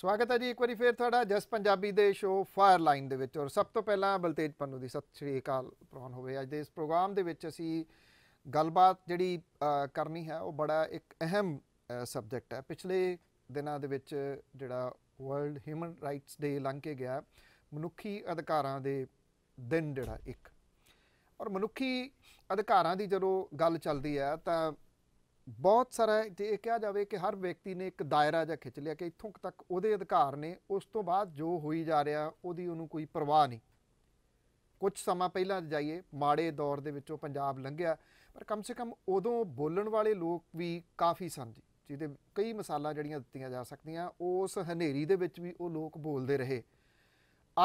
ਸਵਾਗਤ ਹੈ ਜੀ ਇੱਕ ਵਾਰੀ ਫੇਰ ਤੁਹਾਡਾ ਜਸ ਪੰਜਾਬੀ ਦੇ ਸ਼ੋ ਫਾਇਰ ਲਾਈਨ ਦੇ ਵਿੱਚ ਔਰ ਸਭ ਤੋਂ ਪਹਿਲਾਂ ਬਲਤੇਜ ਪੰਨੂ ਦੀ ਸਤਿ ਸ਼੍ਰੀ ਅਕਾਲ ਪ੍ਰਵਾਨ ਹੋਵੇ ਅੱਜ ਦੇ ਇਸ ਪ੍ਰੋਗਰਾਮ ਦੇ ਵਿੱਚ ਅਸੀਂ ਗੱਲਬਾਤ ਜਿਹੜੀ ਕਰਨੀ ਹੈ ਉਹ ਬੜਾ ਇੱਕ ਅਹਿਮ ਸਬਜੈਕਟ ਹੈ ਪਿਛਲੇ ਦਿਨਾਂ ਦੇ ਵਿੱਚ ਜਿਹੜਾ ਵਰਲਡ ਹਿਊਮਨ ਰਾਈਟਸ ਡੇ ਲੰਘ ਕੇ ਗਿਆ ਮਨੁੱਖੀ ਅਧਿਕਾਰਾਂ ਦੇ ਦਿਨ ਜਿਹੜਾ ਇੱਕ ਔਰ ਮਨੁੱਖੀ ਅਧਿਕਾਰਾਂ ਦੀ ਜਦੋਂ ਗੱਲ ਚੱਲਦੀ ਹੈ ਤਾਂ ਬਹੁਤ ਸਾਰਾ ਇਹ ਕਿਹਾ ਜਾਵੇ ਕਿ ਹਰ ਵਿਅਕਤੀ ਨੇ ਇੱਕ ਦਾਇਰਾ ਜਾਂ ਖਿੱਚ ਲਿਆ ਕਿ ਇੱਥੋਂ ਤੱਕ ਉਹਦੇ ਅਧਿਕਾਰ ਨੇ ਉਸ ਤੋਂ ਬਾਅਦ ਜੋ ਹੋਈ ਜਾ ਰਿਹਾ ਉਹਦੀ ਉਹਨੂੰ ਕੋਈ ਪਰਵਾਹ ਨਹੀਂ ਕੁਝ ਸਮਾਂ ਪਹਿਲਾਂ ਜਾਈਏ ਮਾੜੇ ਦੌਰ ਦੇ ਵਿੱਚੋਂ ਪੰਜਾਬ ਲੰਘਿਆ ਪਰ ਕਮ ਸੇ ਕਮ ਉਦੋਂ ਬੋਲਣ ਵਾਲੇ ਲੋਕ ਵੀ ਕਾਫੀ ਸਨ ਜਿਹਦੇ ਕਈ ਮਿਸਾਲਾਂ ਜਿਹੜੀਆਂ ਦਿੱਤੀਆਂ ਜਾ ਸਕਦੀਆਂ ਉਸ ਹਨੇਰੀ ਦੇ ਵਿੱਚ ਵੀ ਉਹ ਲੋਕ ਬੋਲਦੇ ਰਹੇ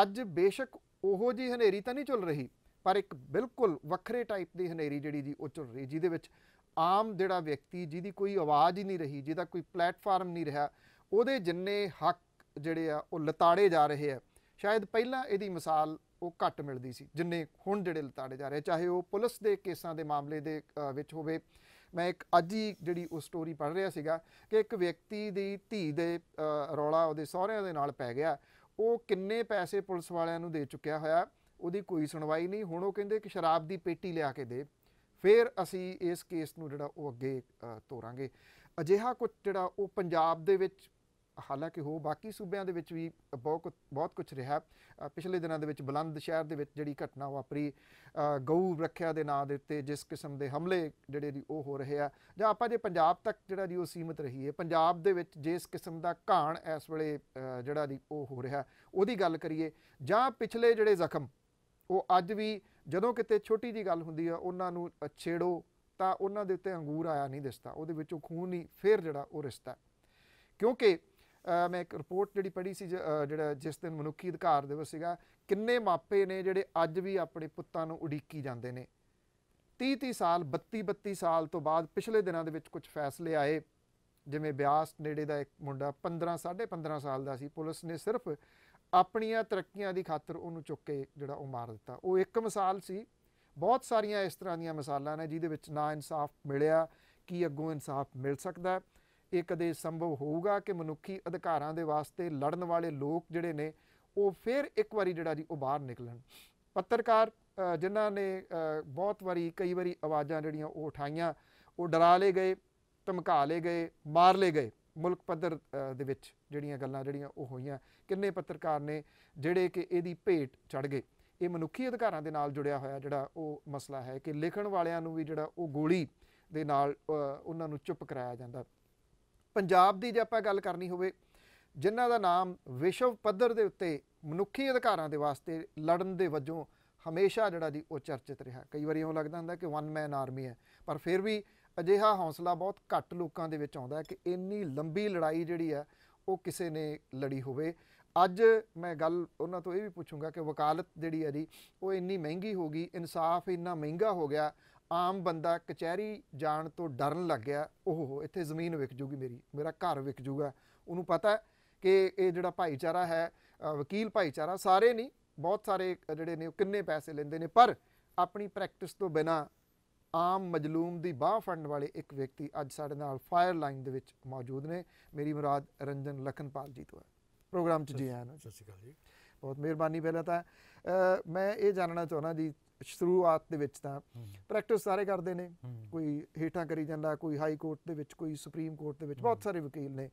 ਅੱਜ ਬੇਸ਼ੱਕ ਉਹੋ ਜੀ ਹਨੇਰੀ ਤਾਂ ਨਹੀਂ ਚੱਲ ਰਹੀ ਪਰ ਇੱਕ ਬਿਲਕੁਲ ਵੱਖਰੇ ਟਾਈਪ ਦੀ ਹਨੇਰੀ ਜਿਹੜੀ ਜੀ ਉਹ ਚੱਲ ਰਹੀ ਜਿਹਦੇ ਵਿੱਚ ਆਮ ਜਿਹੜਾ ਵਿਅਕਤੀ ਜਿਹਦੀ ਕੋਈ ਆਵਾਜ਼ ਹੀ ਨਹੀਂ ਰਹੀ ਜਿਹਦਾ ਕੋਈ ਪਲੇਟਫਾਰਮ ਨਹੀਂ ਰਿਹਾ ਉਹਦੇ ਜਿੰਨੇ ਹੱਕ ਜਿਹੜੇ ਆ ਉਹ ਲਤਾੜੇ ਜਾ ਰਹੇ ਆ ਸ਼ਾਇਦ ਪਹਿਲਾਂ ਇਹਦੀ ਮਿਸਾਲ ਉਹ ਘੱਟ ਮਿਲਦੀ ਸੀ ਜਿੰਨੇ ਹੁਣ ਜਿਹੜੇ ਲਤਾੜੇ ਜਾ ਰਹੇ ਚਾਹੇ ਉਹ ਪੁਲਿਸ ਦੇ ਕੇਸਾਂ ਦੇ ਮਾਮਲੇ ਦੇ ਵਿੱਚ ਹੋਵੇ ਮੈਂ ਇੱਕ ਅੱਜ ਹੀ ਜਿਹੜੀ ਉਹ ਸਟੋਰੀ ਪੜ੍ਹ ਰਿਹਾ ਸੀਗਾ ਕਿ ਇੱਕ ਵਿਅਕਤੀ ਦੀ ਧੀ ਦੇ ਰੌਲਾ ਉਹਦੇ ਸਹੁਰਿਆਂ ਦੇ ਨਾਲ ਪੈ ਗਿਆ ਉਹ ਕਿੰਨੇ ਪੈਸੇ ਪੁਲਿਸ ਵਾਲਿਆਂ ਨੂੰ ਦੇ ਚੁੱਕਿਆ ਹੋਇਆ ਉਹਦੀ ਕੋਈ ਸੁਣਵਾਈ ਨਹੀਂ ਹੁਣ ਉਹ ਕਹਿੰਦੇ ਕਿ ਸ਼ਰਾਬ ਦੀ ਪੇਟੀ ਲਿਆ ਕੇ ਦੇ ਫਿਰ ਅਸੀਂ ਇਸ ਕੇਸ ਨੂੰ ਜਿਹੜਾ ਉਹ ਅੱਗੇ ਤੋਰਾਂਗੇ ਅਜਿਹਾ ਕੁਝ ਜਿਹੜਾ ਉਹ ਪੰਜਾਬ ਦੇ ਵਿੱਚ ਹਾਲਾਂਕਿ ਹੋ ਬਾਕੀ ਸੂਬਿਆਂ ਦੇ ਵਿੱਚ ਵੀ ਬਹੁਤ ਬਹੁਤ ਕੁਝ ਰਿਹਾ ਪਿਛਲੇ ਦਿਨਾਂ ਦੇ ਵਿੱਚ ਬਲੰਦ ਸ਼ਹਿਰ ਦੇ ਵਿੱਚ ਜਿਹੜੀ ਘਟਨਾ ਵਾਪਰੀ ਗਊ ਰੱਖਿਆ ਦੇ ਨਾਂ ਦੇ ਉੱਤੇ ਜਿਸ ਕਿਸਮ ਦੇ ਹਮਲੇ ਜਿਹੜੇ ਦੀ ਉਹ ਹੋ ਰਹੇ ਆ ਜਾਂ ਆਪਾਂ ਜੇ ਪੰਜਾਬ ਤੱਕ ਜਿਹੜਾ ਦੀ ਉਹ ਸੀਮਤ ਰਹੀ ਹੈ ਪੰਜਾਬ ਦੇ ਵਿੱਚ ਜਿਸ ਕਿਸਮ ਦਾ ਘਾਣ ਇਸ ਵੇਲੇ ਜਿਹੜਾ ਦੀ ਉਹ ਹੋ ਰਿਹਾ ਉਹਦੀ ਗੱਲ ਕਰੀਏ ਜਾਂ ਪਿਛਲੇ ਜਿਹੜੇ ਜ਼ਖਮ ਉਹ ਅੱਜ ਵੀ ਜਦੋਂ ਕਿਤੇ ਛੋਟੀ ਜੀ ਗੱਲ ਹੁੰਦੀ ਆ ਉਹਨਾਂ ਨੂੰ ਛੇੜੋ ਤਾਂ ਉਹਨਾਂ ਦੇ ਉੱਤੇ ਅੰਗੂਰ ਆਇਆ ਨਹੀਂ ਦਿਸਦਾ ਉਹਦੇ ਵਿੱਚੋਂ ਖੂਨ ਨਹੀਂ ਫੇਰ ਜਿਹੜਾ ਉਹ ਰਿਸ਼ਤਾ ਕਿਉਂਕਿ ਮੈਂ ਇੱਕ ਰਿਪੋਰਟ ਜਿਹੜੀ ਪੜ੍ਹੀ ਸੀ ਜਿਹੜਾ ਜਿਸ ਦਿਨ ਮਨੁੱਖੀ ਅਧਿਕਾਰ ਦਿਵਸ ਸੀਗਾ ਕਿੰਨੇ ਮਾਪੇ ਨੇ ਜਿਹੜੇ ਅੱਜ ਵੀ ਆਪਣੇ ਪੁੱਤਾਂ ਨੂੰ ਉਡੀਕੀ ਜਾਂਦੇ ਨੇ 30 30 ਸਾਲ 32 32 ਸਾਲ ਤੋਂ ਬਾਅਦ ਪਿਛਲੇ ਦਿਨਾਂ ਦੇ ਵਿੱਚ ਕੁਝ ਫੈਸਲੇ ਆਏ ਜਿਵੇਂ ਬਿਆਸ ਨੇੜੇ ਦਾ ਇੱਕ ਮੁੰਡਾ 15 15.5 ਸਾਲ ਦਾ ਸੀ ਪੁਲਿਸ ਨੇ ਸਿਰਫ ਆਪਣੀਆਂ ਤਰੱਕੀਆਂ ਦੀ ਖਾਤਰ ਉਹਨੂੰ ਚੁੱਕ ਕੇ ਜਿਹੜਾ ਉਹ ਮਾਰ ਦਿੱਤਾ ਉਹ ਇੱਕ ਮਿਸਾਲ ਸੀ ਬਹੁਤ ਸਾਰੀਆਂ ਇਸ ਤਰ੍ਹਾਂ ਦੀਆਂ ਮਿਸਾਲਾਂ ਨੇ ਜਿਹਦੇ ਵਿੱਚ ਨਾ ਇਨਸਾਫ ਮਿਲਿਆ ਕੀ ਅੱਗੋਂ ਇਨਸਾਫ ਮਿਲ ਸਕਦਾ ਇਹ ਕਦੇ ਸੰਭਵ ਹੋਊਗਾ ਕਿ ਮਨੁੱਖੀ ਅਧਿਕਾਰਾਂ ਦੇ ਵਾਸਤੇ ਲੜਨ ਵਾਲੇ ਲੋਕ ਜਿਹੜੇ ਨੇ ਉਹ ਫਿਰ ਇੱਕ ਵਾਰੀ ਜਿਹੜਾ ਜੀ ਉਹ ਬਾਹਰ ਨਿਕਲਣ ਪੱਤਰਕਾਰ ਜਿਨ੍ਹਾਂ ਨੇ ਬਹੁਤ ਵਾਰੀ ਕਈ ਵਾਰੀ ਆਵਾਜ਼ਾਂ ਜਿਹੜੀਆਂ ਉਹ ਉਠਾਈਆਂ ਉਹ ਡਰਾ ਲਏ ਗਏ ਧਮਕਾ ਲਏ ਗਏ ਮਾਰ ਲਏ ਗਏ ਮੁਲਕ ਪੱਧਰ ਦੇ ਵਿੱਚ ਜਿਹੜੀਆਂ ਗੱਲਾਂ ਜਿਹੜੀਆਂ ਉਹ ਹੋਈਆਂ ਕਿੰਨੇ ਪੱਤਰਕਾਰ ਨੇ ਜਿਹੜੇ ਕਿ ਇਹਦੀ ਭੇਟ ਚੜ ਗਏ ਇਹ ਮਨੁੱਖੀ ਅਧਿਕਾਰਾਂ ਦੇ ਨਾਲ ਜੁੜਿਆ ਹੋਇਆ ਜਿਹੜਾ ਉਹ ਮਸਲਾ ਹੈ ਕਿ ਲਿਖਣ ਵਾਲਿਆਂ ਨੂੰ ਵੀ ਜਿਹੜਾ ਉਹ ਗੋਲੀ ਦੇ ਨਾਲ ਉਹਨਾਂ ਨੂੰ ਚੁੱਪ ਕਰਾਇਆ ਜਾਂਦਾ ਪੰਜਾਬ ਦੀ ਜੇ ਆਪਾਂ ਗੱਲ ਕਰਨੀ ਹੋਵੇ ਜਿਨ੍ਹਾਂ ਦਾ ਨਾਮ ਵਿਸ਼ਵ ਪੱਧਰ ਦੇ ਉੱਤੇ ਮਨੁੱਖੀ ਅਧਿਕਾਰਾਂ ਦੇ ਵਾਸਤੇ ਲੜਨ ਦੇ ਵਜੋਂ ਹਮੇਸ਼ਾ ਜਿਹੜਾ ਦੀ ਉਹ ਚਰਚਿਤ ਰਿਹਾ ਕਈ ਵਾਰੀ ਉਹ ਲੱਗਦਾ ਹੁੰਦਾ ਕਿ ਵਨ ਮੈਨ ਆਰਮੀ ਹੈ ਪਰ ਫਿਰ ਵੀ ਅਜਿਹਾ ਹੌਸਲਾ ਬਹੁਤ ਘੱਟ ਲੋਕਾਂ ਦੇ ਵਿੱਚ ਆਉਂਦਾ ਹੈ ਕਿ ਇੰਨੀ ਲੰਬੀ ਲੜਾਈ ਜਿਹੜੀ ਹੈ ਉਹ ਕਿਸੇ ਨੇ ਲੜੀ ਹੋਵੇ ਅੱਜ ਮੈਂ ਗੱਲ ਉਹਨਾਂ ਤੋਂ ਇਹ ਵੀ ਪੁੱਛੂੰਗਾ ਕਿ ਵਕਾਲਤ ਜਿਹੜੀ ਹੈ ਜੀ ਉਹ ਇੰਨੀ ਮਹਿੰਗੀ ਹੋ ਗਈ ਇਨਸਾਫ ਇੰਨਾ ਮਹਿੰਗਾ ਹੋ ਗਿਆ ਆਮ ਬੰਦਾ ਕਚਹਿਰੀ ਜਾਣ ਤੋਂ ਡਰਨ ਲੱਗ ਗਿਆ ਉਹ ਇੱਥੇ ਜ਼ਮੀਨ ਵਿਕ ਜੂਗੀ ਮੇਰੀ ਮੇਰਾ ਘਰ ਵਿਕ ਜੂਗਾ ਉਹਨੂੰ ਪਤਾ ਕਿ ਇਹ ਜਿਹੜਾ ਭਾਈਚਾਰਾ ਹੈ ਵਕੀਲ ਭਾਈਚਾਰਾ ਸਾਰੇ ਨਹੀਂ ਬਹੁਤ ਸਾਰੇ ਜਿਹੜੇ ਨੇ ਉਹ ਕਿੰਨੇ ਪੈਸੇ ਲੈਂਦੇ ਨੇ ਪਰ ਆਪਣੀ ਪ੍ਰੈਕਟਿਸ ਤੋਂ ਬਿਨਾ ਆਮ ਮਜਲੂਮ ਦੀ ਬਾਹ ਫੜਨ ਵਾਲੇ ਇੱਕ ਵਿਅਕਤੀ ਅੱਜ ਸਾਡੇ ਨਾਲ ਫਾਇਰ ਲਾਈਨ ਦੇ ਵਿੱਚ ਮੌਜੂਦ ਨੇ ਮੇਰੀ ਮੁਰਾਦ ਰੰਜਨ ਲਖਨਪਾਲ ਜੀ ਤੋਂ ਹੈ ਪ੍ਰੋਗਰਾਮ 'ਚ ਜੀ ਆਇਆਂ ਨੂੰ ਸਤਿ ਸ਼੍ਰੀ ਅਕਾਲ ਜੀ ਬਹੁਤ ਮਿਹਰਬਾਨੀ ਪਹਿਲਾਂ ਤਾਂ ਮੈਂ ਇਹ ਜਾਣਨਾ ਚਾਹਣਾ ਜੀ ਸ਼ੁਰੂਆਤ ਦੇ ਵਿੱਚ ਤਾਂ ਪ੍ਰੈਕਟਿਸ ਸਾਰੇ ਕਰਦੇ ਨੇ ਕੋਈ ਹੇਠਾਂ ਕਰੀ ਜਾਂਦਾ ਕੋਈ ਹਾਈ ਕੋਰਟ ਦੇ ਵਿੱਚ ਕੋਈ ਸੁਪਰੀਮ ਕੋਰਟ ਦੇ ਵਿੱਚ ਬਹੁਤ ਸਾਰੇ ਵਕੀਲ ਨੇ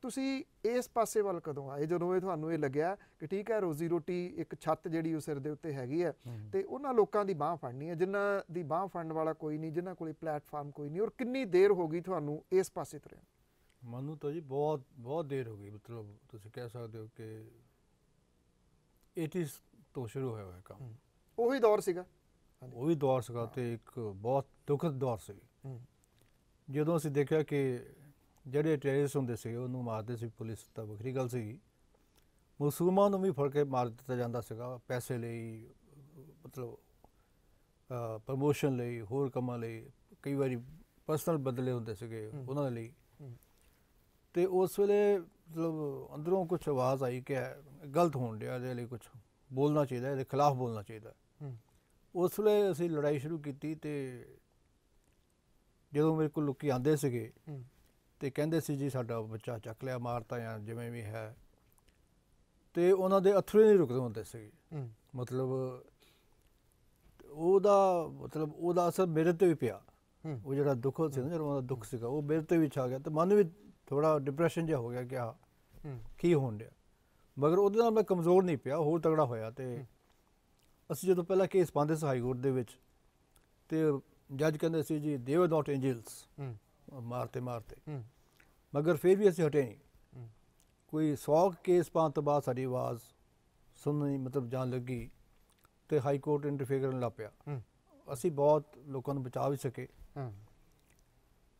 ਤੁਸੀਂ ਇਸ ਪਾਸੇ ਵੱਲ ਕਦੋਂ ਆਏ ਜਦੋਂ ਇਹ ਤੁਹਾਨੂੰ ਇਹ ਲੱਗਿਆ ਕਿ ਠੀਕ ਹੈ ਰੋਜ਼ੀ ਰੋਟੀ ਇੱਕ ਛੱਤ ਜਿਹੜੀ ਉਹ ਸਿਰ ਦੇ ਉੱਤੇ ਹੈਗੀ ਹੈ ਤੇ ਉਹਨਾਂ ਲੋਕਾਂ ਦੀ ਬਾਹ ਫੜਨੀ ਹੈ ਜਿਨ੍ਹਾਂ ਦੀ ਬਾਹ ਫੜਨ ਵਾਲਾ ਕੋਈ ਨਹੀਂ ਜਿਨ੍ਹਾਂ ਕੋਲੇ ਪਲੇਟਫਾਰਮ ਕੋਈ ਨਹੀਂ ਔਰ ਕਿੰਨੀ ਦੇਰ ਹੋ ਗਈ ਤੁਹਾਨੂੰ ਇਸ ਪਾਸੇ ਤੁਰਿਆ ਮੈਨੂੰ ਤਾਂ ਜੀ ਬਹੁਤ ਬਹੁਤ ਦੇਰ ਹੋ ਗਈ ਮਤਲਬ ਤੁਸੀਂ ਕਹਿ ਸਕਦੇ ਹੋ ਕਿ 80s ਤੋਂ ਸ਼ੁਰੂ ਹੋਇਆ ਹੋਇਆ ਕੰਮ ਉਹੀ ਦੌਰ ਸੀਗਾ ਉਹੀ ਦੌਰ ਸੀਗਾ ਤੇ ਇੱਕ ਬਹੁਤ ਦੁਖਦ ਦੌਰ ਸੀ ਜਦੋਂ ਅਸੀਂ ਦੇਖਿਆ ਕਿ ਜਿਹੜੇ ਟੈਰਰਿਸਟ ਹੁੰਦੇ ਸੀ ਉਹਨੂੰ ਮਾਰਦੇ ਸੀ ਪੁਲਿਸ ਤਾਂ ਵੱਖਰੀ ਗੱਲ ਸੀ ਮੁਸਲਮਾਨ ਨੂੰ ਵੀ ਫੜ ਕੇ ਮਾਰ ਦਿੱਤਾ ਜਾਂਦਾ ਸੀਗਾ ਪੈਸੇ ਲਈ ਮਤਲਬ ਪ੍ਰਮੋਸ਼ਨ ਲਈ ਹੋਰ ਕਮਾਂ ਲਈ ਕਈ ਵਾਰੀ ਪਰਸਨਲ ਬਦਲੇ ਹੁੰਦੇ ਸੀਗੇ ਉਹਨਾਂ ਲਈ ਤੇ ਉਸ ਵੇਲੇ ਮਤਲਬ ਅੰਦਰੋਂ ਕੁਝ ਆਵਾਜ਼ ਆਈ ਕਿ ਗਲਤ ਹੋਣ ਡਿਆ ਇਹਦੇ ਲਈ ਕੁਝ ਬੋਲਣਾ ਚਾਹੀਦਾ ਇਹਦੇ ਖਿਲਾਫ ਬੋਲਣਾ ਚਾਹੀਦਾ ਉਸ ਵੇਲੇ ਅਸੀਂ ਲੜਾਈ ਸ਼ੁਰੂ ਕੀਤੀ ਤੇ ਜਦੋਂ ਮੇਰੇ ਕੋਲ ਲੋਕੀ ਆਂਦੇ ਸੀਗੇ ਤੇ ਕਹਿੰਦੇ ਸੀ ਜੀ ਸਾਡਾ ਬੱਚਾ ਚੱਕ ਲਿਆ ਮਾਰਤਾ ਜਾਂ ਜਿਵੇਂ ਵੀ ਹੈ ਤੇ ਉਹਨਾਂ ਦੇ ਅਥਰੂ ਨਹੀਂ ਰੁਕਦੇ ਹੁੰਦੇ ਸੀ ਮਤਲਬ ਉਹਦਾ ਮਤਲਬ ਉਹਦਾ ਅਸਰ ਮੇਰੇ ਤੇ ਵੀ ਪਿਆ ਉਹ ਜਿਹੜਾ ਦੁੱਖ ਸੀ ਨਾ ਉਹਦਾ ਦੁੱਖ ਸੀਗਾ ਉਹ ਮੇਰੇ ਤੇ ਵੀ ਛਾ ਗਿਆ ਤੇ ਮਨ ਵੀ ਥੋੜਾ ਡਿਪਰੈਸ਼ਨ ਜਿਹਾ ਹੋ ਗਿਆ ਕਿ ਆ ਕੀ ਹੋਣ ਡਿਆ ਮਗਰ ਉਹਦੇ ਨਾਲ ਮੈਂ ਕਮਜ਼ੋਰ ਨਹੀਂ ਪਿਆ ਹੋਰ ਤਗੜਾ ਹੋਇਆ ਤੇ ਅਸੀਂ ਜਦੋਂ ਪਹਿਲਾ ਕੇਸ ਪਾਉਂਦੇ ਸਹਾਈ ਹਾਈ ਕੋਰਟ ਦੇ ਵਿੱਚ ਤੇ ਜੱਜ ਕਹਿੰਦੇ ਸੀ ਜੀ ਦੇਵ ਵਰ ਨਾਟ ਐਂਜਲਸ ਮਾਰਤੇ ਮਾਰਤੇ ਮਗਰ ਫਿਰ ਵੀ ਅਸੀਂ ਹਟੇ ਨਹੀਂ ਕੋਈ ਸੌਕ ਕੇਸ ਪਾਉਣ ਤੋਂ ਬਾਅਦ ਸਾਡੀ ਆਵਾਜ਼ ਸੁਣਨੀ ਮਤਲਬ ਜਾਣ ਲੱਗੀ ਤੇ ਹਾਈ ਕੋਰਟ ਇੰਟਰਫੇਅਰ ਕਰਨ ਲੱਗ ਪਿਆ ਅਸੀਂ ਬਹੁਤ ਲੋਕਾਂ ਨੂੰ ਬਚਾ ਵੀ ਸਕੇ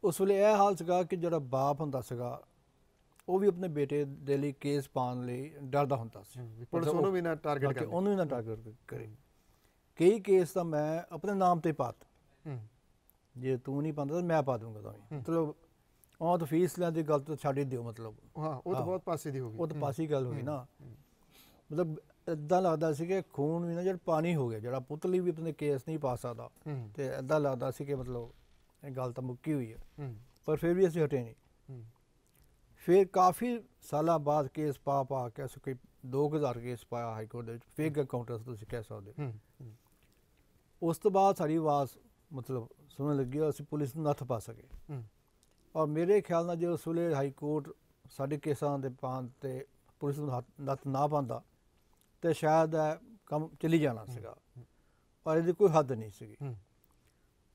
ਉਸ ਵੇਲੇ ਇਹ ਹਾਲ ਸੀਗਾ ਕਿ ਜਿਹੜਾ ਬਾਪ ਹੁੰਦਾ ਸੀਗਾ ਉਹ ਵੀ ਆਪਣੇ ਬੇਟੇ ਦੇ ਲਈ ਕੇਸ ਪਾਉਣ ਲਈ ਡਰਦਾ ਹੁੰਦਾ ਸੀ ਪੁਲਿਸ ਉਹਨੂੰ ਵੀ ਨਾ ਟਾਰਗੇਟ ਕਰੇ ਉਹਨੂੰ ਵੀ ਨਾ ਟਾਰਗੇਟ ਕਰੇ ਕਈ ਕੇਸ ਤਾਂ ਮੈਂ ਆਪਣੇ ਨਾਮ ਤੇ ਪਾਤ ਜੇ ਤੂੰ ਨਹੀਂ ਪਾਉਂਦਾ ਤਾਂ ਮੈਂ ਪਾ ਦੂੰਗਾ ਤਾਂ ਵੀ ਮਤਲਬ ਉਹ ਤਾਂ ਫੀਸ ਲੈਣ ਦੀ ਗੱਲ ਤਾਂ ਛੱਡ ਹੀ ਦਿਓ ਮਤਲਬ ਹਾਂ ਉਹ ਤਾਂ ਬਹੁਤ ਪਾਸੇ ਦੀ ਹੋ ਗਈ ਉਹ ਤਾਂ ਪਾਸੇ ਗੱਲ ਹੋ ਗਈ ਨਾ ਮਤਲਬ ਇਦਾਂ ਲੱਗਦਾ ਸੀ ਕਿ ਖੂਨ ਵੀ ਨਾ ਜਿਹੜਾ ਪਾਣੀ ਹੋ ਗਿਆ ਜਿਹੜਾ ਪੁਤਲੀ ਵੀ ਆਪਣੇ ਕੇਸ ਨਹੀਂ ਪਾ ਸਕਦਾ ਤੇ ਇਦਾਂ ਲੱਗਦਾ ਸੀ ਕਿ ਮਤਲਬ ਇਹ ਗੱਲ ਤਾਂ ਮੁੱਕੀ ਹੋਈ ਹੈ ਪਰ ਫਿਰ ਵੀ ਅਸੀਂ ਹਟੇ ਨਹੀਂ ਫਿਰ ਕਾਫੀ ਸਾਲਾਂ ਬਾਅਦ ਕੇਸ ਪਾ ਪਾ ਕੇ ਅਸੀਂ ਕੋਈ 2000 ਕੇਸ ਪਾਇਆ ਹਾਈ ਕੋਰਟ ਦੇ ਵਿੱਚ ਫੇਕ ਅਕਾਊਂਟਸ ਤੁਸੀਂ ਕਹਿ ਸਕਦੇ ਉਸ ਤੋਂ ਬਾਅਦ ਸਾਡੀ ਆਵਾਜ਼ ਮਤਲਬ ਸੁਣਨ ਲੱਗਿਆ ਅਸੀਂ ਪੁਲਿਸ ਨੂੰ ਨੱਥ ਪਾ ਸਕੇ ਔਰ ਮੇਰੇ ਖਿਆਲ ਨਾਲ ਜੇ ਉਸ ਵੇਲੇ ਹਾਈ ਕੋਰਟ ਸਾਡੇ ਕੇਸਾਂ ਦੇ ਪਾਣ ਤੇ ਪੁਲਿਸ ਨੂੰ ਨੱਥ ਨਾ ਪਾਉਂਦਾ ਤੇ ਸ਼ਾਇਦ ਕੰਮ ਚਲੀ ਜਾਣਾ ਸੀਗਾ ਪਰ ਇਹਦੀ ਕੋਈ ਹੱਦ ਨਹੀਂ ਸੀਗੀ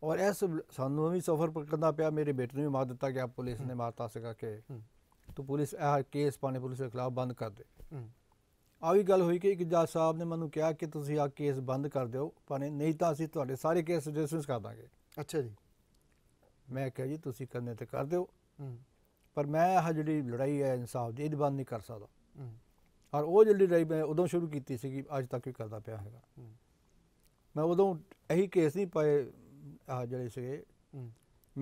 ਔਰ ਇਸ ਸਾਨੂੰ ਵੀ ਸਫਰ ਕਰਨਾ ਪਿਆ ਮੇਰੇ ਬੇਟੇ ਨੂੰ ਵੀ ਮਾਰ ਦਿੱਤਾ ਗਿਆ ਪੁਲਿਸ ਨੇ ਮਾਰਤਾ ਸੀਗਾ ਕਿ ਤੂੰ ਪੁਲਿਸ ਇਹ ਕੇਸ ਪਾਣੇ ਪੁਲਿਸ ਦੇ ਖਿਲਾਫ ਬੰਦ ਕਰ ਦੇ ਆ ਵੀ ਗੱਲ ਹੋਈ ਕਿ ਇੱਕ ਜੱਜ ਸਾਹਿਬ ਨੇ ਮੈਨੂੰ ਕਿਹਾ ਕਿ ਤੁਸੀਂ ਆ ਕੇਸ ਬੰਦ ਕਰ ਦਿਓ ਭਾਵੇਂ ਨਹੀਂ ਤਾਂ ਅਸੀਂ ਤੁਹਾਡੇ ਸਾਰੇ ਕੇਸ ਡਿਸਮਿਸ ਕਰ ਦਾਂਗੇ ਅੱਛਾ ਜੀ ਮੈਂ ਕਿਹਾ ਜੀ ਤੁਸੀਂ ਕਰਨੇ ਤੇ ਕਰ ਦਿਓ ਪਰ ਮੈਂ ਆ ਜਿਹੜੀ ਲੜਾਈ ਹੈ ਇਨਸਾਫ ਦੀ ਇਹ ਬੰਦ ਨਹੀਂ ਕਰ ਸਕਦਾ ਔਰ ਉਹ ਜਿਹੜੀ ਲੜਾਈ ਮੈਂ ਉਦੋਂ ਸ਼ੁਰੂ ਕੀਤੀ ਸੀਗੀ ਅੱਜ ਤੱਕ ਵੀ ਕਰਦਾ ਪਿਆ ਹੈਗਾ ਮੈਂ ਉਦੋਂ ਇਹੀ ਕੇਸ ਨਹੀਂ ਪਾਏ ਆ ਜਿਹੜੇ ਸੀਗੇ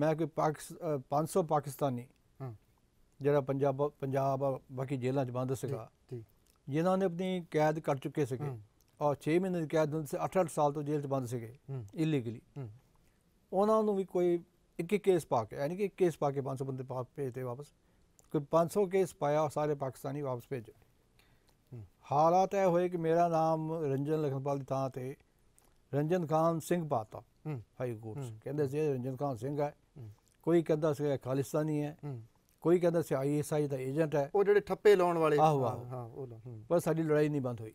ਮੈਂ ਕਿ ਪਾਕਿਸ 500 ਪਾਕਿਸਤਾਨੀ ਜਿਹੜਾ ਪੰਜਾਬ ਪੰਜਾਬ ਬਾਕੀ ਜੇਲ੍ਹਾਂ 'ਚ ਬੰਦ ਸੀਗਾ ਜਿਨ੍ਹਾਂ ਨੇ ਆਪਣੀ ਕੈਦ ਕਰ ਚੁੱਕੇ ਸੀਗੇ ਔਰ 6 ਮਹੀਨੇ ਦੀ ਕੈਦ ਹੁੰਦੀ ਸੀ 8-8 ਸਾਲ ਤੋਂ ਜੇਲ੍ਹ 'ਚ ਬੰਦ ਸੀਗੇ ਇਲੀਗਲੀ ਉਹਨਾਂ ਨੂੰ ਵੀ ਕੋਈ ਇੱਕ ਇੱਕ ਕੇਸ ਪਾ ਕੇ ਯਾਨੀ ਕਿ ਕੇਸ ਪਾ ਕੇ 500 ਬੰਦੇ ਭੇਜਦੇ ਵਾਪਸ ਕੋਈ 500 ਕੇਸ ਪਾਇਆ ਸਾਰੇ ਪਾਕਿਸਤਾਨੀ ਵਾਪਸ ਭੇਜੇ ਹਾਲਾਤ ਇਹ ਹੋਏ ਕਿ ਮੇਰਾ ਨਾਮ ਰੰਜਨ ਲਖਨਪਾਲ ਦੀ ਥਾਂ ਤੇ ਰੰਜਨ ਖਾਨ ਸਿੰਘ ਪਾਤਾ ਹਾਈ ਕੋਰਟ ਕਹਿੰਦੇ ਸੀ ਰੰਜਨ ਖਾਨ ਸਿੰਘ ਹੈ ਕੋਈ ਕਹਿੰਦਾ ਸੀ ਖਾਲਿਸਤਾਨੀ ਹੈ ਕੋਈ ਕਹਿੰਦਾ ਸੀ ਆਈਐਸਆਈ ਦਾ ਏਜੰਟ ਹੈ ਉਹ ਜਿਹੜੇ ਠੱਪੇ ਲਾਉਣ ਵਾਲੇ ਆਹੋ ਹਾਂ ਉਹ ਪਰ ਸਾਡੀ ਲੜਾਈ ਨਹੀਂ ਬੰਦ ਹੋਈ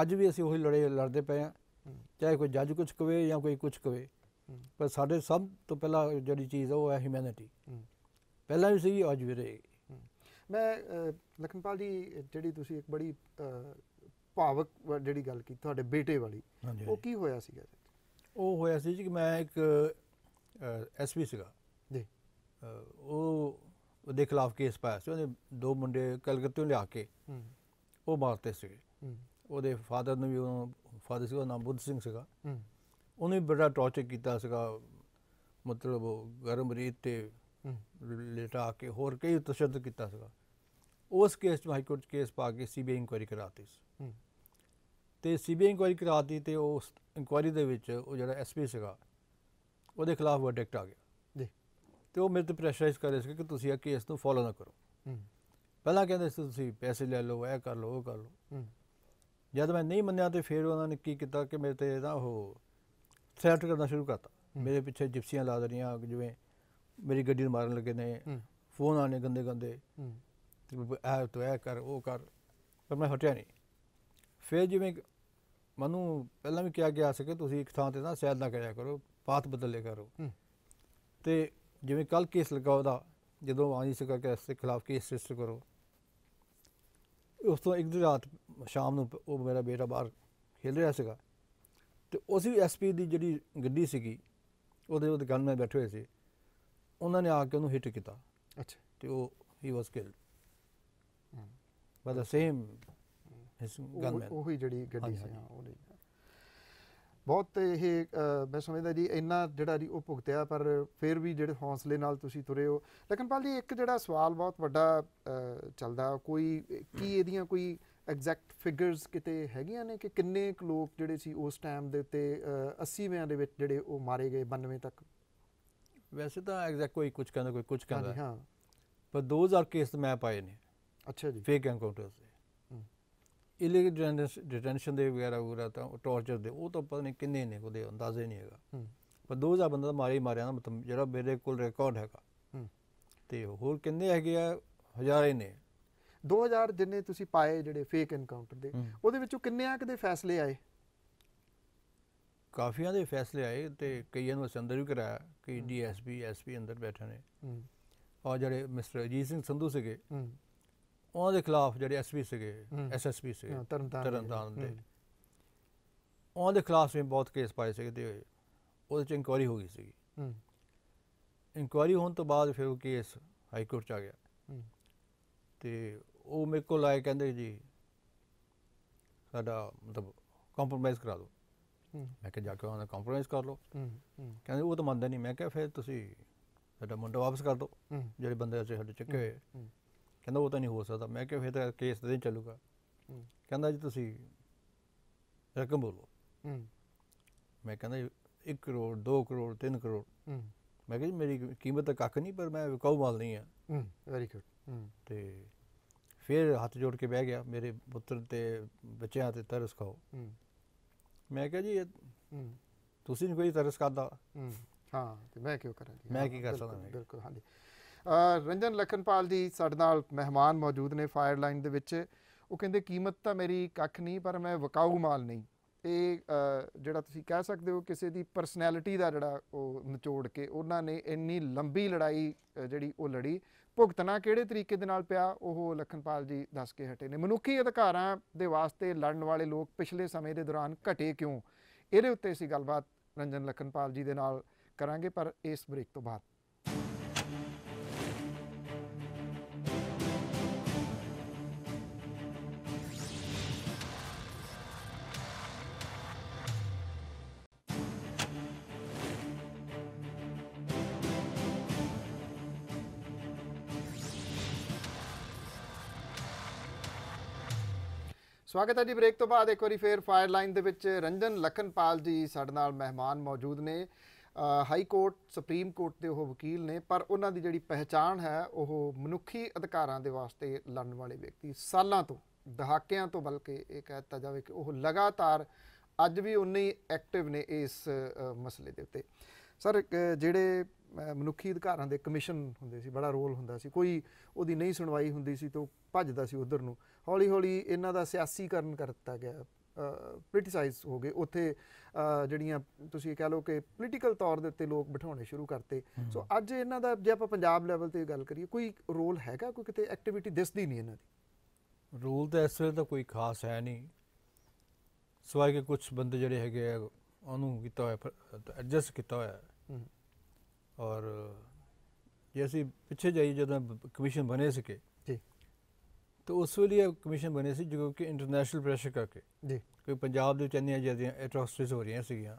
ਅੱਜ ਵੀ ਅਸੀਂ ਉਹੀ ਲੜਾਈ ਲੜਦੇ ਪਏ ਆ ਚਾਹੇ ਕੋਈ ਜੱਜ ਕੁਝ ਕਵੇ ਜਾਂ ਕੋਈ ਕੁਝ ਕਵੇ ਪਰ ਸਾਡੇ ਸਭ ਤੋਂ ਪਹਿਲਾਂ ਜਿਹੜੀ ਚੀਜ਼ ਉਹ ਹੈ ਹਿਊਮੈਨਿਟੀ ਪਹਿਲਾਂ ਵੀ ਸੀ ਅੱਜ ਵੀ ਰਹੇ ਮੈਂ ਲਖਨਪਾਲ ਜੀ ਜਿਹੜੀ ਤੁਸੀਂ ਇੱਕ ਬੜੀ ਭਾਵਕ ਜਿਹੜੀ ਗੱਲ ਕੀਤੀ ਤੁਹਾਡੇ ਬੇਟੇ ਵਾਲੀ ਉਹ ਕੀ ਹੋਇਆ ਸੀਗਾ ਉਹ ਹੋਇਆ ਸੀ ਜੀ ਕਿ ਮੈਂ ਇੱਕ ਐਸਪੀ ਸੀਗਾ ਜੀ ਉਹ ਉਹਦੇ ਖਿਲਾਫ ਕੇਸ ਪਾਇਆ ਸੀ ਉਹਨੇ ਦੋ ਮੁੰਡੇ ਕਲਕੱਤੇੋਂ ਲਿਆ ਕੇ ਉਹ ਮਾਰਤੇ ਸੀ ਉਹਦੇ ਫਾਦਰ ਨੂੰ ਵੀ ਉਹ ਫਾਦਰ ਸੀ ਉਹਦਾ ਨਾਮ ਬੁੱਧ ਸਿੰਘ ਸੀਗਾ ਉਹਨੇ ਵੀ ਬੜਾ ਟੌਰਚਰ ਕੀਤਾ ਸੀਗਾ ਮਤਲਬ ਗਰਮ ਰੇਤ ਤੇ ਲੇਟਾ ਕੇ ਹੋਰ ਕਈ ਤਸ਼ੱਦਦ ਕੀਤਾ ਸੀਗਾ ਉਸ ਕੇਸ 'ਚ ਹਾਈ ਕੋਰਟ ਕੇਸ ਪਾ ਕੇ ਸੀਬੀਆਈ ਇਨਕੁਆਇਰੀ ਕਰਾਤੀ ਸੀ ਤੇ ਸੀਬੀਆਈ ਇਨਕੁਆਇਰੀ ਕਰਾਤੀ ਤੇ ਉਸ ਇਨਕੁਆਇਰੀ ਦੇ ਵਿੱਚ ਉਹ ਜਿਹੜਾ ਐਸਪੀ ਸੀਗਾ ਉਹਦੇ ਖਿਲਾਫ ਵਰਡਿਕਟ ਆ ਗਿਆ ਤੇ ਉਹ ਮੇਰੇ ਤੇ ਪ੍ਰੈਸ਼ਰਾਈਜ਼ ਕਰ ਰਹੇ ਸੀ ਕਿ ਤੁਸੀਂ ਇਹ ਕੇਸ ਨੂੰ ਫੋਲੋ ਨਾ ਕਰੋ ਪਹਿਲਾਂ ਕਹਿੰਦੇ ਸੀ ਤੁਸੀਂ ਪੈਸੇ ਲੈ ਲਓ ਇਹ ਕਰ ਲਓ ਉਹ ਕਰ ਲਓ ਜਦ ਮੈਂ ਨਹੀਂ ਮੰਨਿਆ ਤੇ ਫਿਰ ਉਹਨਾਂ ਨੇ ਕੀ ਕੀਤਾ ਕਿ ਮੇਰੇ ਤੇ ਨਾ ਉਹ ਥ੍ਰੈਟ ਕਰਨਾ ਸ਼ੁਰੂ ਕਰਤਾ ਮੇਰੇ ਪਿੱਛੇ ਜਿਪਸੀਆਂ ਲਾ ਦਰੀਆਂ ਜਿਵੇਂ ਮੇਰੀ ਗੱਡੀ ਨੂੰ ਮਾਰਨ ਲੱਗੇ ਨੇ ਫੋਨ ਆਣੇ ਗੰਦੇ ਗੰਦੇ ਤੇ ਆ ਤੋ ਇਹ ਕਰ ਉਹ ਕਰ ਪਰ ਮੈਂ ਹਟਿਆ ਨਹੀਂ ਫਿਰ ਜਿਵੇਂ ਮਨੂੰ ਪਹਿਲਾਂ ਵੀ ਕਿਹਾ ਗਿਆ ਸੀ ਕਿ ਤੁਸੀਂ ਇੱਕ ਥਾਂ ਤੇ ਨਾ ਸੈਰ ਨਾ ਕਰਿਆ ਕਰੋ ਬਾਤ ਬਦਲੇ ਕਰੋ ਤੇ ਜਿਵੇਂ ਕੱਲ ਕੇਸ ਲਗਾਉ ਦਾ ਜਦੋਂ ਆਂਜੀ ਸਕਾ ਕੇਸ ਦੇ ਖਿਲਾਫ ਕੇਸ ਰਜਿਸਟਰ ਕਰੋ ਉਸ ਤੋਂ ਇੱਕ ਦਿਨ ਰਾਤ ਸ਼ਾਮ ਨੂੰ ਉਹ ਮੇਰਾ ਬੇਟਾ ਬਾਹਰ ਖੇਲ ਰਿਹਾ ਸੀਗਾ ਤੇ ਉਸ ਵੀ ਐਸਪੀ ਦੀ ਜਿਹੜੀ ਗੱਡੀ ਸੀਗੀ ਉਹਦੇ ਉਹਦੇ ਗਨ ਮੈਂ ਬੈਠੇ ਹੋਏ ਸੀ ਉਹਨਾਂ ਨੇ ਆ ਕੇ ਉਹਨੂੰ ਹਿੱਟ ਕੀਤਾ ਅੱਛਾ ਤੇ ਉਹ ਹੀ was killed by the same his gunman ਹੀ ਜਿਹੜੀ ਗੱਡੀ ਸੀ ਹਾਂ ਉਹਦੀ ਬਹੁਤ ਇਹ ਮੈਂ ਸਮਝਦਾ ਜੀ ਇੰਨਾ ਜਿਹੜਾ ਜੀ ਉਹ ਭੁਗਤਿਆ ਪਰ ਫਿਰ ਵੀ ਜਿਹੜੇ ਹੌਸਲੇ ਨਾਲ ਤੁਸੀਂ ਤੁਰੇ ਹੋ ਲੇਕਿਨ ਪਾਲ ਜੀ ਇੱਕ ਜਿਹੜਾ ਸਵਾਲ ਬਹੁਤ ਵੱਡਾ ਚੱਲਦਾ ਕੋਈ ਕੀ ਇਹਦੀਆਂ ਕੋਈ ਐਗਜ਼ੈਕਟ ਫਿਗਰਸ ਕਿਤੇ ਹੈਗੀਆਂ ਨੇ ਕਿ ਕਿੰਨੇ ਲੋਕ ਜਿਹੜੇ ਸੀ ਉਸ ਟਾਈਮ ਦੇ ਉੱਤੇ 80ਵਿਆਂ ਦੇ ਵਿੱਚ ਜਿਹੜੇ ਉਹ ਮਾਰੇ ਗਏ 92 ਤੱਕ ਵੈਸੇ ਤਾਂ ਐਗਜ਼ੈਕਟ ਕੋਈ ਕੁਝ ਕਹਿੰਦਾ ਕੋਈ ਕੁਝ ਕਹਿੰਦਾ ਹਾਂ ਪਰ 2000 ਕੇਸ ਮੈਂ ਪਾਏ ਨੇ ਅੱਛਾ ਜੀ ਫੇਕ ਐਨਕਾਊਂਟਰਸ ਇਲੀਗਲ ਡਿਟੈਂਸ਼ਨ ਦੇ ਵਗੈਰਾ ਵਗੈਰਾ ਤਾਂ ਟੌਰਚਰ ਦੇ ਉਹ ਤਾਂ ਪਤਾ ਨਹੀਂ ਕਿੰਨੇ ਨੇ ਉਹਦੇ ਅੰਦਾਜ਼ੇ ਨਹੀਂ ਹੈਗਾ ਪਰ 2000 ਬੰਦਾ ਤਾਂ ਮਾਰੇ ਮਾਰਿਆ ਨਾ ਮਤਲਬ ਜਿਹੜਾ ਮੇਰੇ ਕੋਲ ਰਿਕਾਰਡ ਹੈਗਾ ਤੇ ਹੋਰ ਕਿੰਨੇ ਹੈਗੇ ਆ ਹਜ਼ਾਰੇ ਨੇ 2000 ਜਿੰਨੇ ਤੁਸੀਂ ਪਾਏ ਜਿਹੜੇ ਫੇਕ ਇਨਕਾਊਂਟਰ ਦੇ ਉਹਦੇ ਵਿੱਚੋਂ ਕਿੰਨੇ ਆ ਕਦੇ ਫੈਸਲੇ ਆਏ ਕਾਫੀਆਂ ਦੇ ਫੈਸਲੇ ਆਏ ਤੇ ਕਈਆਂ ਨੂੰ ਅਸੰਦਰ ਵੀ ਕਰਾਇਆ ਕਿ ਡੀਐਸਪੀ ਐਸਪੀ ਅੰਦਰ ਬੈਠੇ ਨੇ ਔਰ ਜਿਹੜੇ ਮਿਸਟਰ ਅਜੀਤ ਸਿੰਘ ਸੰਧੂ ਸੀਗੇ ਉਹਨਾਂ ਦੇ ਖਿਲਾਫ ਜਿਹੜੇ ਐਸਪੀ ਸੀਗੇ ਐਸਐਸਪੀ ਸੀਗੇ ਤਰਨਤਾਰਨ ਦੇ ਉਹਨਾਂ ਦੇ ਖਿਲਾਫ ਵੀ ਬਹੁਤ ਕੇਸ ਪਾਏ ਸੀਗੇ ਤੇ ਉਹਦੇ ਚ ਇਨਕੁਆਰੀ ਹੋ ਗਈ ਸੀਗੀ ਇਨਕੁਆਰੀ ਹੋਣ ਤੋਂ ਬਾਅਦ ਫਿਰ ਉਹ ਕੇਸ ਹਾਈ ਕੋਰਟ ਚ ਆ ਗਿਆ ਤੇ ਉਹ ਮੇਰੇ ਕੋਲ ਆਏ ਕਹਿੰਦੇ ਜੀ ਸਾਡਾ ਮਤਲਬ ਕੰਪਰੋਮਾਈਜ਼ ਕਰਾ ਦਿਓ ਮੈਂ ਕਿਹਾ ਜਾ ਕੇ ਉਹਨਾਂ ਦਾ ਕੰਪਰੋਮਾਈਜ਼ ਕਰ ਲਓ ਕਹਿੰਦੇ ਉਹ ਤਾਂ ਮੰਨਦੇ ਨਹੀਂ ਮੈਂ ਕਿਹਾ ਫਿਰ ਤੁਸੀਂ ਸਾਡਾ ਮੁੰਡਾ ਵਾਪਸ ਕਰ ਦਿਓ ਜਿਹੜੇ ਬੰਦੇ ਅਸੀਂ ਸਾਡੇ ਚੱਕੇ ਹੋਏ ਕਹਿੰਦਾ ਉਹ ਤਾਂ ਨਹੀਂ ਹੋ ਸਕਦਾ ਮੈਂ ਕਿਹਾ ਫਿਰ ਤਾਂ ਕੇਸ ਤੇ ਚੱਲੂਗਾ ਕਹਿੰਦਾ ਜੀ ਤੁਸੀਂ ਰਕਮ ਬੋਲੋ ਮੈਂ ਕਹਿੰਦਾ 1 ਕਰੋੜ 2 ਕਰੋੜ 3 ਕਰੋੜ ਮੈਂ ਕਿਹਾ ਜੀ ਮੇਰੀ ਕੀਮਤ ਤਾਂ ਕੱਖ ਨਹੀਂ ਪਰ ਮੈਂ ਕਹੂ ਮਾਲ ਨਹੀਂ ਆ ਵੈਰੀ ਗੁੱਡ ਤੇ ਫਿਰ ਹੱਥ ਜੋੜ ਕੇ ਬਹਿ ਗਿਆ ਮੇਰੇ ਪੁੱਤਰ ਤੇ ਬੱਚਿਆਂ ਤੇ ਤਰਸ ਖਾਓ ਮੈਂ ਕਿਹਾ ਜੀ ਤੁਸੀਂ ਨਹੀਂ ਕੋਈ ਤਰਸ ਕਰਦਾ ਹਾਂ ਤੇ ਮੈਂ ਕਿਉਂ ਕਰਾਂ ਜੀ ਮੈਂ ਕੀ ਕਰ ਸਕਦਾ ਬਿਲਕੁਲ ਹਾਂਜੀ ਰੰਜਨ ਲਖਨਪਾਲ ਜੀ ਸਾਡੇ ਨਾਲ ਮਹਿਮਾਨ ਮੌਜੂਦ ਨੇ ਫਾਇਰ ਲਾਈਨ ਦੇ ਵਿੱਚ ਉਹ ਕਹਿੰਦੇ ਕੀਮਤ ਤਾਂ ਮੇਰੀ ਕੱਖ ਨਹੀਂ ਪਰ ਮੈਂ ਵਕਾਊ ਮਾਲ ਨਹੀਂ ਇਹ ਜਿਹੜਾ ਤੁਸੀਂ ਕਹਿ ਸਕਦੇ ਹੋ ਕਿਸੇ ਦੀ ਪਰਸਨੈਲਿਟੀ ਦਾ ਜਿਹੜਾ ਉਹ ਨਿਚੋੜ ਕੇ ਉਹਨਾਂ ਨੇ ਇੰਨੀ ਲੰਬੀ ਲੜਾਈ ਜਿਹੜੀ ਉਹ ਲੜੀ ਭੁਗਤਣਾ ਕਿਹੜੇ ਤਰੀਕੇ ਦੇ ਨਾਲ ਪਿਆ ਉਹ ਲਖਨਪਾਲ ਜੀ ਦੱਸ ਕੇ ਹਟੇ ਨੇ ਮਨੁੱਖੀ ਅਧਿਕਾਰਾਂ ਦੇ ਵਾਸਤੇ ਲੜਨ ਵਾਲੇ ਲੋਕ ਪਿਛਲੇ ਸਮੇਂ ਦੇ ਦੌਰਾਨ ਘਟੇ ਕਿਉਂ ਇਹਦੇ ਉੱਤੇ ਅਸੀਂ ਗੱਲਬਾਤ ਰੰਜਨ ਲਖਨਪਾਲ ਜੀ ਦੇ ਨਾਲ ਕਰਾਂਗੇ ਪਰ ਇਸ ਬ੍ਰੇਕ ਤੋਂ ਬਾਅਦ ਸਵਾਗਤ ਹੈ ਜੀ ਬ੍ਰੇਕ ਤੋਂ ਬਾਅਦ ਇੱਕ ਵਾਰੀ ਫੇਰ ਫਾਇਰ ਲਾਈਨ ਦੇ ਵਿੱਚ ਰੰਜਨ ਲਖਨਪਾਲ ਜੀ ਸਾਡੇ ਨਾਲ ਮਹਿਮਾਨ ਮੌਜੂਦ ਨੇ ਹਾਈ ਕੋਰਟ ਸੁਪਰੀਮ ਕੋਰਟ ਦੇ ਉਹ ਵਕੀਲ ਨੇ ਪਰ ਉਹਨਾਂ ਦੀ ਜਿਹੜੀ ਪਹਿਚਾਣ ਹੈ ਉਹ ਮਨੁੱਖੀ ਅਧਿਕਾਰਾਂ ਦੇ ਵਾਸਤੇ ਲੜਨ ਵਾਲੇ ਵਿਅਕਤੀ ਸਾਲਾਂ ਤੋਂ ਦਹਾਕਿਆਂ ਤੋਂ ਬਲਕਿ ਇਹ ਕਹਿਤਾ ਜਾਵੇ ਕਿ ਉਹ ਲਗਾਤਾਰ ਅੱਜ ਵੀ ਉਨੇ ਹੀ ਐਕਟਿਵ ਨੇ ਇਸ ਮਸਲੇ ਦੇ ਉੱਤੇ ਸਰ ਜਿਹੜੇ ਮਨੁੱਖੀ ਅਧਿਕਾਰਾਂ ਦੇ ਕਮਿਸ਼ਨ ਹੁੰਦੇ ਸੀ ਬੜਾ ਰੋਲ ਹੁੰਦਾ ਸੀ ਕੋਈ ਉਹਦੀ ਨਹੀਂ ਸੁਣਵਾਈ ਹੁੰਦੀ ਸੀ ਤਾਂ ਭੱਜਦਾ ਸੀ ਉਧਰ ਨੂੰ ਹੌਲੀ ਹੌਲੀ ਇਹਨਾਂ ਦਾ ਸਿਆਸੀਕਰਨ ਕਰ ਦਿੱਤਾ ਗਿਆ ਪੋਲੀਟਿਸਾਈਜ਼ ਹੋ ਗਏ ਉੱਥੇ ਜਿਹੜੀਆਂ ਤੁਸੀਂ ਕਹਿ ਲਓ ਕਿ ਪੋਲੀਟੀਕਲ ਤੌਰ ਦੇ ਉੱਤੇ ਲੋਕ ਬਿਠਾਉਣੇ ਸ਼ੁਰੂ ਕਰਤੇ ਸੋ ਅੱਜ ਇਹਨਾਂ ਦਾ ਜੇ ਆਪਾਂ ਪੰਜਾਬ ਲੈਵਲ ਤੇ ਗੱਲ ਕਰੀਏ ਕੋਈ ਰੋਲ ਹੈਗਾ ਕੋਈ ਕਿਤੇ ਐਕਟੀਵਿਟੀ ਦਿਸਦੀ ਨਹੀਂ ਇਹਨਾਂ ਦੀ ਰੋਲ ਤਾਂ ਇਸ ਵੇਲੇ ਤਾਂ ਕੋਈ ਖਾਸ ਹੈ ਨਹੀਂ ਸਵਾਏ ਕਿ ਕੁਝ ਬੰਦੇ ਜਿਹੜੇ ਹੈਗੇ ਆ ਉਹਨੂੰ ਕੀਤਾ ਹੋਇਆ ਐਡਜਸਟ ਕੀਤਾ ਹੋਇਆ ਔਰ ਜੇ ਅਸੀਂ ਪਿੱਛੇ ਜਾਈ ਜਦੋਂ ਕਮਿਸ਼ਨ ਬਣੇ ਸਕੇ ਜੀ ਤਾਂ ਉਸ ਵੇਲੇ ਕਮਿਸ਼ਨ ਬਣੇ ਸੀ ਜੋ ਕਿ ਇੰਟਰਨੈਸ਼ਨਲ ਪ੍ਰੈਸ਼ਰ ਕਰਕੇ ਜੀ ਕੋਈ ਪੰਜਾਬ ਦੇ ਵਿੱਚ ਜਿਹੜੀਆਂ ਜਿਆਦੀਆਂ ਐਟ੍ਰੋਸਿਟੀਜ਼ ਹੋ ਰਹੀਆਂ ਸੀਗੀਆਂ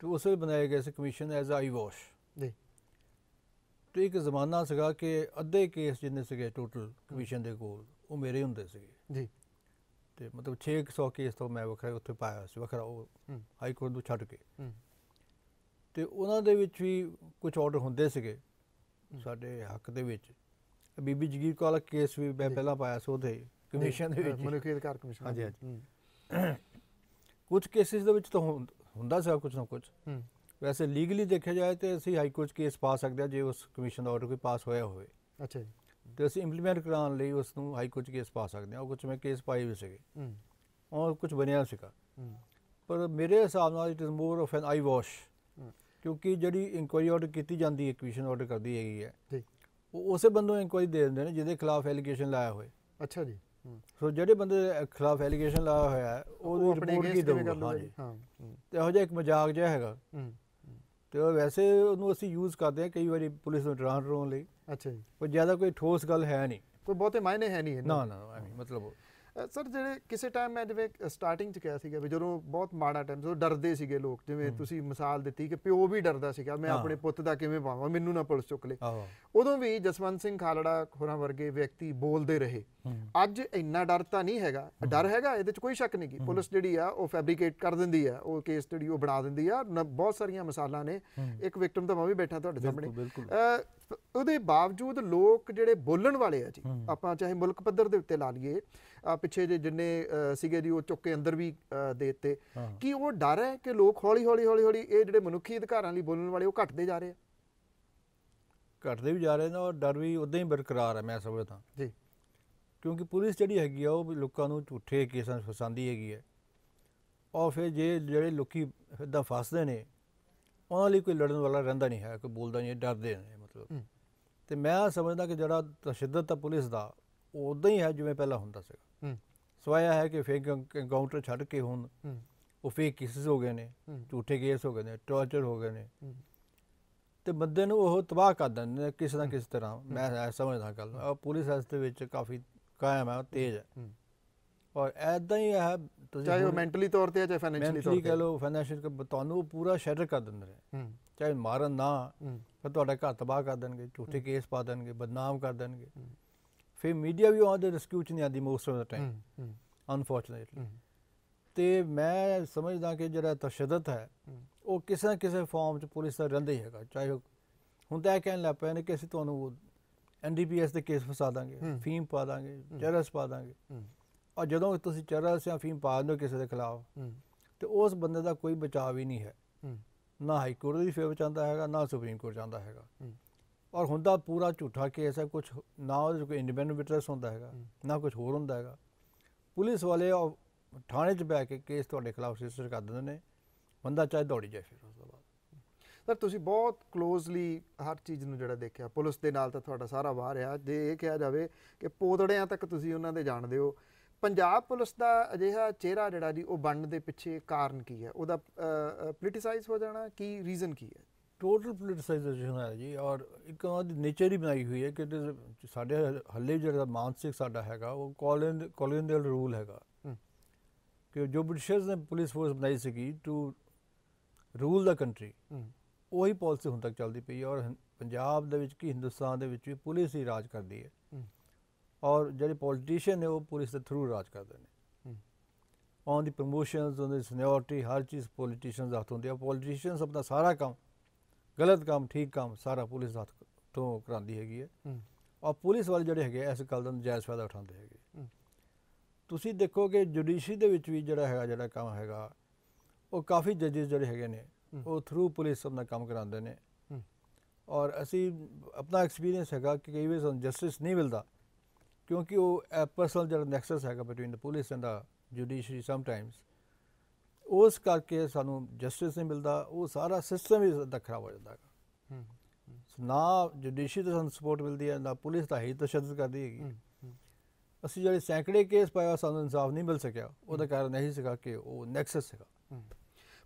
ਤੋ ਉਸ ਵੇਲੇ ਬਣਾਇਆ ਗਿਆ ਸੀ ਕਮਿਸ਼ਨ ਐਜ਼ ਆਈ ਵਾਸ਼ ਜੀ ਤੇ ਇੱਕ ਜ਼ਮਾਨਾ ਸੀਗਾ ਕਿ ਅੱਧੇ ਕੇਸ ਜਿੰਨੇ ਸੀਗੇ ਟੋਟਲ ਕਮਿਸ਼ਨ ਦੇ ਕੋਲ ਉਹ ਮੇਰੇ ਹੁੰਦੇ ਸੀਗੇ ਜੀ ਤੇ ਮਤਲਬ 600 ਕੇਸ ਤੋਂ ਮੈਂ ਵਖਰੇ ਉੱਥੇ ਪਾਇਆ ਸੀ ਵੱਖਰਾ ਉਹ ਹਾਈ ਕੋਰਟ ਨੂੰ ਛੱਡ ਕੇ ਤੇ ਉਹਨਾਂ ਦੇ ਵਿੱਚ ਵੀ ਕੁਝ ਆਰਡਰ ਹੁੰਦੇ ਸੀਗੇ ਸਾਡੇ ਹੱਕ ਦੇ ਵਿੱਚ ਬੀਬੀ ਜਗੀਰ ਕਾਲਾ ਕੇਸ ਵੀ ਮੈਂ ਪਹਿਲਾਂ ਪਾਇਆ ਸੀ ਉਹਦੇ ਕਮਿਸ਼ਨ ਦੇ ਵਿੱਚ ਮਨੁੱਖੀ ਅਧਿਕਾਰ ਕਮਿਸ਼ਨ ਹਾਂਜੀ ਹਾਂਜੀ ਕੁਝ ਕੇਸਿਸ ਦੇ ਵਿੱਚ ਤਾਂ ਹੁੰਦਾ ਸੀ ਕੁਝ ਨਾ ਕੁਝ ਵੈਸੇ ਲੀਗਲੀ ਦੇਖਿਆ ਜਾਏ ਤੇ ਅਸੀਂ ਹਾਈ ਕੋਰਟ ਕੇਸ ਪਾ ਸਕਦੇ ਆ ਜੇ ਉਸ ਕਮਿਸ਼ਨ ਦਾ ਆਰਡਰ ਕੋਈ ਪਾਸ ਹੋਇਆ ਹੋਵੇ ਅੱਛਾ ਜੀ ਤੇ ਅਸੀਂ ਇੰਪਲੀਮੈਂਟ ਕਰਾਉਣ ਲਈ ਉਸ ਨੂੰ ਹਾਈ ਕੋਰਟ ਕੇਸ ਪਾ ਸਕਦੇ ਆ ਉਹ ਕੁਝ ਮੈਂ ਕੇਸ ਪਾਈ ਵੀ ਸੀਗੇ ਔਰ ਕੁਝ ਬਣਿਆ ਸੀਗਾ ਪਰ ਮੇਰੇ ਹਿਸਾਬ ਨਾਲ it is more of an eyewash ਕਿਉਂਕਿ ਜਿਹੜੀ ਇਨਕੁਆਇਰੀ ਆਰਡਰ ਕੀਤੀ ਜਾਂਦੀ ਹੈ ਕੁਐਸਚਨ ਆਰਡਰ ਕਰਦੀ ਹੈਗੀ ਹੈ ਜੀ ਉਹ ਉਸੇ ਬੰਦੇ ਨੂੰ ਇਨਕੁਆਇਰੀ ਦੇ ਦਿੰਦੇ ਨੇ ਜਿਹਦੇ ਖਿਲਾਫ ਐਲੀਗੇਸ਼ਨ ਲਾਇਆ ਹੋਏ ਅੱਛਾ ਜੀ ਸੋ ਜਿਹੜੇ ਬੰਦੇ ਦੇ ਖਿਲਾਫ ਐਲੀਗੇਸ਼ਨ ਲਾਇਆ ਹੋਇਆ ਹੈ ਉਹਦੀ ਰਿਪੋਰਟ ਕੀ ਦਊਗਾ ਹਾਂ ਜੀ ਹਾਂ ਤੇ ਇਹੋ ਜਿਹਾ ਇੱਕ ਮਜ਼ਾਕ ਜਿਹਾ ਹੈਗਾ ਤੇ ਉਹ ਵੈਸੇ ਉਹਨੂੰ ਅਸੀਂ ਯੂਜ਼ ਕਰਦੇ ਹਾਂ ਕਈ ਵਾਰੀ ਪੁਲਿਸ ਨੂੰ ਡਰਾਉਣ ਲਈ ਅੱਛਾ ਜੀ ਪਰ ਜ਼ਿਆਦਾ ਕੋਈ ਠੋਸ ਗੱਲ ਹੈ ਨਹੀਂ ਕੋਈ ਬਹੁਤੇ ਮਾਇਨੇ ਹੈ ਨਹੀਂ ਨਾ ਨਾ ਮਤਲਬ ਸਰ ਜਿਹੜੇ ਕਿਸੇ ਟਾਈਮ ਮੈਂ ਜਿਵੇਂ ਸਟਾਰਟਿੰਗ ਚ ਕਿਹਾ ਸੀਗਾ ਵੀ ਜਦੋਂ ਬਹੁਤ ਮਾੜਾ ਟਾਈਮ ਸੀ ਉਹ ਡਰਦੇ ਸੀਗੇ ਲੋਕ ਜਿਵੇਂ ਤੁਸੀਂ ਮਿਸਾਲ ਦਿੱਤੀ ਕਿ ਪਿਓ ਵੀ ਡਰਦਾ ਸੀਗਾ ਮੈਂ ਆਪਣੇ ਪੁੱਤ ਦਾ ਕਿਵੇਂ ਪਾਵਾਂ ਮੈਨੂੰ ਨਾ ਪੁਲਿਸ ਚੁੱਕ ਲੇ ਉਦੋਂ ਵੀ ਜਸਵੰਤ ਸਿੰਘ ਖਾਲੜਾ ਹੋਰਾਂ ਵਰਗੇ ਵਿਅਕਤੀ ਬੋਲਦੇ ਰਹੇ ਅੱਜ ਇੰਨਾ ਡਰ ਤਾਂ ਨਹੀਂ ਹੈਗਾ ਡਰ ਹੈਗਾ ਇਹਦੇ ਚ ਕੋਈ ਸ਼ੱਕ ਨਹੀਂ ਕਿ ਪੁਲਿਸ ਜਿਹੜੀ ਆ ਉਹ ਫੈਬਰੀਕੇਟ ਕਰ ਦਿੰਦੀ ਆ ਉਹ ਕੇਸ ਜਿਹੜੀ ਉਹ ਬਣਾ ਦਿੰਦੀ ਆ ਬਹੁਤ ਸਾਰੀਆਂ ਮਿਸਾਲਾਂ ਨੇ ਇੱਕ ਵਿਕਟਮ ਤਾਂ ਮੈਂ ਵੀ ਬੈਠਾ ਤੁਹਾਡੇ ਸਾਹਮਣੇ ਉਹਦੇ ਬਾਵਜੂਦ ਲੋਕ ਜਿਹੜੇ ਬੋਲਣ ਵਾਲੇ ਆ ਜੀ ਆਪਾਂ ਚਾਹੇ ਮੁਲਕ ਪੱਧਰ ਦੇ ਉੱਤੇ ਲਾ ਲਈਏ ਆ ਪਿੱਛੇ ਜੇ ਜਿੰਨੇ ਸੀਗੇ ਜੀ ਉਹ ਚੁੱਕ ਕੇ ਅੰਦਰ ਵੀ ਦੇ ਦਿੱਤੇ ਕੀ ਉਹ ਡਰ ਹੈ ਕਿ ਲੋਕ ਹੌਲੀ ਹੌਲੀ ਹੌਲੀ ਹੌਲੀ ਇਹ ਜਿਹੜੇ ਮਨੁੱਖੀ ਅਧਿਕਾਰਾਂ ਲਈ ਬੋਲਣ ਵਾਲੇ ਉਹ ਘਟਦੇ ਜਾ ਰਹੇ ਆ ਘਟਦੇ ਵੀ ਜਾ ਰਹੇ ਨੇ ਔਰ ਡਰ ਵੀ ਉਦਾਂ ਹੀ ਬਰਕਰਾਰ ਹੈ ਮੈਂ ਸਮਝਦਾ ਜੀ ਕਿਉਂਕਿ ਪੁਲਿਸ ਜਿਹੜੀ ਹੈਗੀ ਆ ਉਹ ਲੋਕਾਂ ਨੂੰ ਝੂਠੇ ਕੇਸਾਂ ਫਸਾਉਂਦੀ ਹੈਗੀ ਹੈ ਔਰ ਫਿਰ ਜੇ ਜਿਹੜੇ ਲੋਕੀ ਇਦਾਂ ਫਸਦੇ ਨੇ ਉਹਨਾਂ ਲਈ ਕੋਈ ਲੜਨ ਵਾਲਾ ਰਹਿੰਦਾ ਨਹੀਂ ਹੈ ਕੋਈ ਬੋਲਦਾ ਨਹੀਂ ਡਰਦੇ ਨੇ ਮਤਲਬ ਤੇ ਮੈਂ ਸਮਝਦਾ ਕਿ ਜਿਹੜਾ ਤਸ਼ੱਦਦ ਤਾਂ ਪੁਲਿਸ ਦਾ ਉਦਾਂ ਹੀ ਹੈ ਜਿਵੇਂ ਪਹਿਲਾਂ ਹੁੰਦਾ ਸੀਗਾ ਹੂੰ ਸਵਾਇਆ ਹੈ ਕਿ ਫੇਕ ਅਕਾਊਂਟਰ ਛੱਡ ਕੇ ਹੁਣ ਉਹ ਫੇਕ ਕੇਸਸ ਹੋ ਗਏ ਨੇ ਝੂਠੇ ਕੇਸ ਹੋ ਗਏ ਨੇ ਟੌਰਚਰ ਹੋ ਗਏ ਨੇ ਤੇ ਬੰਦੇ ਨੂੰ ਉਹ ਤਬਾਹ ਕਰ ਦਿੰਦੇ ਨੇ ਕਿਸੇ ਨਾ ਕਿਸੇ ਤਰ੍ਹਾਂ ਮੈਂ ਸਮਝਦਾ ਗੱਲ ਪੁਲਿਸ ਹਸਤੇ ਦੇ ਵਿੱਚ ਕਾਫੀ ਕਾਇਮ ਹੈ ਤੇਜ਼ ਹੈ ਔਰ ਐਦਾਂ ਹੀ ਹੈ ਤੁਸੀਂ ਚਾਹੇ ਉਹ ਮੈਂਟਲੀ ਤੌਰ ਤੇ ਹੈ ਚਾਹੇ ਫਾਈਨੈਂਸ਼ੀਅਲੀ ਤੌਰ ਤੇ ਕਹ ਲੋ ਫਾਈਨੈਂਸ਼ੀਅਲ ਤੁਹਾਨੂੰ ਪੂਰਾ ਸ਼ੈਟਰ ਕਰ ਦਿੰਦੇ ਨੇ ਚਾਹੇ ਮਾਰਨ ਨਾ ਫਿਰ ਤੁਹਾਡਾ ਘਰ ਤਬਾਹ ਕਰ ਦੇਣਗੇ ਝੂਠੇ ਕੇਸ ਪਾ ਦੇਣਗੇ ਬਦਨਾਮ ਕਰ ਦੇਣਗੇ ਫਿਰ ਮੀਡੀਆ ਵੀ ਉਹਦੇ ਰੈਸਕਿਊ ਚ ਨਹੀਂ ਆਦੀ most of the time unfortunately ਤੇ ਮੈਂ ਸਮਝਦਾ ਕਿ ਜਿਹੜਾ ਤਸ਼ੱਦਦ ਹੈ ਉਹ ਕਿਸੇ ਨਾ ਕਿਸੇ ਫਾਰਮ ਚ ਪੁਲਿਸ ਦਾ ਰਹਿੰਦਾ ਹੀ ਹੈਗਾ ਚਾਹੇ ਹੁਣ ਤਾਂ ਇਹ ਕਹਿਣ ਲੱਗ ਪਏ ਨੇ ਕਿ ਅਸੀਂ ਤੁਹਾਨੂੰ ਐਨਡੀਪੀਐਸ ਦੇ ਕੇਸ ਫਸਾ ਦਾਂਗੇ ਫੀਮ ਪਾ ਦਾਂਗੇ ਚਰਸ ਪਾ ਦਾਂਗੇ ਔਰ ਜਦੋਂ ਤੁਸੀਂ ਚਰਸ ਜਾਂ ਫੀਮ ਪਾ ਦਿੰਦੇ ਕਿਸੇ ਦੇ ਖਿਲਾਫ ਤੇ ਉਸ ਬੰਦੇ ਦਾ ਕੋਈ ਬਚਾਅ ਵੀ ਨਹੀਂ ਹੈ ਨਾ ਹਾਈ ਕੋਰਟ ਦੀ ਫੇਵਰ ਚਾਹੁੰਦਾ ਹੈਗਾ ਨਾ ਸੁਪਰੀਮ ਕੋਰਟ ਚਾਹੁੰਦਾ ਹੈਗਾ ਔਰ ਹੁੰਦਾ ਪੂਰਾ ਝੂਠਾ ਕੇਸ ਹੈ ਕੁਝ ਨਾ ਉਹਦੇ ਕੋਈ ਇੰਡੀਪੈਂਡੈਂਟ ਵਿਟਨੈਸ ਹੁੰਦਾ ਹੈਗਾ ਨਾ ਕੁਝ ਹੋਰ ਹੁੰਦਾ ਹੈਗਾ ਪੁਲਿਸ ਵਾਲੇ ਥਾਣੇ 'ਚ ਬੈ ਕੇ ਕੇਸ ਤੁਹਾਡੇ ਖਿਲਾਫ ਰਜਿਸਟਰ ਕਰ ਦਿੰਦੇ ਨੇ ਬੰਦਾ ਚਾਹੇ ਦੌੜੀ ਜਾਏ ਫਿਰ ਉਸ ਤੋਂ ਬਾਅਦ ਸਰ ਤੁਸੀਂ ਬਹੁਤ ক্লোਜ਼ਲੀ ਹਰ ਚੀਜ਼ ਨੂੰ ਜਿਹੜਾ ਦੇਖਿਆ ਪੁਲਿਸ ਦੇ ਨਾਲ ਤਾਂ ਤੁਹਾਡਾ ਸਾਰਾ ਵਾਰ ਰਿਹਾ ਜੇ ਇਹ ਕਿਹਾ ਜਾਵੇ ਕਿ ਪੋਤੜਿਆਂ ਤੱਕ ਤੁਸੀਂ ਉਹਨਾਂ ਦੇ ਜਾਣਦੇ ਹੋ ਪੰਜਾਬ ਪੁਲਿਸ ਦਾ ਅਜਿਹਾ ਚਿਹਰਾ ਜਿਹੜਾ ਜੀ ਉਹ ਬਣਨ ਦੇ ਪਿੱਛੇ ਕਾਰਨ ਕੀ ਹੈ ਉਹਦਾ ਪੋਲੀਟਿਸਾਈਜ਼ ਹੋ ਜਾਣਾ ਕੀ ਰੀਜ਼ਨ ਕੀ ਹੈ ਟੋਟਲ ਪੋਲਿਟਿਸਾਈਜ਼ੇਸ਼ਨ ਹੈ ਜੀ ਔਰ ਇੱਕ ਉਹ ਨੇਚਰ ਹੀ ਬਣਾਈ ਹੋਈ ਹੈ ਕਿ ਸਾਡੇ ਹੱਲੇ ਜਿਹੜਾ ਮਾਨਸਿਕ ਸਾਡਾ ਹੈਗਾ ਉਹ ਕੋਲੋਨੀਅਲ ਕੋਲੋਨੀਅਲ ਰੂਲ ਹੈਗਾ ਕਿ ਜੋ ਬ੍ਰਿਟਿਸ਼ਰਸ ਨੇ ਪੁਲਿਸ ਫੋਰਸ ਬਣਾਈ ਸੀਗੀ ਟੂ ਰੂਲ ਦਾ ਕੰਟਰੀ ਉਹੀ ਪਾਲਿਸੀ ਹੁਣ ਤੱਕ ਚੱਲਦੀ ਪਈ ਹੈ ਔਰ ਪੰਜਾਬ ਦੇ ਵਿੱਚ ਕੀ ਹਿੰਦੁਸਤਾਨ ਦੇ ਵਿੱਚ ਵੀ ਪੁਲਿਸ ਹੀ ਰਾਜ ਕਰਦੀ ਹੈ ਔਰ ਜਿਹੜੇ ਪੋਲੀਟੀਸ਼ੀਅਨ ਨੇ ਉਹ ਪੁਲਿਸ ਦੇ ਥਰੂ ਰਾਜ ਕਰਦੇ ਨੇ on the promotions on the seniority ਹਰ ਚੀਜ਼ ਪੋਲੀਟੀਸ਼ੀਅਨਸ ਹੱਥ ਹੁੰਦੀ ਆ ਪੋਲੀਟੀਸ਼ੀਅਨਸ ਆਪਣਾ ਸਾਰਾ ਕੰਮ ਗਲਤ ਕੰਮ ਠੀਕ ਕੰਮ ਸਾਰਾ ਪੁਲਿਸ ਦਾ ਤੋਂ ਕਰਾਉਂਦੀ ਹੈਗੀ ਹੈ ਔਰ ਪੁਲਿਸ ਵਾਲੇ ਜਿਹੜੇ ਹੈਗੇ ਐਸ ਗੱਲ ਦਾ ਨਜਾਇਜ਼ ਫਾਇਦਾ ਉਠਾਉਂਦੇ ਹੈਗੇ ਤੁਸੀਂ ਦੇਖੋ ਕਿ ਜੁਡੀਸ਼ੀ ਦੇ ਵਿੱਚ ਵੀ ਜਿਹੜਾ ਹੈਗਾ ਜਿਹੜਾ ਕੰਮ ਹੈਗਾ ਉਹ ਕਾਫੀ ਜੱਜਸ ਜਿਹੜੇ ਹੈਗੇ ਨੇ ਉਹ ਥਰੂ ਪੁਲਿਸ ਆਪਣਾ ਕੰਮ ਕਰਾਉਂਦੇ ਨੇ ਔਰ ਅਸੀਂ ਆਪਣਾ ਐਕਸਪੀਰੀਅੰਸ ਹੈਗਾ ਕਿ ਕਈ ਵਾਰ ਸਾਨੂੰ ਜਸਟਿਸ ਨਹੀਂ ਮਿਲਦਾ ਕਿਉਂਕਿ ਉਹ ਪਰਸਨਲ ਜਿਹੜਾ ਨੈਕਸਸ ਹੈਗਾ between the police and the judiciary sometimes ਉਸ ਕਰਕੇ ਸਾਨੂੰ ਜਸਟਿਸ ਨਹੀਂ ਮਿਲਦਾ ਉਹ ਸਾਰਾ ਸਿਸਟਮ ਹੀ ਦਖਰਾ ਹੋ ਜਾਂਦਾ ਹੈ ਨਾ ਜੁਡੀਸ਼ੀ ਤੋਂ ਸਾਨੂੰ ਸਪੋਰਟ ਮਿਲਦੀ ਹੈ ਨਾ ਪੁਲਿਸ ਤਾਂ ਹੀ ਤਸ਼ੱਦਦ ਕਰਦੀ ਹੈਗੀ ਅਸੀਂ ਜਿਹੜੇ ਸੈਂਕੜੇ ਕੇਸ ਪਾਇਆ ਸਾਨੂੰ ਇਨਸਾਫ ਨਹੀਂ ਮਿਲ ਸਕਿਆ ਉਹਦਾ ਕਾਰਨ ਇਹ ਸੀਗਾ ਕਿ ਉਹ ਨੈਕਸਸ ਸੀਗਾ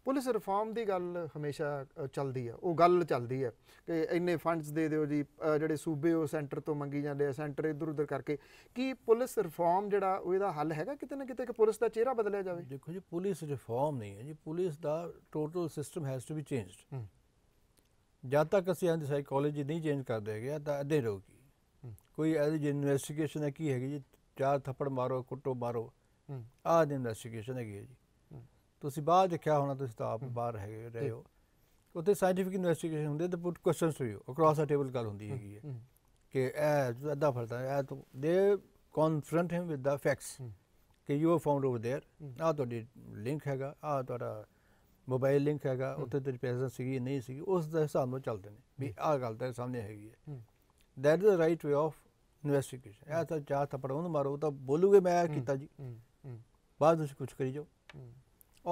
ਪੁਲਿਸ ਰਿਫਾਰਮ ਦੀ ਗੱਲ ਹਮੇਸ਼ਾ ਚੱਲਦੀ ਆ ਉਹ ਗੱਲ ਚੱਲਦੀ ਆ ਕਿ ਇੰਨੇ ਫੰਡਸ ਦੇ ਦਿਓ ਜੀ ਜਿਹੜੇ ਸੂਬੇ ਉਹ ਸੈਂਟਰ ਤੋਂ ਮੰਗੀ ਜਾਂਦੇ ਆ ਸੈਂਟਰ ਇਧਰ ਉਧਰ ਕਰਕੇ ਕੀ ਪੁਲਿਸ ਰਿਫਾਰਮ ਜਿਹੜਾ ਉਹਦਾ ਹੱਲ ਹੈਗਾ ਕਿਤੇ ਨਾ ਕਿਤੇ ਕਿ ਪੁਲਿਸ ਦਾ ਚਿਹਰਾ ਬਦਲਿਆ ਜਾਵੇ ਦੇਖੋ ਜੀ ਪੁਲਿਸ ਰਿਫਾਰਮ ਨਹੀਂ ਹੈ ਜੀ ਪੁਲਿਸ ਦਾ total system has to be changed ਜਦ ਤੱਕ ਅਸੀਂ ਇਹਦੀ ਸਾਈਕੋਲੋਜੀ ਨਹੀਂ ਚੇਂਜ ਕਰਦੇ ਹੈਗੇ ਤਾਂ ਅੱਧੇ ਰਹੂਗੀ ਕੋਈ ਇਹਦੀ ਇਨਵੈਸਟੀਗੇਸ਼ਨ ਹੈ ਕੀ ਹੈਗੀ ਜੀ ਚਾਰ ਥੱਪੜ ਮਾਰੋ ਕੁੱਟੋ ਮਾਰੋ ਆਹ ਦੀ ਇਨਵੈਸਟੀਗੇਸ਼ਨ ਹੈਗੀ ਹੈ ਜੀ ਤੁਸੀਂ ਬਾਹਰ ਦੇਖਿਆ ਹੋਣਾ ਤੁਸੀਂ ਤਾਂ ਆਪ ਬਾਹਰ ਹੈਗੇ ਰਹੇ ਹੋ ਉੱਥੇ ਸਾਇੰਟੀਫਿਕ ਇਨਵੈਸਟੀਗੇਸ਼ਨ ਹੁੰਦੀ ਤੇ put questions you across a table ਗੱਲ ਹੁੰਦੀ ਹੈਗੀ ਹੈ ਕਿ ਇਹ ਅੱਧਾ ਫਲਦਾ ਇਹ ਤੋਂ ਦੇ confront him with the facts ਕਿ you are found over there ਆ ਤੁਹਾਡੀ ਲਿੰਕ ਹੈਗਾ ਆ ਤੁਹਾਡਾ ਮੋਬਾਈਲ ਲਿੰਕ ਹੈਗਾ ਉੱਥੇ ਤੇਰੀ ਪ੍ਰੈਜ਼ੈਂਸ ਸੀਗੀ ਨਹੀਂ ਸੀਗੀ ਉਸ ਦੇ ਹਿਸਾਬ ਨਾਲ ਚੱਲਦੇ ਨੇ ਵੀ ਆ ਗੱਲ ਤਾਂ ਸਾਹਮਣੇ ਹੈਗੀ ਹੈ that is a right way of investigation ਇਹ ਤਾਂ ਚਾਹ ਥੱਪੜ ਉਹਨੂੰ ਮਾਰੋ ਤਾਂ ਬੋਲੂਗੇ ਮੈਂ ਕੀਤਾ ਜੀ ਬਾਅਦ ਵਿੱਚ ਕੁਝ ਕਰੀ ਜਾਓ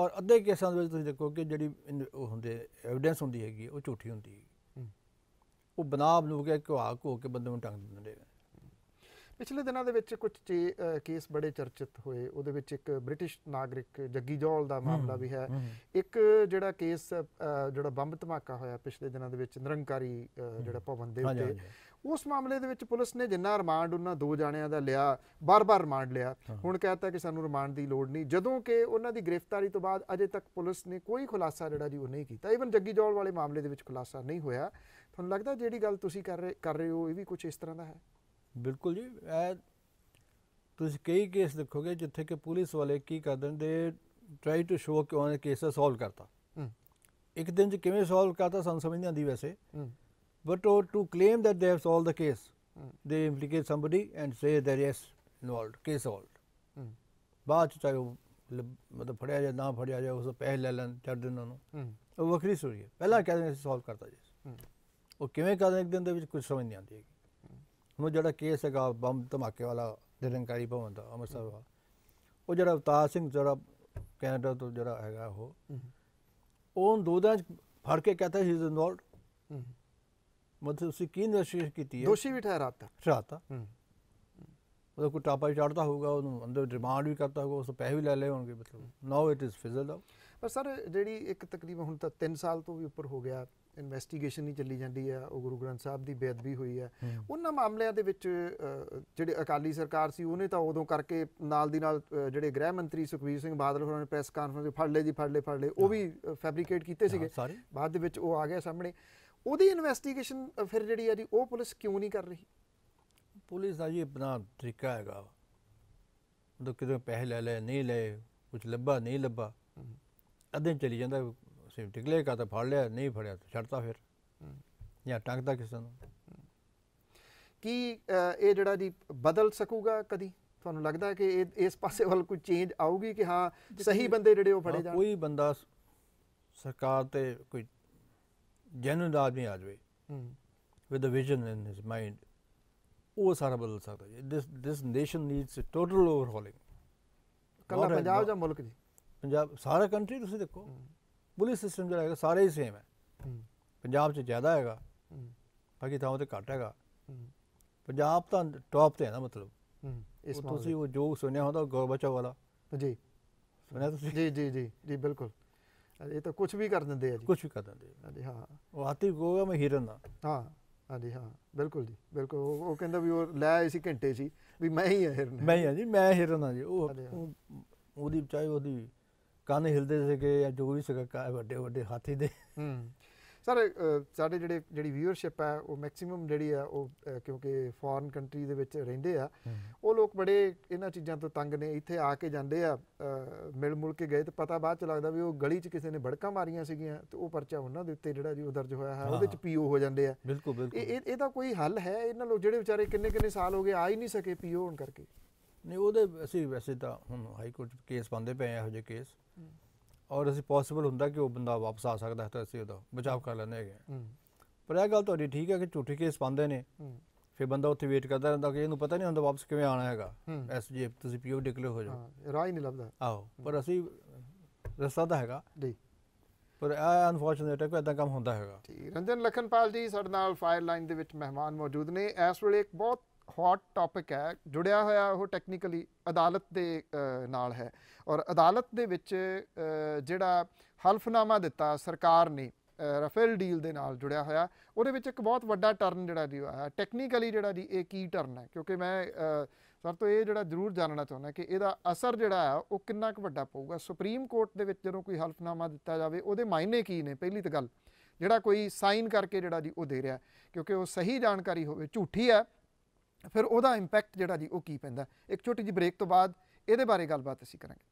ਔਰ ਅੱਧੇ ਕੇਸਾਂ ਦੇ ਵਿੱਚ ਤੁਸੀਂ ਦੇਖੋ ਕਿ ਜਿਹੜੀ ਉਹ ਹੁੰਦੇ ਐਵੀਡੈਂਸ ਹੁੰਦੀ ਹੈਗੀ ਉਹ ਝੂਠੀ ਹੁੰਦੀ ਹੈ ਉਹ ਬਨਾਬ ਨੂੰ ਕਿ ਕੋਹਾ ਕੋ ਕੇ ਬੰਦੇ ਨੂੰ ਟੰਗ ਦਿੰਦੇ ਨੇ ਪਿਛਲੇ ਦਿਨਾਂ ਦੇ ਵਿੱਚ ਕੁਝ ਕੇਸ ਬੜੇ ਚਰਚਿਤ ਹੋਏ ਉਹਦੇ ਵਿੱਚ ਇੱਕ ਬ੍ਰਿਟਿਸ਼ ਨਾਗਰਿਕ ਜੱਗੀ ਜੋਲ ਦਾ ਮਾਮਲਾ ਵੀ ਹੈ ਇੱਕ ਜਿਹੜਾ ਕੇਸ ਜਿਹੜਾ ਬੰਬ ਧਮਾਕਾ ਹੋਇਆ ਪਿਛਲੇ ਦਿਨਾਂ ਦੇ ਵਿੱਚ ਨਿਰੰਕਾਰੀ ਜਿਹੜਾ ਭਵਨ ਦੇ ਉੱਤੇ ਉਸ ਮਾਮਲੇ ਦੇ ਵਿੱਚ ਪੁਲਿਸ ਨੇ ਜਿੰਨਾ ਰਿਮਾਂਡ ਉਹਨਾਂ ਦੋ ਜਾਣਿਆਂ ਦਾ ਲਿਆ ਬਾਰ-ਬਾਰ ਰਿਮਾਂਡ ਲਿਆ ਹੁਣ ਕਹਤਾ ਕਿ ਸਾਨੂੰ ਰਿਮਾਂਡ ਦੀ ਲੋੜ ਨਹੀਂ ਜਦੋਂ ਕਿ ਉਹਨਾਂ ਦੀ ਗ੍ਰਿਫਤਾਰੀ ਤੋਂ ਬਾਅਦ ਅਜੇ ਤੱਕ ਪੁਲਿਸ ਨੇ ਕੋਈ ਖੁਲਾਸਾ ਜਿਹੜਾ ਜੀ ਉਹ ਨਹੀਂ ਕੀਤਾ ਇਵਨ ਜੱਗੀ ਜੋਲ ਵਾਲੇ ਮਾਮਲੇ ਦੇ ਵਿੱਚ ਖੁਲਾਸਾ ਨਹੀਂ ਹੋਇਆ ਤੁਹਾਨੂੰ ਲੱਗਦਾ ਜਿਹੜੀ ਗੱਲ ਤੁਸੀਂ ਕਰ ਰਹੇ ਕਰ ਰਹੇ ਹੋ ਇਹ ਵੀ ਕੁਝ ਇਸ ਤਰ੍ਹਾਂ ਦਾ ਹੈ ਬਿਲਕੁਲ ਜੀ ਐ ਤੁਸੀਂ ਕਈ ਕੇਸ ਦੇਖੋਗੇ ਜਿੱਥੇ ਕਿ ਪੁਲਿਸ ਵਾਲੇ ਕੀ ਕਰ ਦਿੰਦੇ ਟ੍ਰਾਈ ਟੂ ਸ਼ੋ ਕਿ ਉਹਨੇ ਕੇਸ ਸੋਲਵ ਕਰਤਾ ਇੱਕ ਦਿਨ ਚ ਕਿਵੇਂ ਸੋਲਵ ਕਰਤਾ ਸਾਨੂੰ ਸਮਝ ਨਹੀਂ ਆਉਂਦੀ ਵੈਸੇ ਬਟ ਉਹ to claim that they have solve the case they implicate somebody and say that yes involved case solved ਬਾਅਦ ਚ ਚਾਹੇ ਉਹ ਮਤਲਬ ਫੜਿਆ ਜਾਂ ਨਾ ਫੜਿਆ ਜਾਏ ਉਸ ਤੋਂ ਪਹਿਲ ਲੈ ਲੈਣ ਛੱਡ ਦੇਣ ਉਹਨੂੰ ਉਹ ਵੱਖਰੀ ਸੋਰੀ ਹੈ ਪਹਿਲਾਂ ਕਹਿੰਦੇ ਸੋਲਵ ਕਰਤਾ ਜੀ ਉਹ ਕਿਵੇਂ ਕਰਦੇ ਇੱਕ ਦਿਨ ਦੇ ਵਿੱਚ ਕੁਝ ਸਮਝ ਨਹੀਂ ਆਉਂਦੀ ਹੁਣ ਜਿਹੜਾ ਕੇਸ ਹੈਗਾ ਬੰਬ ਧਮਾਕੇ ਵਾਲਾ ਨਿਰੰਕਾਰੀ ਭਵਨ ਦਾ ਅੰਮ੍ਰਿਤਸਰ ਦਾ ਉਹ ਜਿਹੜਾ ਅਵਤਾਰ ਸਿੰਘ ਜਿਹੜਾ ਕੈਨੇਡਾ ਤੋਂ ਜਿਹੜਾ ਹੈਗਾ ਉਹ ਉਹ ਦੋ ਫੜ ਕੇ ਕਹਤਾ ਹੀ ਇਜ਼ ਇਨਵੋਲਡ ਮਤਲਬ ਉਸੇ ਕੀ ਨਸ਼ੀਸ਼ ਕੀਤੀ ਹੈ ਦੋਸ਼ੀ ਵੀ ਠਹਿਰਾਤਾ ਠਹਿਰਾਤਾ ਉਹ ਕੋਈ ਟਾਪਾ ਹੀ ਚੜਦਾ ਹੋਊਗਾ ਉਹਨੂੰ ਅੰਦਰ ਡਿਮਾਂਡ ਵੀ ਕਰਦਾ ਹੋਊਗਾ ਉਸ ਤੋਂ ਪੈਸੇ ਵੀ ਲੈ ਲਏ ਹੋਣਗੇ ਮਤਲਬ now it is fizzled out ਪਰ ਸਰ ਜਿਹੜੀ ਇੱਕ ਤਕਰੀਬਨ ਹੁਣ ਤਾਂ 3 ਸਾਲ ਤੋਂ ਵੀ ਉੱਪਰ ਹੋ ਗਿਆ ਇਨਵੈਸਟੀਗੇਸ਼ਨ ਹੀ ਚੱਲੀ ਜਾਂਦੀ ਆ ਉਹ ਗੁਰੂ ਗ੍ਰੰਥ ਸਾਹਿਬ ਦੀ ਬੇਅਦਬੀ ਹੋਈ ਹੈ ਉਹਨਾਂ ਮਾਮਲਿਆਂ ਦੇ ਵਿੱਚ ਜਿਹੜੇ ਅਕਾਲੀ ਸਰਕਾਰ ਸੀ ਉਹਨੇ ਤਾਂ ਉਦੋਂ ਕਰਕੇ ਨਾਲ ਦੀ ਨਾਲ ਜਿਹੜੇ ਗ੍ਰਹਿ ਮੰਤਰੀ ਸੁਖਵੀਰ ਸਿੰਘ ਬਾਦਲ ਹੋਰਾਂ ਨੇ ਪ੍ਰੈਸ ਕਾਨਫਰੰਸ ਫੜ ਲੈ ਜੀ ਫੜ ਲੈ ਫੜ ਲੈ ਉਹ ਵੀ ਫੈਬਰੀਕੇਟ ਕੀਤੇ ਸੀਗੇ ਬਾਅਦ ਦੇ ਵਿੱਚ ਉਹ ਆ ਗਿਆ ਸਾਹਮਣੇ ਉਹਦੀ ਇਨਵੈਸਟੀਗੇਸ਼ਨ ਫਿਰ ਜਿਹੜੀ ਆ ਜੀ ਉਹ ਪੁਲਿਸ ਕਿਉਂ ਨਹੀਂ ਕਰ ਰਹੀ ਪੁਲਿਸ ਦਾ ਇਹ ਆਪਣਾ ਤਰੀਕਾ ਹੈਗਾ ਉਹ ਕਿਦੋਂ ਪਹਿਲੇ ਲੈ ਲੈ ਨਹੀਂ ਲੈ ਕੁਝ ਲੱਭਾ ਨਹੀਂ ਲੱਭਾ ਅਦੇ ਚਲੀ ਜਾਂਦਾ ਟਿਕਲੇ ਕਾ ਤਾਂ ਫੜ ਲਿਆ ਨਹੀਂ ਫੜਿਆ ਤਾਂ ਛੱਡਤਾ ਫਿਰ ਜਾਂ ਟੰਗਦਾ ਕਿਸੇ ਨੂੰ ਕੀ ਇਹ ਜਿਹੜਾ ਦੀ ਬਦਲ ਸਕੂਗਾ ਕਦੀ ਤੁਹਾਨੂੰ ਲੱਗਦਾ ਹੈ ਕਿ ਇਸ ਪਾਸੇ ਵੱਲ ਕੋਈ ਚੇਂਜ ਆਊਗੀ ਕਿ ਹਾਂ ਸਹੀ ਬੰਦੇ ਜਿਹੜੇ ਉਹ ਫੜੇ ਜਾਣ ਕੋਈ ਬੰਦਾ ਸਰਕਾਰ ਤੇ ਕੋਈ ਜੈਨੂਨ ਆਦਮੀ ਆ ਜਾਵੇ with a vision in his mind ਉਹ ਸਾਰਾ ਬਦਲ ਸਕਦਾ ਜੀ this this nation needs total overhauling ਕੱਲਾ ਪੰਜਾਬ ਜਾਂ ਮੁਲਕ ਜੀ ਪੰਜਾਬ ਸਾਰਾ ਕੰਟਰੀ ਤੁਸੀਂ ਦੇਖੋ ਪੁਲਿਸ ਸਿਸਟਮ ਜਿਹੜਾ ਹੈਗਾ ਸਾਰੇ ਹੀ ਸੇਮ ਹੈ ਪੰਜਾਬ 'ਚ ਜ਼ਿਆਦਾ ਹੈਗਾ ਬਾਕੀ ਥਾਵਾਂ ਤੇ ਘੱਟ ਹੈਗਾ ਪੰਜਾਬ ਤਾਂ ਟੌਪ ਤੇ ਹੈ ਨਾ ਮਤਲਬ ਇਸ ਤੁਸੀਂ ਉਹ ਜੋ ਸੁਣਿਆ ਹੁੰਦਾ ਗੋਰਬਚਾ ਵਾਲਾ ਜੀ ਸੁਣਿਆ ਤੁਸੀਂ ਜੀ ਜੀ ਜੀ ਜੀ ਬਿਲਕੁਲ ਇਹ ਤਾਂ ਕੁਝ ਵੀ ਕਰ ਦਿੰਦੇ ਆ ਜੀ ਕੁਝ ਵੀ ਕਰ ਦਿੰਦੇ ਆ ਜੀ ਹਾਂ ਉਹ ਆਤੀ ਗੋਗਾ ਮੈਂ ਹਿਰਨ ਦਾ ਹਾਂ ਹਾਂਜੀ ਹਾਂ ਬਿਲਕੁਲ ਜੀ ਬਿਲਕੁਲ ਉਹ ਕਹਿੰਦਾ ਵੀ ਉਹ ਲੈ ਆਏ ਸੀ ਘੰਟੇ ਸੀ ਵੀ ਮੈਂ ਹੀ ਆ ਹਿਰਨ ਮੈਂ ਹੀ ਆ ਜੀ ਮੈਂ ਹਿਰਨ ਆ ਜੀ ਉਹ ਉਹਦੀ ਚਾਹੀ ਉਹਦੀ ਕੰਨ ਹਿਲਦੇ ਸੀਗੇ ਜਾਂ ਜੋ ਵੀ ਸੀਗਾ ਵੱਡੇ ਵੱਡੇ ਹਾਥੀ ਦੇ ਹੂੰ ਸਰ ਸਾਡੇ ਜਿਹੜੇ ਜਿਹੜੀ ਵਿਊਅਰਸ਼ਿਪ ਹੈ ਉਹ ਮੈਕਸਿਮਮ ਜਿਹੜੀ ਆ ਉਹ ਕਿਉਂਕਿ ਫੋਰਨ ਕੰਟਰੀ ਦੇ ਵਿੱਚ ਰਹਿੰਦੇ ਆ ਉਹ ਲੋਕ ਬੜੇ ਇਹਨਾਂ ਚੀਜ਼ਾਂ ਤੋਂ ਤੰਗ ਨੇ ਇੱਥੇ ਆ ਕੇ ਜਾਂਦੇ ਆ ਮਿਲ ਮੁਲ ਕੇ ਗਏ ਤੇ ਪਤਾ ਬਾਅਦ ਚ ਲੱਗਦਾ ਵੀ ਉਹ ਗਲੀ 'ਚ ਕਿਸੇ ਨੇ ਭੜਕਾਂ ਮਾਰੀਆਂ ਸੀਗੀਆਂ ਤੇ ਉਹ ਪਰਚਾ ਉਹਨਾਂ ਦੇ ਉੱਤੇ ਜਿਹੜਾ ਜੀ ਉਹ ਦਰਜ ਹੋਇਆ ਹੈ ਉਹਦੇ 'ਚ ਪੀਓ ਹੋ ਜਾਂਦੇ ਆ ਬਿਲਕੁਲ ਬਿਲਕੁਲ ਇਹ ਇਹਦਾ ਕੋਈ ਹੱਲ ਹੈ ਇਹਨਾਂ ਲੋਕ ਜਿਹੜੇ ਵਿਚਾਰੇ ਕਿੰਨੇ ਕਿੰਨੇ ਸਾਲ ਹੋ ਗਏ ਆ ਹੀ ਨਹੀਂ ਸਕੇ ਪੀਓ ਹੋਣ ਕਰਕੇ ਨਹੀਂ ਉਹਦੇ ਅਸੀਂ ਵੈਸੇ ਤਾਂ ਹੁਣ ਹਾਈ ਕੋਰਟ ਕੇਸ ਪਾਉਂਦੇ ਪਏ ਇਹੋ ਜਿਹੇ ਕੇਸ ਔਰ ਅਸੀਂ ਪੋਸੀਬਲ ਹੁੰਦਾ ਕਿ ਉਹ ਬੰਦਾ ਵਾਪਸ ਆ ਸਕਦਾ ਤਾਂ ਅਸੀਂ ਉਹਦਾ ਬਚਾਅ ਕਰ ਲੈਂਦੇ ਹੈਗੇ ਪਰ ਇਹ ਗੱਲ ਤੁਹਾਡੀ ਠੀਕ ਹੈ ਕਿ ਝੂਠੇ ਕੇਸ ਪਾਉਂਦੇ ਨੇ ਫਿਰ ਬੰਦਾ ਉੱਥੇ ਵੇਟ ਕਰਦਾ ਰਹਿੰਦਾ ਕਿ ਇਹਨੂੰ ਪਤਾ ਨਹੀਂ ਹੁੰਦਾ ਵਾਪਸ ਕਿਵੇਂ ਆਣਾ ਹੈਗਾ ਐਸ ਜੀ ਤੁਸੀਂ ਪੀਓ ਡਿਕਲੇਅਰ ਹੋ ਜਾਓ ਰਾਹ ਹੀ ਨਹੀਂ ਲੱਭਦਾ ਆਹੋ ਪਰ ਅਸੀਂ ਰਸਤਾ ਤਾਂ ਹੈਗਾ ਜੀ ਪਰ ਇਹ ਅਨਫੋਰਚੂਨੇਟ ਹੈ ਕਿ ਇਦਾਂ ਕੰਮ ਹੁੰਦਾ ਹੈਗਾ ਠੀਕ ਰੰਜਨ ਲਖਨਪਾਲ ਜੀ ਸਾਡੇ ਨਾਲ ਫਾਇਰ ਲਾਈਨ ਦੇ ਵਿੱਚ ਮਹਿਮਾਨ ਮੌਜੂਦ ਨੇ ਇਸ ਵੇਲੇ ਇੱਕ ਬਹੁਤ ਹੌਟ ਟੌਪਿਕ ਹੈ ਜੁੜਿਆ ਹੋਇਆ ਉਹ ਟੈਕਨੀਕਲੀ ਅਦਾਲਤ ਦੇ ਨਾਲ ਹੈ ਔਰ ਅਦਾਲਤ ਦੇ ਵਿੱਚ ਜਿਹੜਾ ਹਲਫਨਾਮਾ ਦਿੱਤਾ ਸਰਕਾਰ ਨੇ ਰਫੇਲ ਡੀਲ ਦੇ ਨਾਲ ਜੁੜਿਆ ਹੋਇਆ ਉਹਦੇ ਵਿੱਚ ਇੱਕ ਬਹੁਤ ਵੱਡਾ ਟਰਨ ਜਿਹੜਾ ਦੀ ਆਇਆ ਟੈਕਨੀਕਲੀ ਜਿਹੜਾ ਦੀ ਇਹ ਕੀ ਟਰਨ ਹੈ ਕਿਉਂਕਿ ਮੈਂ ਸਭ ਤੋਂ ਇਹ ਜਿਹੜਾ ਜ਼ਰੂਰ ਜਾਣਨਾ ਚਾਹੁੰਦਾ ਕਿ ਇਹਦਾ ਅਸਰ ਜਿਹੜਾ ਆ ਉਹ ਕਿੰਨਾ ਕੁ ਵੱਡਾ ਪਊਗਾ ਸੁਪਰੀਮ ਕੋਰਟ ਦੇ ਵਿੱਚ ਜਦੋਂ ਕੋਈ ਹਲਫਨਾਮਾ ਦਿੱਤਾ ਜਾਵੇ ਉਹਦੇ ਮਾਇਨੇ ਕੀ ਨੇ ਪਹਿਲੀ ਤਾਂ ਗੱਲ ਜਿਹੜਾ ਕੋਈ ਸਾਈਨ ਕਰਕੇ ਜਿਹੜਾ ਦੀ ਉਹ ਦੇ ਰਿਹਾ ਕਿਉਂਕਿ ਉਹ ਸਹੀ ਜਾਣਕਾਰੀ ਹੋਵੇ ਝੂਠੀ ਆ ਫਿਰ ਉਹਦਾ ਇੰਪੈਕਟ ਜਿਹੜਾ ਜੀ ਉਹ ਕੀ ਪੈਂਦਾ ਇੱਕ ਛੋਟੀ ਜੀ ਬ੍ਰੇਕ ਤੋਂ ਬਾਅਦ ਇਹਦੇ ਬਾਰੇ ਗੱਲਬਾਤ ਅਸੀਂ ਕਰਾਂਗੇ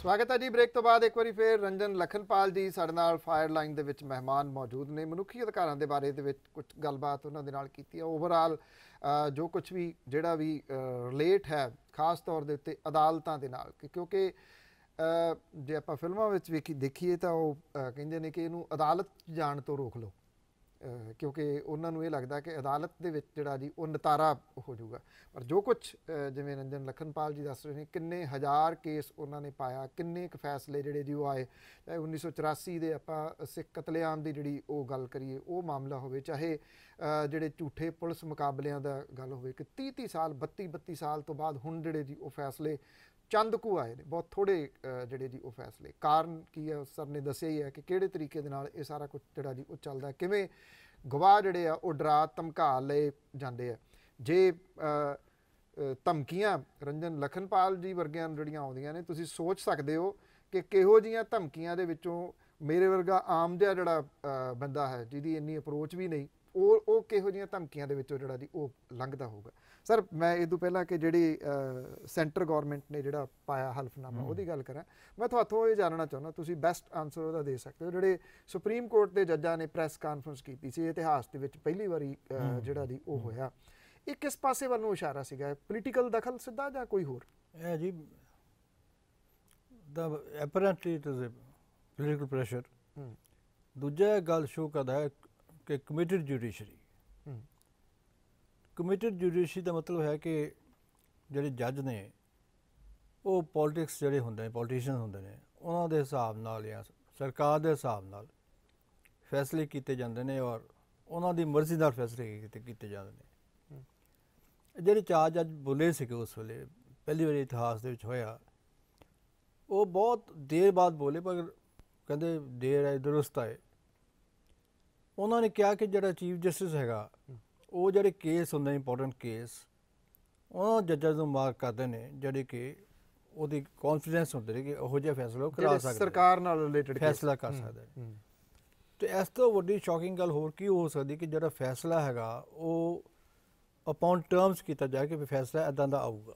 ਸਵਾਗਤ ਹੈ ਜੀ ਬ੍ਰੇਕ ਤੋਂ ਬਾਅਦ ਇੱਕ ਵਾਰੀ ਫੇਰ ਰੰਜਨ ਲਖਨਪਾਲ ਜੀ ਸਾਡੇ ਨਾਲ ਫਾਇਰ ਲਾਈਨ ਦੇ ਵਿੱਚ ਮਹਿਮਾਨ ਮੌਜੂਦ ਨੇ ਮਨੁੱਖੀ ਅਧਿਕਾਰਾਂ ਦੇ ਬਾਰੇ ਦੇ ਵਿੱਚ ਕੁਝ ਗੱਲਬਾਤ ਉਹਨਾਂ ਦੇ ਨਾਲ ਕੀਤੀ ਹੈ ਓਵਰਆਲ ਜੋ ਕੁਝ ਵੀ ਜਿਹੜਾ ਵੀ ਰਿਲੇਟ ਹੈ ਖਾਸ ਤੌਰ ਦੇ ਉੱਤੇ ਅਦਾਲਤਾਂ ਦੇ ਨਾਲ ਕਿਉਂਕਿ ਜੇ ਆਪਾਂ ਫਿਲਮਾਂ ਵਿੱਚ ਵੀ ਦੇਖੀਏ ਤਾਂ ਉਹ ਕਹਿੰਦੇ ਨੇ ਕਿ ਇਹਨੂੰ ਅਦਾਲਤ ਜਾਣ ਤੋਂ ਰੋਕ ਲਓ ਕਿਉਂਕਿ ਉਹਨਾਂ ਨੂੰ ਇਹ ਲੱਗਦਾ ਕਿ ਅਦਾਲਤ ਦੇ ਵਿੱਚ ਜਿਹੜਾ ਜੀ ਉਹ ਨਤਾਰਾ ਹੋ ਜਾਊਗਾ ਪਰ ਜੋ ਕੁਝ ਜਿਵੇਂ ਰੰਜਨ ਲਖਨਪਾਲ ਜੀ ਦੱਸ ਰਹੇ ਨੇ ਕਿੰਨੇ ਹਜ਼ਾਰ ਕੇਸ ਉਹਨਾਂ ਨੇ ਪਾਇਆ ਕਿੰਨੇ ਕੁ ਫੈਸਲੇ ਜਿਹੜੇ ਜੀ ਉਹ ਆਏ ਚਾਹੇ 1984 ਦੇ ਆਪਾਂ ਸਿੱਖ ਕਤਲੇਆਮ ਦੀ ਜਿਹੜੀ ਉਹ ਗੱਲ ਕਰੀਏ ਉਹ ਮਾਮਲਾ ਹੋਵੇ ਚਾਹੇ ਜਿਹੜੇ ਝੂਠੇ ਪੁਲਿਸ ਮੁਕਾਬਲਿਆਂ ਦਾ ਗੱਲ ਹੋਵੇ ਕਿ 30 30 ਸਾਲ 32 32 ਸਾਲ ਤੋਂ ਬਾਅਦ ਹੁਣ ਜਿਹੜੇ ਜੀ ਉਹ ਫੈਸਲੇ ਚੰਦ ਕੁ ਆਏ ਨੇ ਬਹੁਤ ਥੋੜੇ ਜਿਹੜੇ ਜੀ ਉਹ ਫੈਸਲੇ ਕਾਰਨ ਕੀ ਹੈ ਸਰ ਨੇ ਦੱਸਿਆ ਹੀ ਹੈ ਕਿ ਕਿਹੜੇ ਤਰੀਕੇ ਦੇ ਨਾਲ ਇਹ ਸਾਰਾ ਕੁਝ ਜਿਹੜਾ ਜੀ ਉਹ ਚੱਲਦਾ ਕਿਵੇਂ ਗਵਾਹ ਜਿਹੜੇ ਆ ਉਹ ਡਰਾ ਧਮਕਾ ਲਏ ਜਾਂਦੇ ਆ ਜੇ ਧਮਕੀਆਂ ਰੰਜਨ ਲਖਨਪਾਲ ਜੀ ਵਰਗਿਆਂ ਜਿਹੜੀਆਂ ਆਉਂਦੀਆਂ ਨੇ ਤੁਸੀਂ ਸੋਚ ਸਕਦੇ ਹੋ ਕਿ ਕਿਹੋ ਜੀਆਂ ਧਮਕੀਆਂ ਦੇ ਵਿੱਚੋਂ ਮੇਰੇ ਵਰਗਾ ਆਮ ਜਿਹਾ ਜਿਹੜਾ ਬੰਦਾ ਹੈ ਜਿਹਦੀ ਇੰਨੀ ਅਪਰੋਚ ਵੀ ਨਹੀਂ ਉਹ ਉਹ ਕਿਹੋ ਜੀਆਂ ਧਮਕੀਆਂ ਦੇ ਵਿੱਚੋਂ ਜਿਹੜਾ ਦੀ ਉਹ ਲੰਘਦਾ ਹੋਊਗਾ ਸਰ ਮੈਂ ਇਹ ਤੋਂ ਪਹਿਲਾਂ ਕਿ ਜਿਹੜੀ ਸੈਂਟਰ ਗਵਰਨਮੈਂਟ ਨੇ ਜਿਹੜਾ ਪਾਇਆ ਹਲਫਨਾਮਾ ਉਹਦੀ ਗੱਲ ਕਰਾਂ ਮੈਂ ਤੁਹਾਥੋਂ ਇਹ ਜਾਣਨਾ ਚਾਹੁੰਦਾ ਤੁਸੀਂ ਬੈਸਟ ਆਨਸਰ ਉਹਦਾ ਦੇ ਸਕਦੇ ਹੋ ਜਿਹੜੇ ਸੁਪਰੀਮ ਕੋਰਟ ਦੇ ਜੱਜਾਂ ਨੇ ਪ੍ਰੈਸ ਕਾਨਫਰੰਸ ਕੀਤੀ ਸੀ ਇਤਿਹਾਸ ਦੇ ਵਿੱਚ ਪਹਿਲੀ ਵਾਰੀ ਜਿਹੜਾ ਦੀ ਉਹ ਹੋਇਆ ਇਹ ਕਿਸ ਪਾਸੇ ਵੱਲ ਨੂੰ ਇਸ਼ਾਰਾ ਸੀਗਾ ਪੋਲੀਟੀਕਲ ਦਖਲ ਸਿੱਧਾ ਜਾਂ ਕੋਈ ਹੋਰ ਇਹ ਜੀ ਦਾ apparently it is a political pressure ਦੂਜਾ ਗੱਲ ਸ਼ੋਅ ਕਰਦਾ ਹੈ ਕਿ ਕਮਿਟਡ ਜੁਡੀਸ਼ਰੀ ਕਮਿਟਡ ਜੁਡੀਸ਼ਰੀ ਦਾ ਮਤਲਬ ਹੈ ਕਿ ਜਿਹੜੇ ਜੱਜ ਨੇ ਉਹ ਪੋਲਿਟਿਕਸ ਜਿਹੜੇ ਹੁੰਦੇ ਨੇ ਪੋਲੀਟੀਸ਼ੀਅਨ ਹੁੰਦੇ ਨੇ ਉਹਨਾਂ ਦੇ ਹਿਸਾਬ ਨਾਲ ਜਾਂ ਸਰਕਾਰ ਦੇ ਹਿਸਾਬ ਨਾਲ ਫੈਸਲੇ ਕੀਤੇ ਜਾਂਦੇ ਨੇ ਔਰ ਉਹਨਾਂ ਦੀ ਮਰਜ਼ੀ ਨਾਲ ਫੈਸਲੇ ਕੀਤੇ ਕੀਤੇ ਜਾਂਦੇ ਨੇ ਜਿਹੜੇ ਚਾਰ ਜੱਜ ਬੁਲੇ ਸੀ ਉਸ ਵੇਲੇ ਪਹਿਲੀ ਵਾਰੀ ਇਤਿਹਾਸ ਦੇ ਵਿੱਚ ਹੋਇਆ ਉਹ ਬਹੁਤ ਦੇਰ ਬਾਅਦ ਬੋਲੇ ਪਰ ਕਹਿੰਦੇ ਦੇਰ ਹੈ ਦਰੁਸਤ ਹੈ ਉਹਨਾਂ ਨੇ ਕਿਹਾ ਕਿ ਜਿਹੜਾ ਚੀਫ ਜਸਟਿਸ ਹੈਗਾ ਉਹ ਜਿਹੜੇ ਕੇਸ ਹੁੰਦੇ ਇੰਪੋਰਟੈਂਟ ਕੇਸ ਉਹ ਜੱਜਾਂ ਨੂੰ ਮਾਰਕ ਕਰਦੇ ਨੇ ਜਿਹੜੇ ਕਿ ਉਹਦੀ ਕੌਨਫੀਡੈਂਸ ਹੁੰਦੀ ਹੈ ਕਿ ਉਹ ਜਿਹੇ ਫੈਸਲੇ ਕਰਾ ਸਕਦੇ ਸਰਕਾਰ ਨਾਲ ਰਿਲੇਟਡ ਫੈਸਲਾ ਕਰ ਸਕਦੇ ਨੇ ਤੇ ਇਸ ਤੋਂ ਵੱਡੀ ਸ਼ੌਕਿੰਗ ਗੱਲ ਹੋਰ ਕੀ ਹੋ ਸਕਦੀ ਕਿ ਜਿਹੜਾ ਫੈਸਲਾ ਹੈਗਾ ਉਹ ਅਪਾਉਂਟ ਟਰਮਸ ਕੀਤਾ ਕੇ ਵੀ ਫੈਸਲਾ ਇਦਾਂ ਦਾ ਆਊਗਾ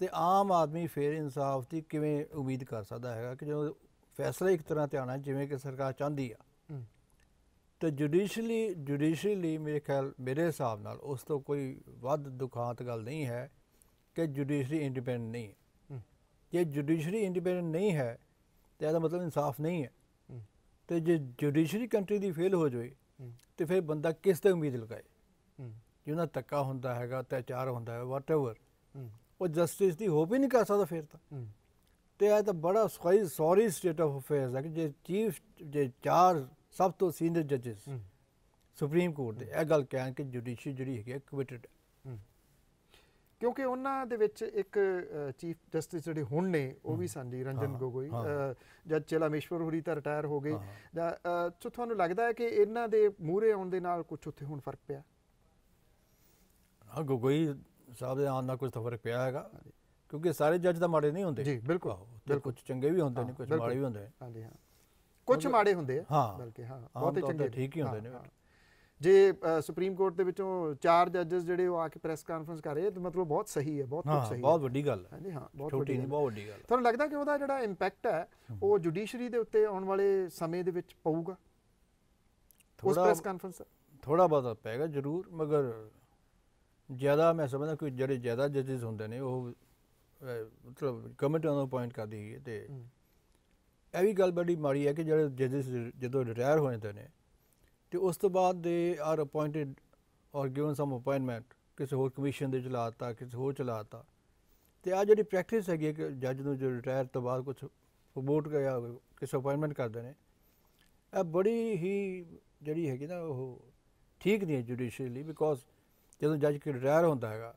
ਤੇ ਆਮ ਆਦਮੀ ਫੇਰ ਇਨਸਾਫ ਦੀ ਕਿਵੇਂ ਉਮੀਦ ਕਰ ਸਕਦਾ ਹੈਗਾ ਕਿ ਜਦੋਂ ਫੈਸਲਾ ਇੱਕ ਤਰ੍ਹਾਂ ਤੇ ਆਣਾ ਜਿਵੇਂ ਕਿ ਸਰਕਾਰ ਚਾਹੁੰਦੀ ਆ ਤੇ ਜੁਡੀਸ਼ੀਅਲੀ ਜੁਡੀਸ਼ੀਅਲੀ ਮੇਰੇ ਖਿਆਲ ਮੇਰੇ ਹਿਸਾਬ ਨਾਲ ਉਸ ਤੋਂ ਕੋਈ ਵੱਧ ਦੁਖਾਂਤ ਗੱਲ ਨਹੀਂ ਹੈ ਕਿ ਜੁਡੀਸ਼ਰੀ ਇੰਡੀਪੈਂਡੈਂਟ ਨਹੀਂ ਹੈ ਜੇ ਜੁਡੀਸ਼ਰੀ ਇੰਡੀਪੈਂਡੈਂਟ ਨਹੀਂ ਹੈ ਤੇ ਇਹਦਾ ਮਤਲਬ ਇਨਸਾਫ ਨਹੀਂ ਹੈ ਤੇ ਜੇ ਜੁਡੀਸ਼ਰੀ ਕੰਟਰੀ ਦੀ ਫੇਲ ਹੋ ਜਾਵੇ ਤੇ ਫਿਰ ਬੰਦਾ ਕਿਸ ਤੇ ਉਮੀਦ ਲਗਾਏ ਜਿਹਨਾਂ ਤੱਕਾ ਹੁੰਦਾ ਹੈਗਾ ਤੇ ਚਾਰ ਹੁੰਦਾ ਹੈ ਵਾਟਐਵਰ ਉਹ ਜਸਟਿਸ ਦੀ ਹੋਪ ਹੀ ਨਹੀਂ ਕਰ ਸਕਦਾ ਫਿਰ ਤਾਂ ਤੇ ਇਹ ਤਾਂ ਬੜਾ sorry sorry state of affairs ਹੈ ਕਿ ਜੇ ਚੀਫ ਜੇ ਚਾਰ ਸਭ ਤੋਂ ਸੀਨੀਅਰ ਜੱਜਸ ਸੁਪਰੀਮ ਕੋਰਟ ਦੇ ਇਹ ਗੱਲ ਕਹਿਣ ਕਿ ਜੁਡੀਸ਼ੀ ਜਿਹੜੀ ਹੈਗੀ ਹੈ ਕਿਉਂਕਿ ਉਹਨਾਂ ਦੇ ਵਿੱਚ ਇੱਕ ਚੀਫ ਜਸਟਿਸ ਜਿਹੜੇ ਹੁਣ ਨੇ ਉਹ ਵੀ ਸਾਡੀ ਰੰਜਨ ਗੋਗੋਈ ਜਦ ਮੇਸ਼ਵਰ ਹੋਰੀ ਤਾਂ ਰਿਟਾਇਰ ਹੋ ਗਏ ਸੋ ਤੁਹਾਨੂੰ ਲੱਗਦਾ ਹੈ ਕਿ ਇਹਨਾਂ ਦੇ ਮੂਹਰੇ ਆਉਣ ਦੇ ਨਾਲ ਕੁਝ ਉੱਥੇ ਹੁਣ ਫਰਕ ਪਿਆ ਹਾਂ ਗੋਗੋਈ ਸਾਹਿਬ ਦੇ ਆਉਣ ਨਾਲ ਕੁਝ ਤਾਂ ਫਰਕ ਪਿਆ ਹੈਗਾ ਕਿਉਂਕਿ ਸਾਰੇ ਜੱਜ ਤਾਂ ਮਾੜੇ ਨਹੀਂ ਹੁੰਦੇ ਜੀ ਬਿਲਕੁਲ ਬਿਲਕੁਲ ਚੰਗੇ ਵੀ ਹੁੰਦੇ ਨੇ ਕੁਝ ਮਾੜੇ ਵੀ ਹੁੰਦੇ ਹਾਂਜੀ ਹਾਂ ਕੁਝ ਮਾੜੇ ਹੁੰਦੇ ਆ ਬਲਕਿ ਹਾਂ ਬਹੁਤ ਚੰਗੇ ਠੀਕ ਹੀ ਹੁੰਦੇ ਨੇ ਜੇ ਸੁਪਰੀਮ ਕੋਰਟ ਦੇ ਵਿੱਚੋਂ ਚਾਰ ਜੱਜਸ ਜਿਹੜੇ ਉਹ ਆ ਕੇ ਪ੍ਰੈਸ ਕਾਨਫਰੰਸ ਕਰ ਰਹੇ ਤੇ ਮਤਲਬ ਬਹੁਤ ਸਹੀ ਹੈ ਬਹੁਤ ਸਹੀ ਹੈ ਬਹੁਤ ਵੱਡੀ ਗੱਲ ਹੈ ਹਾਂਜੀ ਹਾਂ ਬਹੁਤ ਵੱਡੀ ਨਹੀਂ ਬਹੁਤ ਵੱਡੀ ਗੱਲ ਤੁਹਾਨੂੰ ਲੱਗਦਾ ਕਿ ਉਹਦਾ ਜਿਹੜਾ ਇੰਪੈਕਟ ਹੈ ਉਹ ਜੁਡੀਸ਼ਰੀ ਦੇ ਉੱਤੇ ਆਉਣ ਵਾਲੇ ਸਮੇਂ ਦੇ ਵਿੱਚ ਪਊਗਾ ਉਸ ਪ੍ਰੈਸ ਕਾਨਫਰੰਸ ਥੋੜਾ ਬਹੁਤ ਪੈਗਾ ਜ਼ਰੂਰ ਮਗਰ ਜ਼ਿਆਦਾ ਮੈਂ ਸਮਝਦਾ ਕਿ ਜਿਹੜੇ ਜ਼ਿਆਦਾ ਜੱਜਸ ਹੁੰਦੇ ਨੇ ਉਹ ਮਤਲਬ ਕਮਿਟੀ ਨੂੰ ਪੁਆਇੰਟ ਕਰਦੀ ਹੈ ਤੇ ਇਹ ਵੀ ਗੱਲ ਬੜੀ ਮਾੜੀ ਹੈ ਕਿ ਜਿਹੜੇ ਜੱਜਸ ਜਦੋਂ ਰਿਟਾਇਰ ਹੋ ਜਾਂਦੇ ਨੇ ਤੇ ਉਸ ਤੋਂ ਬਾਅਦ they are appointed or given some appointment ਕਿਸੇ ਹੋਰ ਕਮਿਸ਼ਨ ਦੇ ਚਲਾਤਾ ਕਿਸੇ ਹੋਰ ਚਲਾਤਾ ਤੇ ਆ ਜਿਹੜੀ ਪ੍ਰੈਕਟਿਸ ਹੈਗੀ ਕਿ ਜੱਜ ਨੂੰ ਜੋ ਰਿਟਾਇਰ ਤੋਂ ਬਾਅਦ ਕੁਝ ਪ੍ਰੋਮੋਟ ਕਰਿਆ ਕਿਸੇ ਅਪਾਇੰਟਮੈਂਟ ਕਰਦੇ ਨੇ ਇਹ ਬੜੀ ਹੀ ਜਿਹੜੀ ਹੈਗੀ ਨਾ ਉਹ ਠੀਕ ਨਹੀਂ ਹੈ ਜੁਡੀਸ਼ੀਅਲੀ ਬਿਕੋਜ਼ ਜਦੋਂ ਜੱਜ ਕਿ ਰਿਟਾਇਰ ਹੁੰਦਾ ਹੈਗਾ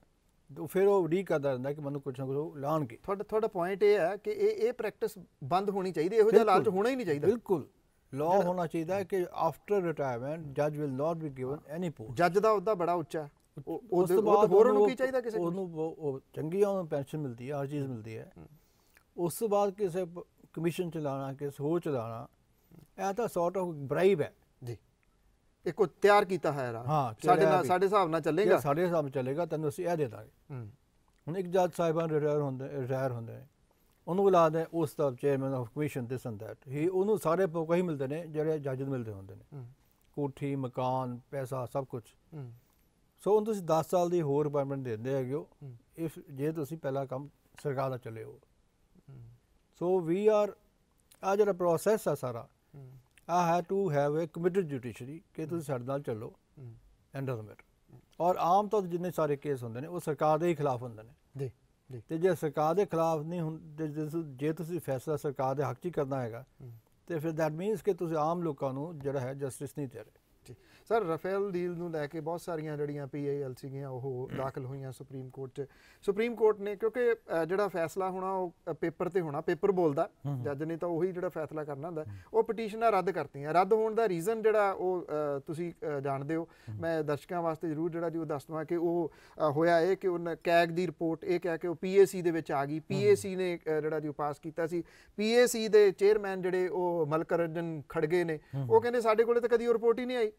ਉਹ ਫਿਰ ਉਹ ਰੀ ਕਰਦਾ ਰਹਿੰਦਾ ਕਿ ਮੈਨੂੰ ਕੁਝ ਨਾ ਕੁਝ ਲਾਣਗੇ ਤੁਹਾਡਾ ਤੁਹਾਡਾ ਪੁਆਇੰਟ ਇਹ ਹੈ ਕਿ ਇਹ ਇਹ ਪ੍ਰੈਕਟਿਸ ਬੰਦ ਹੋਣੀ ਚਾਹੀਦੀ ਇਹੋ ਜਿਹਾ ਲਾਲਚ ਹੋਣਾ ਹੀ ਨਹੀਂ ਚਾਹੀਦਾ ਬਿਲਕੁਲ ਲਾਅ ਹੋਣਾ ਚਾਹੀਦਾ ਹੈ ਕਿ ਆਫਟਰ ਰਿਟਾਇਰਮੈਂਟ ਜੱਜ will not be given any post ਜੱਜ ਦਾ ਉਹਦਾ ਬੜਾ ਉੱਚਾ ਉਸ ਤੋਂ ਬਾਅਦ ਹੋਰ ਨੂੰ ਕੀ ਚਾਹੀਦਾ ਕਿਸੇ ਉਹਨੂੰ ਚੰਗੀ ਉਹਨੂੰ ਪੈਨਸ਼ਨ ਮਿਲਦੀ ਹੈ ਹਰ ਚੀਜ਼ ਮਿਲਦੀ ਹੈ ਉਸ ਤੋਂ ਬਾਅਦ ਕਿਸੇ ਕਮਿਸ਼ਨ ਚਲਾਣਾ ਕਿਸੇ ਹੋਰ ਚਲਾਣਾ ਇਹ ਤਾਂ ਸੌਰਟ ਆਫ ਬ੍ਰਾਈਬ ਹੈ ਕੋ ਤਿਆਰ ਕੀਤਾ ਹੈ ਰਾ ਸਾਡੇ ਨਾਲ ਸਾਡੇ ਹਿਸਾਬ ਨਾਲ ਚੱਲੇਗਾ ਸਾਡੇ ਹਿਸਾਬ ਨਾਲ ਚੱਲੇਗਾ ਤੈਨੂੰ ਅਸੀਂ ਇਹ ਦੇ ਦਾਂਗੇ ਹੁਣ ਇੱਕ ਜੱਜ ਸਾਹਿਬਾਨ ਰਿਟਾਇਰ ਹੁੰਦੇ ਰਿਟਾਇਰ ਹੁੰਦੇ ਨੇ ਉਹਨੂੰ ਔਲਾਦ ਹੈ ਉਸ ਦਾ chairman of commission this and that ਹੀ ਉਹਨੂੰ ਸਾਰੇ ਮੌਕੇ ਹੀ ਮਿਲਦੇ ਨੇ ਜਿਹੜੇ ਜੱਜ ਨੂੰ ਮਿਲਦੇ ਹੁੰਦੇ ਨੇ ਕੋਠੀ ਮਕਾਨ ਪੈਸਾ ਸਭ ਕੁਝ ਸੋ ਉਹਨੂੰ ਤੁਸੀਂ 10 ਸਾਲ ਦੀ ਹੋਰ ਰਿਪਾਇਰਮੈਂਟ ਦਿੰਦੇ ਹੈਗੇ ਹੋ ਇਫ ਜੇ ਤੁਸੀਂ ਪਹਿਲਾ ਕੰਮ ਸਰਕਾਰ ਦਾ ਚੱਲੇ ਹੋ ਸੋ ਵੀ ਆਰ ਆ ਜਿਹੜਾ ਪ੍ਰੋਸੈਸ ਆ ਸਾਰਾ ਆ ਹੈ to have a committed judiciary ਕਿ ਤੁਸੀਂ ਸਾਡੇ ਨਾਲ ਚੱਲੋ ਐਂਡ ਆਫ ਦ ਮੈਟਰ ਔਰ ਆਮ ਤੌਰ ਤੇ ਜਿੰਨੇ ਸਾਰੇ ਕੇਸ ਹੁੰਦੇ ਨੇ ਉਹ ਸਰਕਾਰ ਦੇ ਹੀ ਖਿਲਾਫ ਹੁੰਦੇ ਨੇ ਜੀ ਜੀ ਤੇ ਜੇ ਸਰਕਾਰ ਦੇ ਖਿਲਾਫ ਨਹੀਂ ਹੁੰਦੇ ਜੇ ਤੁਸੀਂ ਫੈਸਲਾ ਸਰਕਾਰ ਦੇ ਹੱਕ 'ਚ ਕਰਨਾ ਹੈਗਾ ਤੇ ਫਿਰ ਦੈਟ ਮੀਨਸ ਕਿ ਤੁਸੀਂ ਆਮ ਲੋਕਾਂ ਨੂੰ ਜਿਹੜਾ ਹੈ ਜਸਟਿਸ ਨਹੀਂ ਦੇ ਰਹੇ ਸਰ ਰਫੇਲ ਡੀਲ ਨੂੰ ਲੈ ਕੇ ਬਹੁਤ ਸਾਰੀਆਂ ਜਿਹੜੀਆਂ ਪੀਆਈਐਲ ਸੀਗੀਆਂ ਉਹ ਦਾਖਲ ਹੋਈਆਂ ਸੁਪਰੀਮ ਕੋਰਟ 'ਚ ਸੁਪਰੀਮ ਕੋਰਟ ਨੇ ਕਿਉਂਕਿ ਜਿਹੜਾ ਫੈਸਲਾ ਹੋਣਾ ਉਹ ਪੇਪਰ ਤੇ ਹੋਣਾ ਪੇਪਰ ਬੋਲਦਾ ਜੱਜ ਨੇ ਤਾਂ ਉਹੀ ਜਿਹੜਾ ਫੈਸਲਾ ਕਰਨਾ ਹੁੰਦਾ ਉਹ ਪਟੀਸ਼ਨਾਂ ਰੱਦ ਕਰਤੀਆਂ ਰੱਦ ਹੋਣ ਦਾ ਰੀਜ਼ਨ ਜਿਹੜਾ ਉਹ ਤੁਸੀਂ ਜਾਣਦੇ ਹੋ ਮੈਂ ਦਰਸ਼ਕਾਂ ਵਾਸਤੇ ਜ਼ਰੂਰ ਜਿਹੜਾ ਜੀ ਉਹ ਦੱਸ ਦਵਾਂ ਕਿ ਉਹ ਹੋਇਆ ਇਹ ਕਿ ਉਹ ਕੈਗ ਦੀ ਰਿਪੋਰਟ ਇਹ ਕਹਿ ਕੇ ਉਹ ਪੀਏਸੀ ਦੇ ਵਿੱਚ ਆ ਗਈ ਪੀਏਸੀ ਨੇ ਜਿਹੜਾ ਜੀ ਪਾਸ ਕੀਤਾ ਸੀ ਪੀਏਸੀ ਦੇ ਚੇਅਰਮੈਨ ਜਿਹੜੇ ਉਹ ਮਲਕਰਜਨ ਖੜਗੇ ਨੇ ਉਹ ਕਹਿੰਦੇ ਸਾਡੇ ਕੋਲੇ ਤਾਂ ਕਦੀ ਉਹ ਰਿਪੋਰਟ ਹੀ ਨਹੀਂ ਆਈ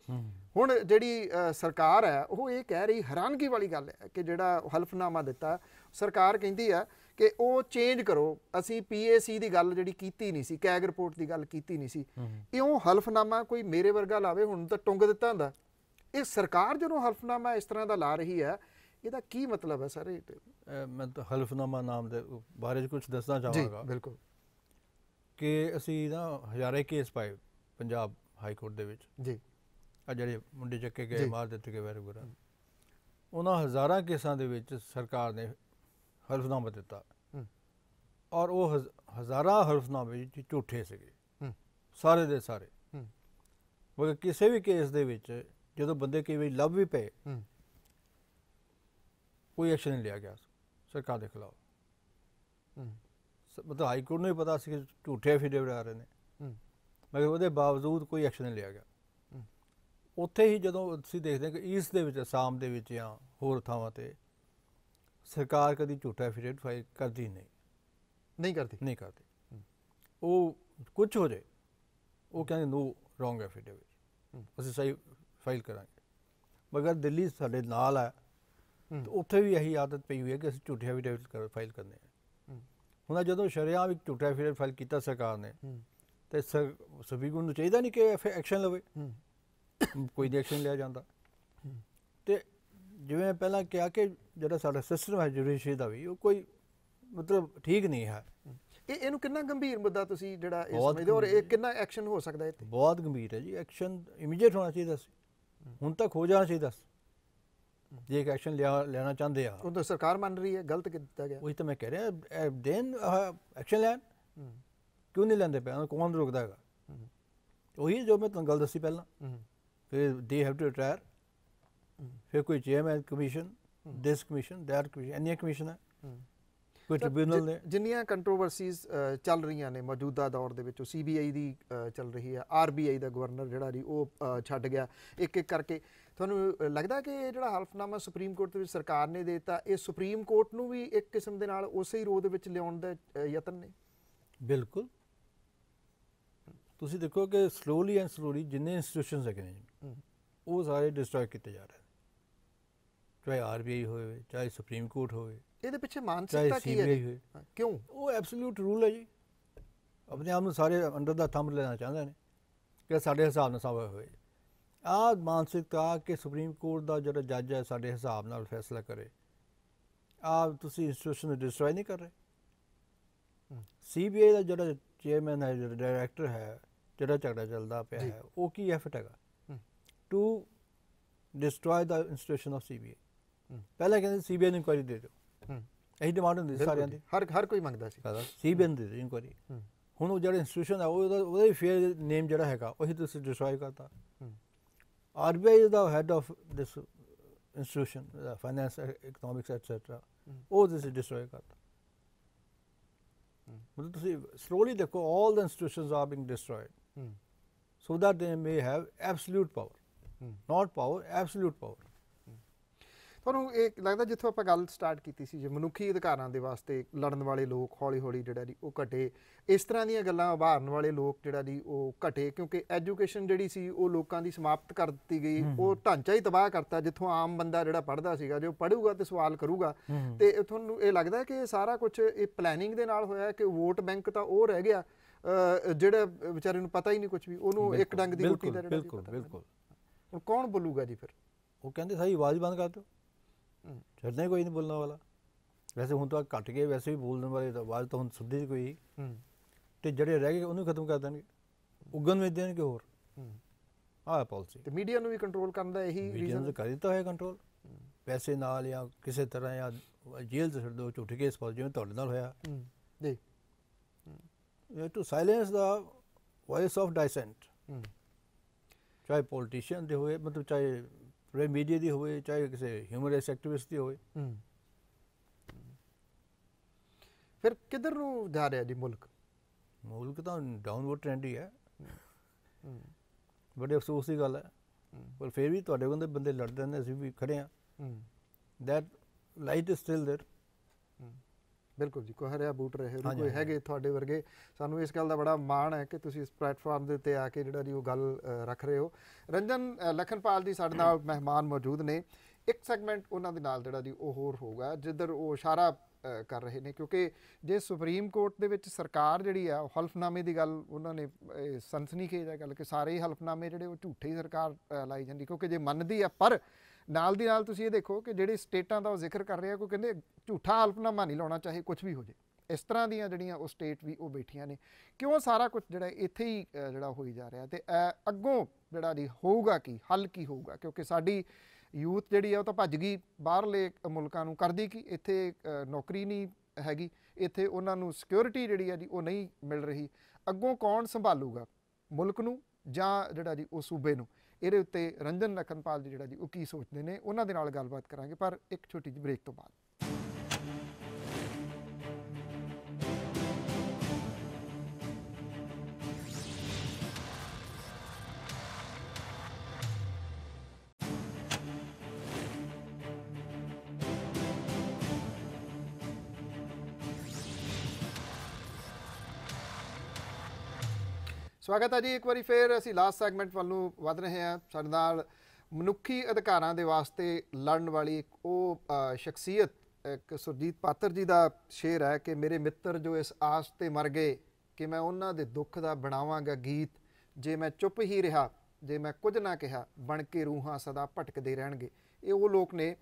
ਹੁਣ ਜਿਹੜੀ ਸਰਕਾਰ ਹੈ ਉਹ ਇਹ ਕਹਿ ਰਹੀ ਹੈਰਾਨਗੀ ਵਾਲੀ ਗੱਲ ਹੈ ਕਿ ਜਿਹੜਾ ਹਲਫਨਾਮਾ ਦਿੱਤਾ ਸਰਕਾਰ ਕਹਿੰਦੀ ਆ ਕਿ ਉਹ ਚੇਂਜ ਕਰੋ ਅਸੀਂ ਪੀਏਸੀ ਦੀ ਗੱਲ ਜਿਹੜੀ ਕੀਤੀ ਨਹੀਂ ਸੀ ਕੈਗ ਰਿਪੋਰਟ ਦੀ ਗੱਲ ਕੀਤੀ ਨਹੀਂ ਸੀ ਇਉਂ ਹਲਫਨਾਮਾ ਕੋਈ ਮੇਰੇ ਵਰਗਾ ਲਾਵੇ ਹੁਣ ਤਾਂ ਟੁੰਗ ਦਿੱਤਾ ਹੁੰਦਾ ਇਹ ਸਰਕਾਰ ਜਦੋਂ ਹਲਫਨਾਮਾ ਇਸ ਤਰ੍ਹਾਂ ਦਾ ਲਾ ਰਹੀ ਹੈ ਇਹਦਾ ਕੀ ਮਤਲਬ ਹੈ ਸਰ ਮੈਂ ਤਾਂ ਹਲਫਨਾਮਾ ਨਾਮ ਦੇ ਬਾਰੇ ਕੁਝ ਦੱਸਣਾ ਚਾਹਾਂਗਾ ਜੀ ਬਿਲਕੁਲ ਕਿ ਅਸੀਂ ਨਾ ਹਜ਼ਾਰੇ ਕੇਸ ਪਾਏ ਪੰਜਾਬ ਹਾਈ ਕੋਰਟ ਦੇ ਵਿੱਚ ਜੀ ਆ ਜਿਹੜੇ ਮੁੰਡੇ ਚੱਕੇ ਗਏ ਮਾਰ ਦਿੱਤੇ ਗਏ ਵੈਰਗੁਰਾ ਉਹਨਾਂ ਹਜ਼ਾਰਾਂ ਕੇਸਾਂ ਦੇ ਵਿੱਚ ਸਰਕਾਰ ਨੇ ਹਲਫਨਾਮਾ ਦਿੱਤਾ ਔਰ ਉਹ ਹਜ਼ਾਰਾਂ ਹਲਫਨਾਮੇ ਵਿੱਚ ਝੂਠੇ ਸੀਗੇ ਸਾਰੇ ਦੇ ਸਾਰੇ ਮਗਰ ਕਿਸੇ ਵੀ ਕੇਸ ਦੇ ਵਿੱਚ ਜਦੋਂ ਬੰਦੇ ਕਈ ਵਾਰੀ ਲੱਭ ਵੀ ਪਏ ਕੋਈ ਐਕਸ਼ਨ ਨਹੀਂ ਲਿਆ ਗਿਆ ਸਰਕਾਰ ਦੇ ਖਿਲਾਫ ਮਤਲਬ ਹਾਈ ਕੋਰਟ ਨੂੰ ਵੀ ਪਤਾ ਸੀ ਕਿ ਝੂਠੇ ਫਿਰੇ ਆ ਰਹੇ ਨੇ ਮਗਰ ਉਹਦੇ ਬਾਵਜੂਦ ਕੋਈ ਐਕਸ਼ਨ ਨਹੀਂ ਲਿਆ ਗਿਆ ਉੱਥੇ ਹੀ ਜਦੋਂ ਤੁਸੀਂ ਦੇਖਦੇ ਕਿ ਈਸ ਦੇ ਵਿੱਚ ਆਸਾਮ ਦੇ ਵਿੱਚ ਜਾਂ ਹੋਰ ਥਾਵਾਂ ਤੇ ਸਰਕਾਰ ਕਦੀ ਝੂਠਾ ਐਫੀਡੇਵਿਟ ਫਾਈਲ ਕਰਦੀ ਨਹੀਂ ਨਹੀਂ ਕਰਦੀ ਨਹੀਂ ਕਰਦੀ ਉਹ ਕੁਝ ਹੋ ਜਾਏ ਉਹ ਕਹਿੰਦੇ ਨੋ ਰੋਂਗ ਐਫੀਡੇਵਿਟ ਅਸੀਂ ਸਹੀ ਫਾਈਲ ਕਰਾਂਗੇ ਮਗਰ ਦਿੱਲੀ ਸਾਡੇ ਨਾਲ ਹੈ ਤੇ ਉੱਥੇ ਵੀ ਇਹੀ ਆਦਤ ਪਈ ਹੋਈ ਹੈ ਕਿ ਅਸੀਂ ਝੂਠੇ ਐਫੀਡੇਵਿਟ ਫਾਈਲ ਕਰਨੇ ਆ ਹੁਣ ਜਦੋਂ ਸ਼ਰਿਆ ਵੀ ਝੂਠਾ ਐਫੀਡੇਵਿਟ ਫਾਈਲ ਕੀਤਾ ਸਰਕਾਰ ਨੇ ਤੇ ਸਭੀ ਨੂੰ ਚਾਹੀਦਾ ਨਹੀਂ ਕਿ ਐਕਸ਼ਨ ਲਵੇ ਕੋਈ ਐਕਸ਼ਨ ਲਿਆ ਜਾਂਦਾ ਤੇ ਜਿਵੇਂ ਪਹਿਲਾਂ ਕਿਹਾ ਕਿ ਜਿਹੜਾ ਸਾਡਾ ਸਿਸਟਮ ਹੈ ਜੁਡੀਸ਼ੀ ਦਾ ਵੀ ਉਹ ਕੋਈ ਮਤਲਬ ਠੀਕ ਨਹੀਂ ਹੈ ਇਹ ਇਹਨੂੰ ਕਿੰਨਾ ਗੰਭੀਰ ਮੁੱਦਾ ਤੁਸੀਂ ਜਿਹੜਾ ਇਹ ਸਮਝਦੇ ਹੋ ਔਰ ਇਹ ਕਿੰਨਾ ਐਕਸ਼ਨ ਹੋ ਸਕਦਾ ਇਹ ਤੇ ਬਹੁਤ ਗੰਭੀਰ ਹੈ ਜੀ ਐਕਸ਼ਨ ਇਮੀਡੀਏਟ ਹੋਣਾ ਚਾਹੀਦਾ ਸੀ ਹੁਣ ਤੱਕ ਹੋ ਜਾਣਾ ਚਾਹੀਦਾ ਸੀ ਜੇ ਇੱਕ ਐਕਸ਼ਨ ਲੈਣਾ ਚਾਹੁੰਦੇ ਆ ਉਹ ਤਾਂ ਸਰਕਾਰ ਮੰਨ ਰਹੀ ਹੈ ਗਲਤ ਕੀਤਾ ਗਿਆ ਉਹੀ ਤਾਂ ਮੈਂ ਕਹਿ ਰਿਹਾ ਦੇਨ ਐਕਸ਼ਨ ਲੈਣ ਕਿਉਂ ਨਹੀਂ ਲੈਂਦੇ ਪਿਆ ਕੌਣ ਰੋਕਦਾ ਹੈਗਾ ਉਹੀ ਜੋ ਮੈਂ ਤੁਹਾਨੂੰ ਗੱਲ ਦੱਸੀ ਪਹਿਲਾਂ फिर दे हैव टू रिटायर फिर कोई chairman commission this commission that commission ਇੰਨੀਆਂ ਕਮਿਸ਼ਨ ਹੈ ਕੋਈ ਟ੍ਰਿਬਿਊਨਲ ਨੇ ਜਿੰਨੀਆਂ ਕੰਟਰੋਵਰਸੀਜ਼ ਚੱਲ ਰਹੀਆਂ ਨੇ ਮੌਜੂਦਾ ਦੌਰ ਦੇ ਵਿੱਚ ਉਹ ਸੀਬੀਆਈ ਦੀ ਚੱਲ ਰਹੀ ਹੈ ਆਰਬੀਆਈ ਦਾ ਗਵਰਨਰ ਜਿਹੜਾ ਜੀ ਉਹ ਛੱਡ ਗਿਆ ਇੱਕ ਇੱਕ ਕਰਕੇ ਤੁਹਾਨੂੰ ਲੱਗਦਾ ਕਿ ਇਹ ਜਿਹੜਾ ਹਲਫਨਾਮਾ ਸੁਪਰੀਮ ਕੋਰਟ ਦੇ ਵਿੱਚ ਸਰਕਾਰ ਨੇ ਦਿੱਤਾ ਇਹ ਸੁਪਰੀਮ ਕੋਰਟ ਨੂੰ ਵੀ ਇੱਕ ਕਿਸਮ ਦੇ ਨਾਲ ਉਸੇ ਹੀ ਰੋਹ ਦੇ ਵਿੱਚ ਲਿਆਉਣ ਦਾ ਯਤਨ ਨੇ ਬਿਲਕੁਲ ਤੁਸੀਂ ਦੇਖੋ ਕਿ ਸਲੋਲੀ ਐਂਡ ਸਲੋਲੀ ਜਿੰਨੇ ਇੰਸਟੀਟਿਊਸ਼ਨਸ ਹੈਗੇ ਨੇ ਉਹ ਸਾਰੇ ਡਿਸਟਰੋਏ ਕੀਤੇ ਜਾ ਰਹੇ ਨੇ ਚਾਹੇ ਆਰਬੀਆਈ ਹੋਵੇ ਚਾਹੇ ਸੁਪਰੀਮ ਕੋਰਟ ਹੋਵੇ ਇਹਦੇ ਪਿੱਛੇ ਮਾਨਸਿਕਤਾ ਕੀ ਹੈ ਕਿਉਂ ਉਹ ਐਬਸੋਲੂਟ ਰੂਲ ਹੈ ਜੀ ਆਪਣੇ ਆਪ ਨੂੰ ਸਾਰੇ ਅੰਡਰ ਦਾ ਥੰਬ ਲੈਣਾ ਚਾਹੁੰਦੇ ਨੇ ਕਿ ਸਾਡੇ ਹਿਸਾਬ ਨਾਲ ਸਭ ਹੋਵੇ ਆ ਮਾਨਸਿਕਤਾ ਕਿ ਸੁਪਰੀਮ ਕੋਰਟ ਦਾ ਜਿਹੜਾ ਜੱਜ ਹੈ ਸਾਡੇ ਹਿਸਾਬ ਨਾਲ ਫੈਸਲਾ ਕਰੇ ਆ ਤੁਸੀਂ ਇੰਸਟੀਟਿਊਸ਼ਨ ਨੂੰ ਡਿਸਟਰੋਏ ਨਹੀਂ ਕਰ ਰਹੇ ਸੀਬੀਆਈ ਦਾ ਜਿਹੜਾ ਚੇਅਰਮੈਨ ਹੈ ਜਿਹੜਾ ਡਾਇਰੈਕਟਰ ਹੈ ਜਿਹੜਾ ਝਗੜਾ ਚੱਲਦਾ ਪਿਆ ਹੈ ਉਹ ਕੀ ਐਫਟ ਹੈਗਾ to destroy the institution of CBI ਪਹਿਲਾਂ ਕਹਿੰਦੇ ਸੀਬੀਆਈ ਨੂੰ ਇਨਕੁਆਇਰੀ ਦੇ ਦਿਓ ਇਹੀ ਡਿਮਾਂਡ ਹੁੰਦੀ ਸੀ ਸਾਰਿਆਂ ਦੀ ਹਰ ਹਰ ਕੋਈ ਮੰਗਦਾ ਸੀ ਸੀਬੀਆਈ ਨੂੰ ਦੇ ਦਿਓ ਇਨਕੁਆਇਰੀ ਹੁਣ ਉਹ ਜਿਹੜਾ ਇੰਸਟੀਟਿਊਸ਼ਨ ਆ ਉਹਦਾ ਉਹਦਾ ਹੀ ਫੇਅਰ ਨੇਮ ਜਿਹੜਾ ਹੈਗਾ ਉਹੀ ਤੁਸੀਂ ਡਿਸਟਰੋਏ ਕਰਤਾ RBI is the head of this institution finance economics etcetera ਉਹ ਤੁਸੀਂ ਡਿਸਟਰੋਏ ਕਰਤਾ ਮਤਲਬ ਤੁਸੀਂ ਸਲੋਲੀ ਦੇਖੋ all the institutions are being destroyed so that they may have absolute power not power absolute power ਤੁਹਾਨੂੰ ਇਹ ਲੱਗਦਾ ਜਿੱਥੋਂ ਆਪਾਂ ਗੱਲ ਸਟਾਰਟ ਕੀਤੀ ਸੀ ਜੇ ਮਨੁੱਖੀ ਅਧਿਕਾਰਾਂ ਦੇ ਵਾਸਤੇ ਲੜਨ ਵਾਲੇ ਲੋਕ ਹੌਲੀ-ਹੌਲੀ ਜਿਹੜਾ ਦੀ ਉਹ ਘਟੇ ਇਸ ਤਰ੍ਹਾਂ ਦੀਆਂ ਗੱਲਾਂ ਉਭਾਰਨ ਵਾਲੇ ਲੋਕ ਜਿਹੜਾ ਦੀ ਉਹ ਘਟੇ ਕਿਉਂਕਿ ਐਜੂਕੇਸ਼ਨ ਜਿਹੜੀ ਸੀ ਉਹ ਲੋਕਾਂ ਦੀ ਸਮਾਪਤ ਕਰ ਦਿੱਤੀ ਗਈ ਉਹ ਢਾਂਚਾ ਹੀ ਤਬਾਹ ਕਰਤਾ ਜਿੱਥੋਂ ਆਮ ਬੰਦਾ ਜਿਹੜਾ ਪੜਦਾ ਸੀਗਾ ਜੇ ਉਹ ਪੜੂਗਾ ਤੇ ਸਵਾਲ ਕਰੂਗਾ ਤੇ ਤੁਹਾਨੂੰ ਇਹ ਲੱਗਦਾ ਕਿ ਇਹ ਸਾਰਾ ਕੁਝ ਇਹ ਪਲੈਨਿੰਗ ਦੇ ਨਾਲ ਹੋਇਆ ਕਿ ਵੋਟ ਬੈਂਕ ਤਾਂ ਉਹ ਰਹਿ ਗਿਆ ਜਿਹੜਾ ਵਿਚਾਰੇ ਨੂੰ ਪਤਾ ਹੀ ਨਹੀਂ ਕੁਝ ਵੀ ਉਹਨੂੰ ਇੱਕ ਡੰਗ ਦੀ ਰੋਟੀ ਦਾ ਜਿਹੜਾ ਬਿਲਕੁਲ ਬਿਲਕੁਲ ਹੁਣ ਕੌਣ ਬੋਲੂਗਾ ਜੀ ਫਿਰ ਉਹ ਕਹਿੰਦੇ ਸਾਈ ਆਵਾਜ਼ ਬੰਦ ਕਰ ਦਿਓ ਛੱਡਣਾ ਕੋਈ ਨਹੀਂ ਬੋਲਣ ਵਾਲਾ ਵੈਸੇ ਹੁਣ ਤਾਂ ਘਟ ਗਏ ਵੈਸੇ ਵੀ ਬੋਲਣ ਵਾਲੇ ਤਾਂ ਆਵਾਜ਼ ਤਾਂ ਹੁਣ ਜੀ ਕੋਈ ਤੇ ਜਿਹੜੇ ਰਹਿ ਗਏ ਉਹਨੂੰ ਖਤਮ ਕਰ ਦੇਣਗੇ ਉਗਨ ਵੇਚ ਦੇਣਗੇ ਹੋਰ ਆਹ ਪਾਲਸੀ ਤੇ ਮੀਡੀਆ ਨੂੰ ਵੀ ਕੰਟਰੋਲ ਕਰਨ ਦਾ ਇਹੀ ਮੀਡੀਆ ਨੂੰ ਕਰ ਦਿੱਤਾ ਹੋਇਆ ਕੰਟਰੋਲ ਪੈਸੇ ਨਾਲ ਜਾਂ ਕਿਸੇ ਤਰ੍ਹਾਂ ਜਾਂ ਜੇਲ੍ਹ ਦੇ ਛੱਡ ਦੋ ਝੂਠੇ ਕੇਸ ਪਾਸ ਜਿਵੇਂ ਤੁਹਾਡੇ ਨਾਲ ਹੋਇਆ ਜੀ ਇਹ to silence the voice of dissent ਚਾਹੇ ਪੋਲੀਟੀਸ਼ੀਅਨ ਦੇ ਹੋਵੇ ਮਤਲਬ ਚਾਹੇ ਪ੍ਰੇ ਮੀਡੀਆ ਦੀ ਹੋਵੇ ਚਾਹੇ ਕਿਸੇ ਹਿਊਮਨ ਰਾਈਟਸ ਐਕਟਿਵਿਸਟ ਦੀ ਹੋਵੇ ਫਿਰ ਕਿੱਧਰ ਨੂੰ ਜਾ ਰਿਹਾ ਜੀ ਮੁਲਕ ਮੁਲਕ ਤਾਂ ਡਾਊਨਵਰਡ ਟ੍ਰੈਂਡ ਹੀ ਹੈ ਬੜੇ ਅਫਸੋਸ ਦੀ ਗੱਲ ਹੈ ਪਰ ਫਿਰ ਵੀ ਤੁਹਾਡੇ ਬੰਦੇ ਬੰਦੇ ਲੜਦੇ ਨੇ ਅਸੀਂ ਵੀ ਖੜੇ ਆ that light is still there ਬਿਲਕੁਲ ਜੀ ਆ ਬੂਟ ਰਹੇ ਹੋ ਕੋਈ ਹੈਗੇ ਤੁਹਾਡੇ ਵਰਗੇ ਸਾਨੂੰ ਇਸ ਗੱਲ ਦਾ ਬੜਾ ਮਾਣ ਹੈ ਕਿ ਤੁਸੀਂ ਇਸ ਪਲੇਟਫਾਰਮ ਦੇ ਉੱਤੇ ਆ ਕੇ ਜਿਹੜਾ ਦੀ ਉਹ ਗੱਲ ਰੱਖ ਰਹੇ ਹੋ ਰੰਜਨ ਲਖਨਪਾਲ ਜੀ ਸਾਡੇ ਨਾਲ ਮਹਿਮਾਨ ਮੌਜੂਦ ਨੇ ਇੱਕ ਸੈਗਮੈਂਟ ਉਹਨਾਂ ਦੇ ਨਾਲ ਜਿਹੜਾ ਦੀ ਉਹ ਹੋਰ ਹੋਊਗਾ ਜਿੱਧਰ ਉਹ ਇਸ਼ਾਰਾ ਕਰ ਰਹੇ ਨੇ ਕਿਉਂਕਿ ਜੇ ਸੁਪਰੀਮ ਕੋਰਟ ਦੇ ਵਿੱਚ ਸਰਕਾਰ ਜਿਹੜੀ ਆ ਹਲਫਨਾਮੇ ਦੀ ਗੱਲ ਉਹਨਾਂ ਨੇ ਸੰਸਨੀ ਖੇਜ ਆ ਗੱਲ ਕਿ ਸਾਰੇ ਹਲਫਨਾਮੇ ਜਿਹੜੇ ਉਹ ਝੂਠੇ ਸਰਕਾਰ ਲਾਈ ਜਾਂਦੀ ਕਿਉਂਕਿ ਜੇ ਮੰਨਦੀ ਆ ਪਰ ਨਾਲ ਦੀ ਨਾਲ ਤੁਸੀਂ ਇਹ ਦੇਖੋ ਕਿ ਜਿਹੜੇ ਸਟੇਟਾਂ ਦਾ ਉਹ ਜ਼ਿਕਰ ਕਰ ਰਿਹਾ ਕੋਈ ਕਹਿੰਦੇ ਝੂਠਾ ਹਲਫਨਾਮਾ ਨਹੀਂ ਲਾਉਣਾ ਚਾਹੇ ਕੁਝ ਵੀ ਹੋ ਜੇ ਇਸ ਤਰ੍ਹਾਂ ਦੀਆਂ ਜਿਹੜੀਆਂ ਉਹ ਸਟੇਟ ਵੀ ਉਹ ਬੈਠੀਆਂ ਨੇ ਕਿਉਂ ਸਾਰਾ ਕੁਝ ਜਿਹੜਾ ਇੱਥੇ ਹੀ ਜਿਹੜਾ ਹੋਈ ਜਾ ਰਿਹਾ ਤੇ ਅੱਗੋਂ ਜਿਹੜਾ ਦੀ ਹੋਊਗਾ ਕੀ ਹੱਲ ਕੀ ਹੋਊਗਾ ਕਿਉਂਕਿ ਸਾਡੀ ਯੂਥ ਜਿਹੜੀ ਆ ਉਹ ਤਾਂ ਭੱਜ ਗਈ ਬਾਹਰਲੇ ਮੁਲਕਾਂ ਨੂੰ ਕਰਦੀ ਕੀ ਇੱਥੇ ਨੌਕਰੀ ਨਹੀਂ ਹੈਗੀ ਇੱਥੇ ਉਹਨਾਂ ਨੂੰ ਸਿਕਿਉਰਿਟੀ ਜਿਹੜੀ ਆ ਜੀ ਉਹ ਨਹੀਂ ਮਿਲ ਰਹੀ ਅੱਗੋਂ ਕੌਣ ਸੰਭਾਲੂਗਾ ਮੁਲਕ ਨੂੰ ਜਾਂ ਜਿਹੜਾ ਜੀ ਉਹ ਸੂਬੇ ਨੂੰ ਇਹਦੇ ਉੱਤੇ ਰੰਜਨ ਲਖਨਪਾਲ ਜੀ ਜਿਹੜਾ ਜੀ ਉਹ ਕੀ ਸੋਚਦੇ ਨੇ ਉਹਨਾਂ ਦੇ ਨਾਲ ਗੱਲਬਾਤ ਕਰਾਂਗੇ ਪਰ ਇੱਕ ਛੋਟੀ ਜਿਹੀ ਬ੍ਰੇਕ ਤੋਂ ਬਾਅਦ ਸਵਾਗਤ ਹੈ ਜੀ ਇੱਕ ਵਾਰੀ ਫੇਰ ਅਸੀਂ ਲਾਸਟ ਸੈਗਮੈਂਟ ਵੱਲ ਨੂੰ ਵਧ ਰਹੇ ਹਾਂ ਸਾਡੇ ਨਾਲ ਮਨੁੱਖੀ ਅਧਿਕਾਰਾਂ ਦੇ ਵਾਸਤੇ ਲੜਨ ਵਾਲੀ ਇੱਕ ਉਹ ਸ਼ਖਸੀਅਤ ਇੱਕ ਸੁਰਜੀਤ ਪਾਤਰ ਜੀ ਦਾ ਸ਼ੇਰ ਹੈ ਕਿ ਮੇਰੇ ਮਿੱਤਰ ਜੋ ਇਸ ਆਸ ਤੇ ਮਰ ਗਏ ਕਿ ਮੈਂ ਉਹਨਾਂ ਦੇ ਦੁੱਖ ਦਾ ਬਣਾਵਾਂਗਾ ਗੀਤ ਜੇ ਮੈਂ ਚੁੱਪ ਹੀ ਰਿਹਾ ਜੇ ਮੈਂ ਕੁਝ ਨਾ ਕਿਹਾ ਬਣ ਕੇ ਰੂਹਾਂ ਸਦਾ ਭਟਕਦੇ ਰਹਿਣਗੇ ਇਹ ਉਹ ਲੋਕ ਨੇ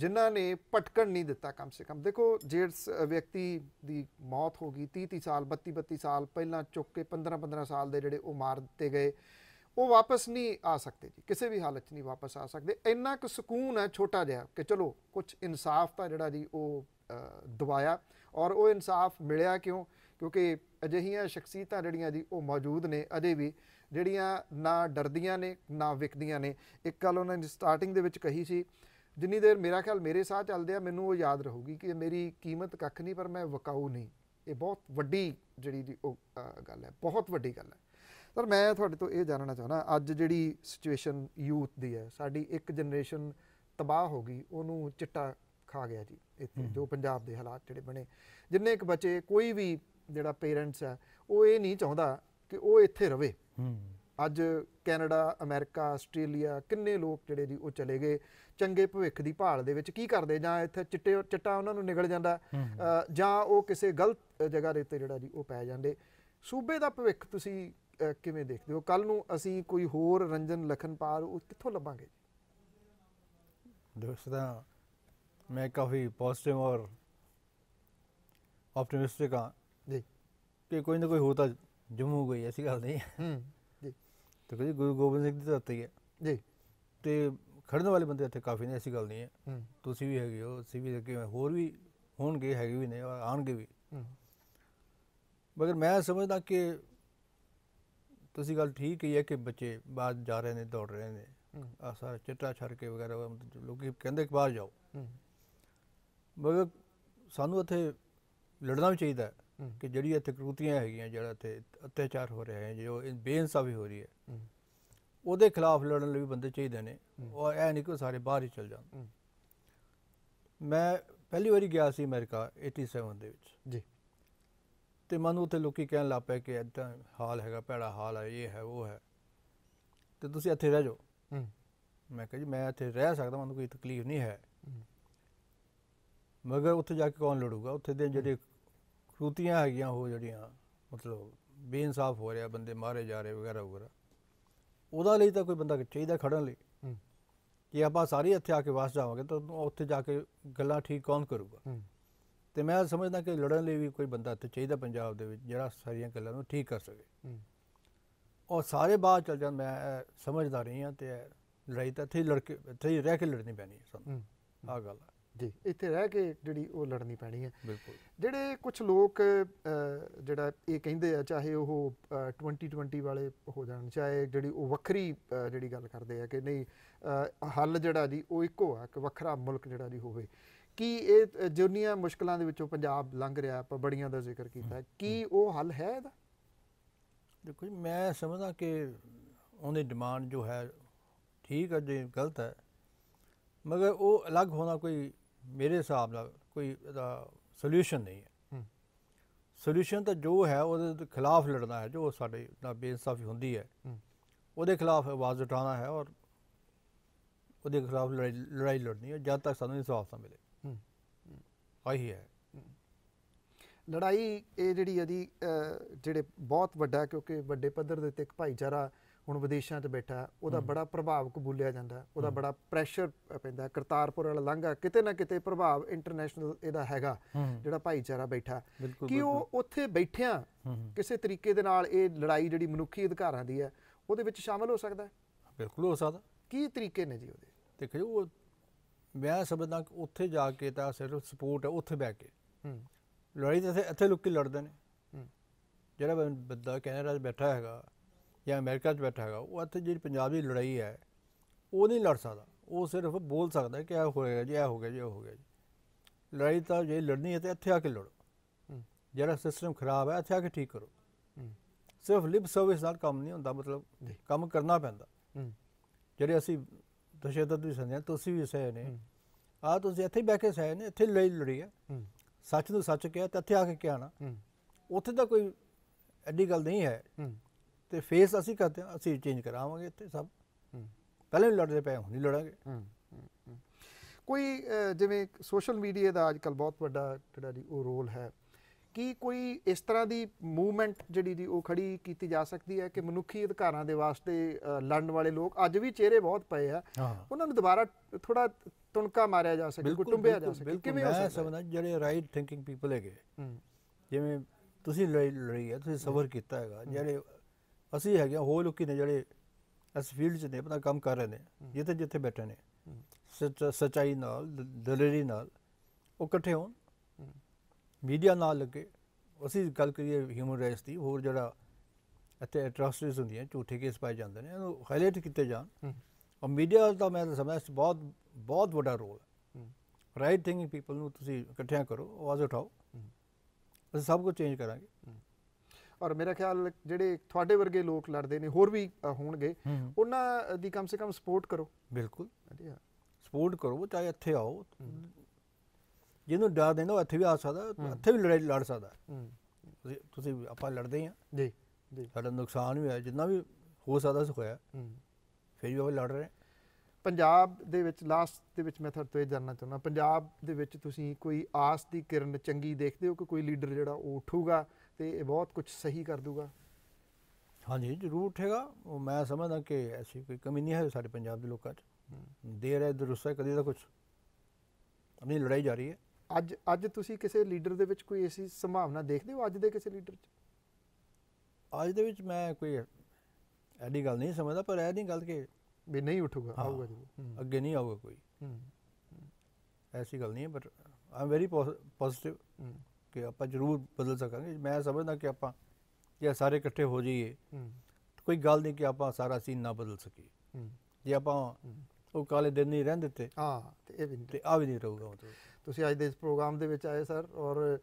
ਜਿਨ੍ਹਾਂ ਨੇ ਪਟਕਣ ਨਹੀਂ ਦਿੱਤਾ ਕਮ ਸੇ ਕਮ ਦੇਖੋ ਜਿਸ ਵਿਅਕਤੀ ਦੀ ਮੌਤ ਹੋ ਗਈ 30 30 ਸਾਲ 32 32 ਸਾਲ ਪਹਿਲਾਂ ਚੁੱਕ ਕੇ 15 15 ਸਾਲ ਦੇ ਜਿਹੜੇ ਉਹ ਮਾਰ ਦਿੱਤੇ ਗਏ ਉਹ ਵਾਪਸ ਨਹੀਂ ਆ ਸਕਦੇ ਜੀ ਕਿਸੇ ਵੀ ਹਾਲਤ 'ਚ ਨਹੀਂ ਵਾਪਸ ਆ ਸਕਦੇ ਇੰਨਾ ਕੁ ਸਕੂਨ ਹੈ ਛੋਟਾ ਜਿਹਾ ਕਿ ਚਲੋ ਕੁਝ ਇਨਸਾਫ ਤਾਂ ਜਿਹੜਾ ਜੀ ਉਹ ਦਵਾਇਆ ਔਰ ਉਹ ਇਨਸਾਫ ਮਿਲਿਆ ਕਿਉਂ ਕਿਉਂਕਿ ਅਜਿਹੀਆਂ ਸ਼ਖਸੀਅਤਾਂ ਜਿਹੜੀਆਂ ਜੀ ਉਹ ਮੌਜੂਦ ਨੇ ਅਜੇ ਵੀ ਜਿਹੜੀਆਂ ਨਾ ਡਰਦੀਆਂ ਨੇ ਨਾ ਵਿਕਦੀਆਂ ਨੇ ਇੱਕ ਗੱਲ ਉਹਨਾਂ ਨੇ ਸਟਾਰਟਿੰਗ ਦੇ ਵਿੱਚ ਕਹੀ ਸੀ ਜਿੰਨੀ ਦੇਰ ਮੇਰਾ ਖਿਆਲ ਮੇਰੇ ਸਾਹ ਚੱਲਦੇ ਆ ਮੈਨੂੰ ਉਹ ਯਾਦ ਰਹੂਗੀ ਕਿ ਮੇਰੀ ਕੀਮਤ ਕੱਖ ਨਹੀਂ ਪਰ ਮੈਂ ਵਕਾਊ ਨਹੀਂ ਇਹ ਬਹੁਤ ਵੱਡੀ ਜਿਹੜੀ ਦੀ ਉਹ ਗੱਲ ਹੈ ਬਹੁਤ ਵੱਡੀ ਗੱਲ ਹੈ ਸਰ ਮੈਂ ਤੁਹਾਡੇ ਤੋਂ ਇਹ ਜਾਣਨਾ ਚਾਹਣਾ ਅੱਜ ਜਿਹੜੀ ਸਿਚੁਏਸ਼ਨ ਯੂਥ ਦੀ ਹੈ ਸਾਡੀ ਇੱਕ ਜਨਰੇਸ਼ਨ ਤਬਾਹ ਹੋ ਗਈ ਉਹਨੂੰ ਚਿੱਟਾ ਖਾ ਗਿਆ ਜੀ ਇੱਥੇ ਜੋ ਪੰਜਾਬ ਦੇ ਹਾਲਾਤ ਜਿਹੜੇ ਬਣੇ ਜਿੰਨੇ ਇੱਕ ਬੱਚੇ ਕੋਈ ਵੀ ਜਿਹੜਾ ਪੇਰੈਂਟਸ ਹੈ ਉਹ ਇਹ ਨਹੀਂ ਚਾਹੁੰਦਾ ਕਿ ਉਹ ਇੱਥੇ ਰਵੇ ਅੱਜ ਕੈਨੇਡਾ ਅਮਰੀਕਾ ਆਸਟ੍ਰੇਲੀਆ ਕਿੰਨੇ ਲੋਕ ਜਿਹੜੇ ਦੀ ਉਹ ਚਲੇ ਗਏ ਚੰਗੇ ਭਵਿੱਖ ਦੀ ਭਾਲ ਦੇ ਵਿੱਚ ਕੀ ਕਰਦੇ ਜਾਂ ਇੱਥੇ ਚਿੱਟੇ ਚਟਾ ਉਹਨਾਂ ਨੂੰ ਨਿਕਲ ਜਾਂਦਾ ਜਾਂ ਉਹ ਕਿਸੇ ਗਲਤ ਜਗ੍ਹਾ ਦੇ ਉੱਤੇ ਜਿਹੜਾ ਜੀ ਉਹ ਪੈ ਜਾਂਦੇ ਸੂਬੇ ਦਾ ਭਵਿੱਖ ਤੁਸੀਂ ਕਿਵੇਂ ਦੇਖਦੇ ਹੋ ਕੱਲ ਨੂੰ ਅਸੀਂ ਕੋਈ ਹੋਰ ਰੰਜਨ ਲਖਨਪਾਲ ਉਹ ਕਿੱਥੋਂ ਲੱਭਾਂਗੇ ਦੋਸਤਾਂ ਮੈਂ ਕਾਫੀ ਪੋਜ਼ਿਟਿਵ ਔਰ ਆਪਟੀਮਿਸਟਿਕ ਹਾਂ ਜੀ ਕਿ ਕੋਈ ਨਾ ਕੋਈ ਹੋਤਾ ਜੰਮੂ ਕੋਈ ਐਸੀ ਗੱਲ ਨਹੀਂ ਹੂੰ ਜੀ ਤੇ ਕੋਈ ਗੁਰੂ ਗੋਬਿੰਦ ਸਿੰਘ ਦੀ ਤਾਂ ਹੈ ਜੀ ਤੇ ਖੜਨ ਵਾਲੇ ਬੰਦੇ ਇੱਥੇ ਕਾਫੀ ਨੇ ਐਸੀ ਗੱਲ ਨਹੀਂ ਹੈ ਤੁਸੀਂ ਵੀ ਹੈਗੇ ਹੋ ਅਸੀਂ ਵੀ ਹੈਗੇ ਹੋਰ ਵੀ ਹੋਣਗੇ ਹੈਗੇ ਵੀ ਨੇ ਆਣਗੇ ਵੀ ਮਗਰ ਮੈਂ ਸਮਝਦਾ ਕਿ ਤੁਸੀਂ ਗੱਲ ਠੀਕ ਹੀ ਹੈ ਕਿ ਬੱਚੇ ਬਾਹਰ ਜਾ ਰਹੇ ਨੇ ਦੌੜ ਰਹੇ ਨੇ ਆ ਸਾਰਾ ਚਿੱਟਾ ਛੜ ਕੇ ਵਗੈਰਾ ਲੋਕੀ ਕਹਿੰਦੇ ਕਿ ਬਾਹਰ ਜਾਓ ਮਗਰ ਸਾਨੂੰ ਇੱਥੇ ਲੜਨਾ ਵੀ ਚਾਹੀਦਾ ਕਿ ਜਿਹੜੀ ਇੱਥੇ ਕਰੂਤੀਆਂ ਹੈਗੀਆਂ ਜਿਹੜਾ ਇੱਥੇ ਅਤਿਆਚਾਰ ਹੋ ਰਿਹਾ ਹੈ ਜੋ ਬੇਇਨਸਾਫੀ ਹੋ ਰਹੀ ਹੈ ਉਹਦੇ ਖਿਲਾਫ ਲੜਨ ਲਈ ਬੰਦੇ ਚਾਹੀਦੇ ਨੇ ਔਰ ਇਹ ਨਹੀਂ ਕਿ ਸਾਰੇ ਬਾਹਰ ਹੀ ਚਲ ਜਾਣ ਮੈਂ ਪਹਿਲੀ ਵਾਰੀ ਗਿਆ ਸੀ ਅਮਰੀਕਾ 87 ਦੇ ਵਿੱਚ ਜੀ ਤੇ ਮਨ ਉੱਥੇ ਲੋਕੀ ਕਹਿਣ ਲੱਪੇ ਪਏ ਕਿ ਇਦਾਂ ਹਾਲ ਹੈਗਾ ਭੈੜਾ ਹਾਲ ਹੈ ਇਹ ਹੈ ਉਹ ਹੈ ਤੇ ਤੁਸੀਂ ਇੱਥੇ ਰਹਿ ਜਾਓ ਮੈਂ ਕਿਹਾ ਜੀ ਮੈਂ ਇੱਥੇ ਰਹਿ ਸਕਦਾ ਮੈਨੂੰ ਕੋਈ ਤਕਲੀਫ ਨਹੀਂ ਹੈ ਮਗਰ ਉੱਥੇ ਜਾ ਕੇ ਕੌਣ ਲੜੂਗਾ ਉੱਥੇ ਦੇ ਜਿਹੜੇ ਕਰੂਤੀਆਂ ਹੈਗੀਆਂ ਉਹ ਜਿਹੜੀਆਂ ਮਤਲਬ ਬੇਇਨਸਾਫ ਹੋ ਰਿਹਾ ਬੰਦੇ ਮਾਰੇ ਜਾ ਰਹੇ ਵਗੈਰਾ ਵਗੈਰਾ ਉਹਦਾ ਲਈ ਤਾਂ ਕੋਈ ਬੰਦਾ ਚਾਹੀਦਾ ਖੜਨ ਲਈ ਕਿ ਆਪਾਂ ਸਾਰੇ ਇੱਥੇ ਆ ਕੇ ਵਾਸ ਜਾਵਾਂਗੇ ਤਾਂ ਉੱਥੇ ਜਾ ਕੇ ਗੱਲਾਂ ਠੀਕ ਕੌਣ ਕਰੂਗਾ ਤੇ ਮੈਂ ਸਮਝਦਾ ਕਿ ਲੜਨ ਲਈ ਵੀ ਕੋਈ ਬੰਦਾ ਇੱਥੇ ਚਾਹੀਦਾ ਪੰਜਾਬ ਦੇ ਵਿੱਚ ਜਿਹੜਾ ਸਾਰੀਆਂ ਗੱਲਾਂ ਨੂੰ ਠੀਕ ਕਰ ਸਕੇ ਔਰ ਸਾਰੇ ਬਾਅਦ ਚੱਲ ਜਾਂ ਮੈਂ ਸਮਝਦਾ ਰਹੀ ਹਾਂ ਤੇ ਲੜਾਈ ਤਾਂ ਇੱਥੇ ਲੜਕੇ ਇੱਥੇ ਹੀ ਰਹਿ ਕੇ ਲੜਨੀ ਪੈਣੀ ਹੈ ਸਾਨੂੰ ਆ ਗੱਲ ਹੈ ਜੀ ਇੱਥੇ ਰਹਿ ਕੇ ਜਿਹੜੀ ਉਹ ਲੜਨੀ ਪੈਣੀ ਹੈ ਬਿਲਕੁਲ ਜਿਹੜੇ ਕੁਝ ਲੋਕ ਜਿਹੜਾ ਇਹ ਕਹਿੰਦੇ ਆ ਚਾਹੇ ਉਹ 2020 ਵਾਲੇ ਹੋ ਜਾਣ ਚਾਹੇ ਜਿਹੜੀ ਉਹ ਵੱਖਰੀ ਜਿਹੜੀ ਗੱਲ ਕਰਦੇ ਆ ਕਿ ਨਹੀਂ ਹੱਲ ਜਿਹੜਾ ਜੀ ਉਹ ਇੱਕੋ ਆ ਕਿ ਵੱਖਰਾ ਮੁਲਕ ਜਿਹੜਾ ਜੀ ਹੋਵੇ ਕੀ ਇਹ ਜੁਨੀਆਂ ਮੁਸ਼ਕਲਾਂ ਦੇ ਵਿੱਚੋਂ ਪੰਜਾਬ ਲੰਘ ਰਿਹਾ ਆਪਾਂ ਬੜੀਆਂ ਦਾ ਜ਼ਿਕਰ ਕੀਤਾ ਕੀ ਉਹ ਹੱਲ ਹੈ ਇਹਦਾ ਦੇਖੋ ਜੀ ਮੈਂ ਸਮਝਦਾ ਕਿ ਉਹਦੀ ਡਿਮਾਂਡ ਜੋ ਹੈ ਠੀਕ ਹੈ ਜੇ ਗਲਤ ਹੈ ਮਗਰ ਉਹ ਅਲੱਗ ਹੋਣਾ ਕੋਈ ਮੇਰੇ ਹਿਸਾਬ ਨਾਲ ਕੋਈ ਇਹਦਾ ਸੋਲੂਸ਼ਨ ਨਹੀਂ ਹੈ ਸੋਲੂਸ਼ਨ ਤਾਂ ਜੋ ਹੈ ਉਹਦੇ ਖਿਲਾਫ ਲੜਨਾ ਹੈ ਜੋ ਸਾਡੇ ਨਾਲ ਬੇਇਨਸਾਫੀ ਹੁੰਦੀ ਹੈ ਉਹਦੇ ਖਿਲਾਫ ਆਵਾਜ਼ ਉਠਾਉਣਾ ਹੈ ਔਰ ਉਹਦੇ ਖਿਲਾਫ ਲੜਾਈ ਲੜਨੀ ਹੈ ਜਦ ਤੱਕ ਸਾਨੂੰ ਇਨਸਾਫ ਨਾ ਮਿਲੇ ਆਹੀ ਹੈ ਲੜਾਈ ਇਹ ਜਿਹੜੀ ਇਹਦੀ ਜਿਹੜੇ ਬਹੁਤ ਵੱਡਾ ਕਿਉਂਕਿ ਵੱਡੇ ਪੱਧਰ ਦੇ ਉੱਤੇ ਇੱਕ ਭਾਈਚਾਰਾ ਹੁਣ ਵਿਦੇਸ਼ਾਂ 'ਚ ਬੈਠਾ ਉਹਦਾ ਬੜਾ ਪ੍ਰਭਾਵ ਕਬੂਲਿਆ ਜਾਂਦਾ ਉਹਦਾ ਬੜਾ ਪ੍ਰੈਸ਼ਰ ਪੈਂਦਾ ਕਰਤਾਰਪੁਰ ਵਾਲਾ ਲੰਘਾ ਕਿਤੇ ਨਾ ਕਿਤੇ ਪ੍ਰਭਾਵ ਇੰਟਰਨੈਸ਼ਨਲ ਇਹਦਾ ਹੈਗਾ ਜਿਹੜਾ ਭਾਈਚਾਰਾ ਬੈਠਾ ਕਿ ਉਹ ਉੱਥੇ ਬੈਠਿਆਂ ਕਿਸੇ ਤਰੀਕੇ ਦੇ ਨਾਲ ਇਹ ਲੜਾਈ ਜਿਹੜੀ ਮਨੁੱਖੀ ਅਧਿਕਾਰਾਂ ਦੀ ਹੈ ਉਹਦੇ ਵਿੱਚ ਸ਼ਾਮਲ ਹੋ ਸਕਦਾ ਬਿਲਕੁਲ ਹੋ ਸਕਦਾ ਕੀ ਤਰੀਕੇ ਨੇ ਜੀ ਉਹਦੇ ਦੇਖੋ ਉਹ ਮੈਂ ਸਮਝਦਾ ਕਿ ਉੱਥੇ ਜਾ ਕੇ ਤਾਂ ਸਿਰਫ ਸਪੋਰਟ ਹੈ ਉੱਥੇ ਬੈ ਕੇ ਲੜਾਈ ਤਾਂ ਇੱਥੇ ਲੁੱਕ ਕੇ ਲੜਦੇ ਨੇ ਜਿਹੜਾ ਬੰਦਾ ਕੈਨੇਡਾ 'ਚ ਬੈਠਾ ਹੈਗਾ ਜਾਂ ਅਮਰੀਕਾ 'ਚ ਬੈਠਾ ਹੈਗਾ ਉਹ ਇੱਥੇ ਜਿਹੜੀ ਪੰਜਾਬੀ ਲੜਾਈ ਹੈ ਉਹ ਨਹੀਂ ਲੜ ਸਕਦਾ ਉਹ ਸਿਰਫ ਬੋਲ ਸਕਦਾ ਕਿ ਇਹ ਹੋਏਗਾ ਜੀ ਇਹ ਹੋ ਗਿਆ ਜੀ ਇਹ ਹੋ ਗਿਆ ਜੀ ਲੜਾਈ ਤਾਂ ਜੇ ਲੜਨੀ ਹੈ ਤੇ ਇੱਥੇ ਆ ਕੇ ਲੜੋ ਜਿਹੜਾ ਸਿਸਟਮ ਖਰਾਬ ਹੈ ਇੱਥੇ ਆ ਕੇ ਠੀਕ ਕਰੋ ਸਿਰਫ ਲਿਪ ਸਰਵਿਸ ਨਾਲ ਕੰਮ ਨਹੀਂ ਹੁੰਦਾ ਮਤਲਬ ਕੰਮ ਕਰਨਾ ਪੈਂਦਾ ਜਿਹੜੇ ਅਸੀਂ ਦਸ਼ੇਦਤ ਵੀ ਸੰਦੇ ਤੁਸੀਂ ਵੀ ਸਹੇ ਨੇ ਆ ਤੁਸੀਂ ਇੱਥੇ ਬੈ ਕੇ ਸਹੇ ਨੇ ਇੱਥੇ ਲੜਾਈ ਲੜੀ ਹੈ ਸੱਚ ਨੂੰ ਸੱਚ ਕਿਹਾ ਤੇ ਇੱਥੇ ਆ ਕੇ ਕਿਹਾ ਨਾ ਉੱਥੇ ਤਾਂ ਕੋਈ ਐਡੀ ਗੱਲ ਨਹੀਂ ਹੈ ਤੇ ਫੇਸ ਅਸੀਂ ਕਰਦੇ ਹਾਂ ਅਸੀਂ ਚੇਂਜ ਕਰਾਵਾਂਗੇ ਇੱਥੇ ਸਭ ਪਹਿਲੇ ਵੀ ਲੜਦੇ ਪਏ ਹੁਣ ਹੀ ਲੜਾਂਗੇ ਕੋਈ ਜਿਵੇਂ ਸੋਸ਼ਲ ਮੀਡੀਆ ਦਾ ਅੱਜ ਕੱਲ ਬਹੁਤ ਵੱਡਾ ਜਿਹੜਾ ਜੀ ਉਹ ਰੋਲ ਹੈ ਕਿ ਕੋਈ ਇਸ ਤਰ੍ਹਾਂ ਦੀ ਮੂਵਮੈਂਟ ਜਿਹੜੀ ਦੀ ਉਹ ਖੜੀ ਕੀਤੀ ਜਾ ਸਕਦੀ ਹੈ ਕਿ ਮਨੁੱਖੀ ਅਧਿਕਾਰਾਂ ਦੇ ਵਾਸਤੇ ਲੜਨ ਵਾਲੇ ਲੋਕ ਅੱਜ ਵੀ ਚਿਹਰੇ ਬਹੁਤ ਪਏ ਆ ਉਹਨਾਂ ਨੂੰ ਦੁਬਾਰਾ ਥੋੜਾ ਤੁਣਕਾ ਮਾਰਿਆ ਜਾ ਸਕੇ ਕੁਟੁੰਬਿਆ ਜਾ ਸਕੇ ਕਿਵੇਂ ਹੋ ਸਕਦਾ ਸਮਝਦਾ ਜਿਹੜੇ ਰਾਈਟ ਥਿੰਕਿੰਗ ਪੀਪਲ ਹੈਗੇ ਜਿਵੇਂ ਤੁਸੀਂ ਲੜੀ ਹੈ ਤੁਸੀਂ ਸਬਰ ਕੀਤਾ ਹੈਗਾ ਜਿਹੜੇ ਅਸੀਂ ਹੈਗੇ ਹੋਰ ਲੋਕੀ ਨੇ ਜਿਹੜੇ ਇਸ ਫੀਲਡ 'ਚ ਨੇ ਆਪਣਾ ਕੰਮ ਕਰ ਰਹੇ ਨੇ ਜਿੱਥੇ ਜਿੱਥੇ ਬੈਠੇ ਨੇ ਸਚਾਈ ਨਾਲ ਦਲੇਰੀ ਨਾਲ ਉਹ ਇਕੱਠੇ ਹੋਣ ਮੀਡੀਆ ਨਾਲ ਲੱਗੇ ਅਸੀਂ ਗੱਲ ਕਰੀਏ ਹਿਊਮਨ ਰਾਈਟਸ ਦੀ ਹੋਰ ਜਿਹੜਾ ਇੱਥੇ ਐਟਰੋਸਿਟੀਜ਼ ਹੁੰਦੀਆਂ ਝੂਠੇ ਕੇਸ ਪਾਏ ਜਾਂਦੇ ਨੇ ਉਹ ਹਾਈਲਾਈਟ ਕੀਤੇ ਜਾਣ ਔਰ ਮੀਡੀਆ ਦਾ ਮੈਂ ਸਮਝਦਾ ਬਹੁਤ ਬਹੁਤ ਵੱਡਾ ਰੋਲ ਹੈ ਰਾਈਟ ਥਿੰਕਿੰਗ ਪੀਪਲ ਨੂੰ ਤੁਸੀਂ ਇਕੱਠਿਆਂ ਕਰੋ ਆਵਾਜ਼ ਉਠਾਓ ਅਸੀਂ ਸਭ ਕੁਝ ਚੇਂਜ ਕਰਾਂਗੇ ਔਰ ਮੇਰਾ ਖਿਆਲ ਜਿਹੜੇ ਤੁਹਾਡੇ ਵਰਗੇ ਲੋਕ ਲੜਦੇ ਨੇ ਹੋਰ ਵੀ ਹੋਣਗੇ ਉਹਨਾਂ ਦੀ ਕਮ ਸੇ ਕਮ ਸਪੋਰਟ ਕਰੋ ਬਿਲਕੁਲ ਸਪੋਰਟ ਕਰੋ ਚਾਹੇ ਇੱਥੇ ਆਓ ਜਿਹਨੂੰ ਡਰ ਦੇਣਾ ਉਹ ਇੱਥੇ ਵੀ ਆ ਸਕਦਾ ਇੱਥੇ ਵੀ ਲੜਾਈ ਲੜ ਸਕਦਾ ਤੁਸੀਂ ਆਪਾਂ ਲੜਦੇ ਆ ਜੀ ਜੀ ਸਾਡਾ ਨੁਕਸਾਨ ਵੀ ਹੋਇਆ ਜਿੰਨਾ ਵੀ ਹੋ ਸਕਦਾ ਸੋ ਹੋਇਆ ਫਿਰ ਵੀ ਉਹ ਲੜ ਰਹੇ ਪੰਜਾਬ ਦੇ ਵਿੱਚ ਲਾਸਟ ਦੇ ਵਿੱਚ ਮੈਂ ਤੁਹਾਡੇ ਤੋਂ ਇਹ ਜਾਨਣਾ ਚਾਹੁੰਦਾ ਪੰਜਾਬ ਦੇ ਵਿੱਚ ਤੁਸੀਂ ਕੋਈ ਆਸ ਦੀ ਕਿਰਨ ਚੰਗੀ ਦੇਖਦੇ ਹੋ ਕਿ ਕੋਈ ਲੀਡਰ ਜਿਹੜਾ ਉਹ ਉਠੂਗਾ ਤੇ ਇਹ ਬਹੁਤ ਕੁਝ ਸਹੀ ਕਰ ਦੂਗਾ ਹਾਂਜੀ ਜ਼ਰੂਰ ਠੇਗਾ ਮੈਂ ਸਮਝਦਾ ਕਿ ਐਸੀ ਕੋਈ ਕਮੀ ਨਹੀਂ ਹੈ ਸਾਡੇ ਪੰਜਾਬ ਦੇ ਲੋਕਾਂ 'ਚ ਦੇਰ ਹੈ ਦਰੁਸਤ ਹੈ ਕਦੇ ਦਾ ਕੁਝ ਅਮੀ ਲੜਾਈ ਜਾਰੀ ਹੈ ਅੱਜ ਅੱਜ ਤੁਸੀਂ ਕਿਸੇ ਲੀਡਰ ਦੇ ਵਿੱਚ ਕੋਈ ਐਸੀ ਸੰਭਾਵਨਾ ਦੇਖਦੇ ਹੋ ਅੱਜ ਦੇ ਕਿਸੇ ਲੀਡਰ 'ਚ ਅੱਜ ਦੇ ਵਿੱਚ ਮੈਂ ਕੋਈ ਐਡੀ ਗੱਲ ਨਹੀਂ ਸਮਝਦਾ ਪਰ ਇਹ ਨਹੀਂ ਗੱਲ ਕਿ ਵੀ ਨਹੀਂ ਉੱਠੂਗਾ ਆਊਗਾ ਜੀ ਅੱਗੇ ਨਹੀਂ ਆਊਗਾ ਕੋਈ ਐਸੀ ਗੱਲ ਨਹੀਂ ਹੈ ਪਰ ਆਮ ਵੈਰੀ ਪੋਜ਼ਿਟਿਵ ਕਿ ਆਪਾਂ ਜ਼ਰੂਰ ਬਦਲ ਸਕਾਂਗੇ ਮੈਂ ਸਮਝਦਾ ਕਿ ਆਪਾਂ ਜੇ ਸਾਰੇ ਇਕੱਠੇ ਹੋ ਜਾਈਏ ਕੋਈ ਗੱਲ ਨਹੀਂ ਕਿ ਆਪਾਂ ਸਾਰਾ ਸੀਨ ਨਾ ਬਦਲ ਸਕੀਏ ਜੇ ਆਪਾਂ ਉਹ ਕਾਲੇ ਦਿਨ ਨਹੀਂ ਰਹਿਣ ਦਿੱਤੇ ਹਾਂ ਤੇ ਇਹ ਵੀ ਤੇ ਆ ਵੀ ਨਹੀਂ ਰਹੂਗਾ ਤੁਸੀਂ ਅੱਜ ਦੇ ਇਸ ਪ੍ਰੋਗਰਾਮ ਦੇ ਵਿੱਚ ਆਏ ਸਰ ਔਰ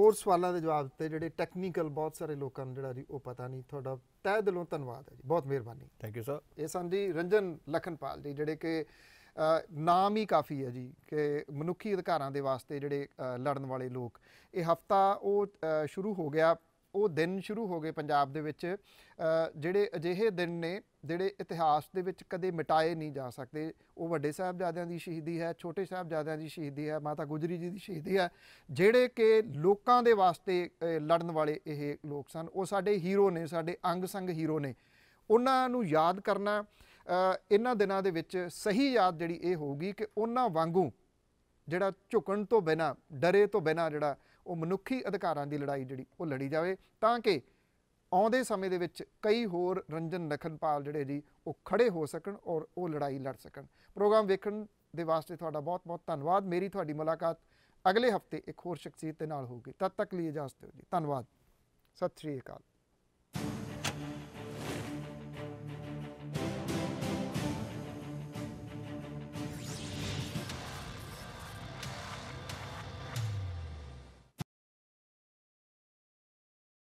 ਔਰ ਸਵਾਲਾਂ ਦੇ ਜਵਾਬ ਦਿੱਤੇ ਜਿਹੜੇ ਟੈਕਨੀਕਲ ਬਹੁਤ ਸਾਰੇ ਲੋਕਾਂ ਨੂੰ ਜਿਹੜਾ ਉਹ ਪਤਾ ਨਹੀਂ ਤੁਹਾਡਾ ਤਹਿ ਦਿਲੋਂ ਧੰਨਵਾਦ ਹੈ ਜੀ ਬਹੁਤ ਮਿਹਰਬਾਨੀ ਥੈਂਕ ਯੂ ਸਰ ਇਹ ਸੰਦੀ ਰੰਜਨ ਲਖਨਪਾਲ ਜੀ ਜਿਹੜੇ ਕਿ ਨਾਮ ਹੀ ਕਾਫੀ ਹੈ ਜੀ ਕਿ ਮਨੁੱਖੀ ਅਧਿਕਾਰਾਂ ਦੇ ਵਾਸਤੇ ਜਿਹੜੇ ਲੜਨ ਵਾਲੇ ਲੋਕ ਇਹ ਹਫਤਾ ਉਹ ਸ਼ੁਰੂ ਹੋ ਗਿਆ ਉਹ ਦਿਨ ਸ਼ੁਰੂ ਹੋ ਗਏ ਪੰਜਾਬ ਦੇ ਵਿੱਚ ਜਿਹੜੇ ਅਜਿਹੇ ਦਿਨ ਨੇ ਜਿਹੜੇ ਇਤਿਹਾਸ ਦੇ ਵਿੱਚ ਕਦੇ ਮਿਟਾਏ ਨਹੀਂ ਜਾ ਸਕਦੇ ਉਹ ਵੱਡੇ ਸਾਹਿਬਜ਼ਾਦਿਆਂ ਦੀ ਸ਼ਹੀਦੀ ਹੈ ਛੋਟੇ ਸਾਹਿਬਜ਼ਾਦਿਆਂ ਦੀ ਸ਼ਹੀਦੀ ਹੈ ਮਾਤਾ ਗੁਜਰੀ ਜੀ ਦੀ ਸ਼ਹੀਦੀ ਹੈ ਜਿਹੜੇ ਕਿ ਲੋਕਾਂ ਦੇ ਵਾਸਤੇ ਲੜਨ ਵਾਲੇ ਇਹ ਲੋਕ ਸਨ ਉਹ ਸਾਡੇ ਹੀਰੋ ਨੇ ਸਾਡੇ ਅੰਗ ਸੰਗ ਹੀਰੋ ਨੇ ਉਹਨਾਂ ਨੂੰ ਯਾਦ ਕਰਨਾ ਇਹਨਾਂ ਦਿਨਾਂ ਦੇ ਵਿੱਚ ਸਹੀ ਯਾਦ ਜਿਹੜੀ ਇਹ ਹੋਊਗੀ ਕਿ ਉਹਨਾਂ ਵਾਂਗੂ ਜਿਹੜਾ ਝੁਕਣ ਤੋਂ ਬਿਨਾ ਡਰੇ ਤੋਂ ਬਿਨਾ ਜਿਹੜਾ ਉਹ ਮਨੁੱਖੀ ਅਧਿਕਾਰਾਂ ਦੀ ਲੜਾਈ ਜਿਹੜੀ ਉਹ ਲੜੀ ਜਾਵੇ ਤਾਂ ਕਿ ਆਉਂਦੇ ਸਮੇਂ ਦੇ ਵਿੱਚ ਕਈ ਹੋਰ ਰੰਜਨ ਲਖਨਪਾਲ ਜਿਹੜੇ ਜੀ ਉਹ ਖੜੇ ਹੋ ਸਕਣ ਔਰ ਉਹ ਲੜਾਈ ਲੜ ਸਕਣ ਪ੍ਰੋਗਰਾਮ ਵੇਖਣ ਦੇ ਵਾਸਤੇ ਤੁਹਾਡਾ ਬਹੁਤ-ਬਹੁਤ ਧੰਨਵਾਦ ਮੇਰੀ ਤੁਹਾਡੀ ਮੁਲਾਕਾਤ ਅਗਲੇ ਹਫਤੇ ਇੱਕ ਹੋਰ ਸ਼ਖਸੀਅਤ ਦੇ ਨਾਲ ਹੋਊਗੀ ਤਦ ਤੱਕ ਲਈ ਇਜਾਜ਼ਤ ਦਿਓ ਜੀ ਧੰਨਵਾਦ ਸਤਿ ਸ੍ਰੀ ਅਕਾਲ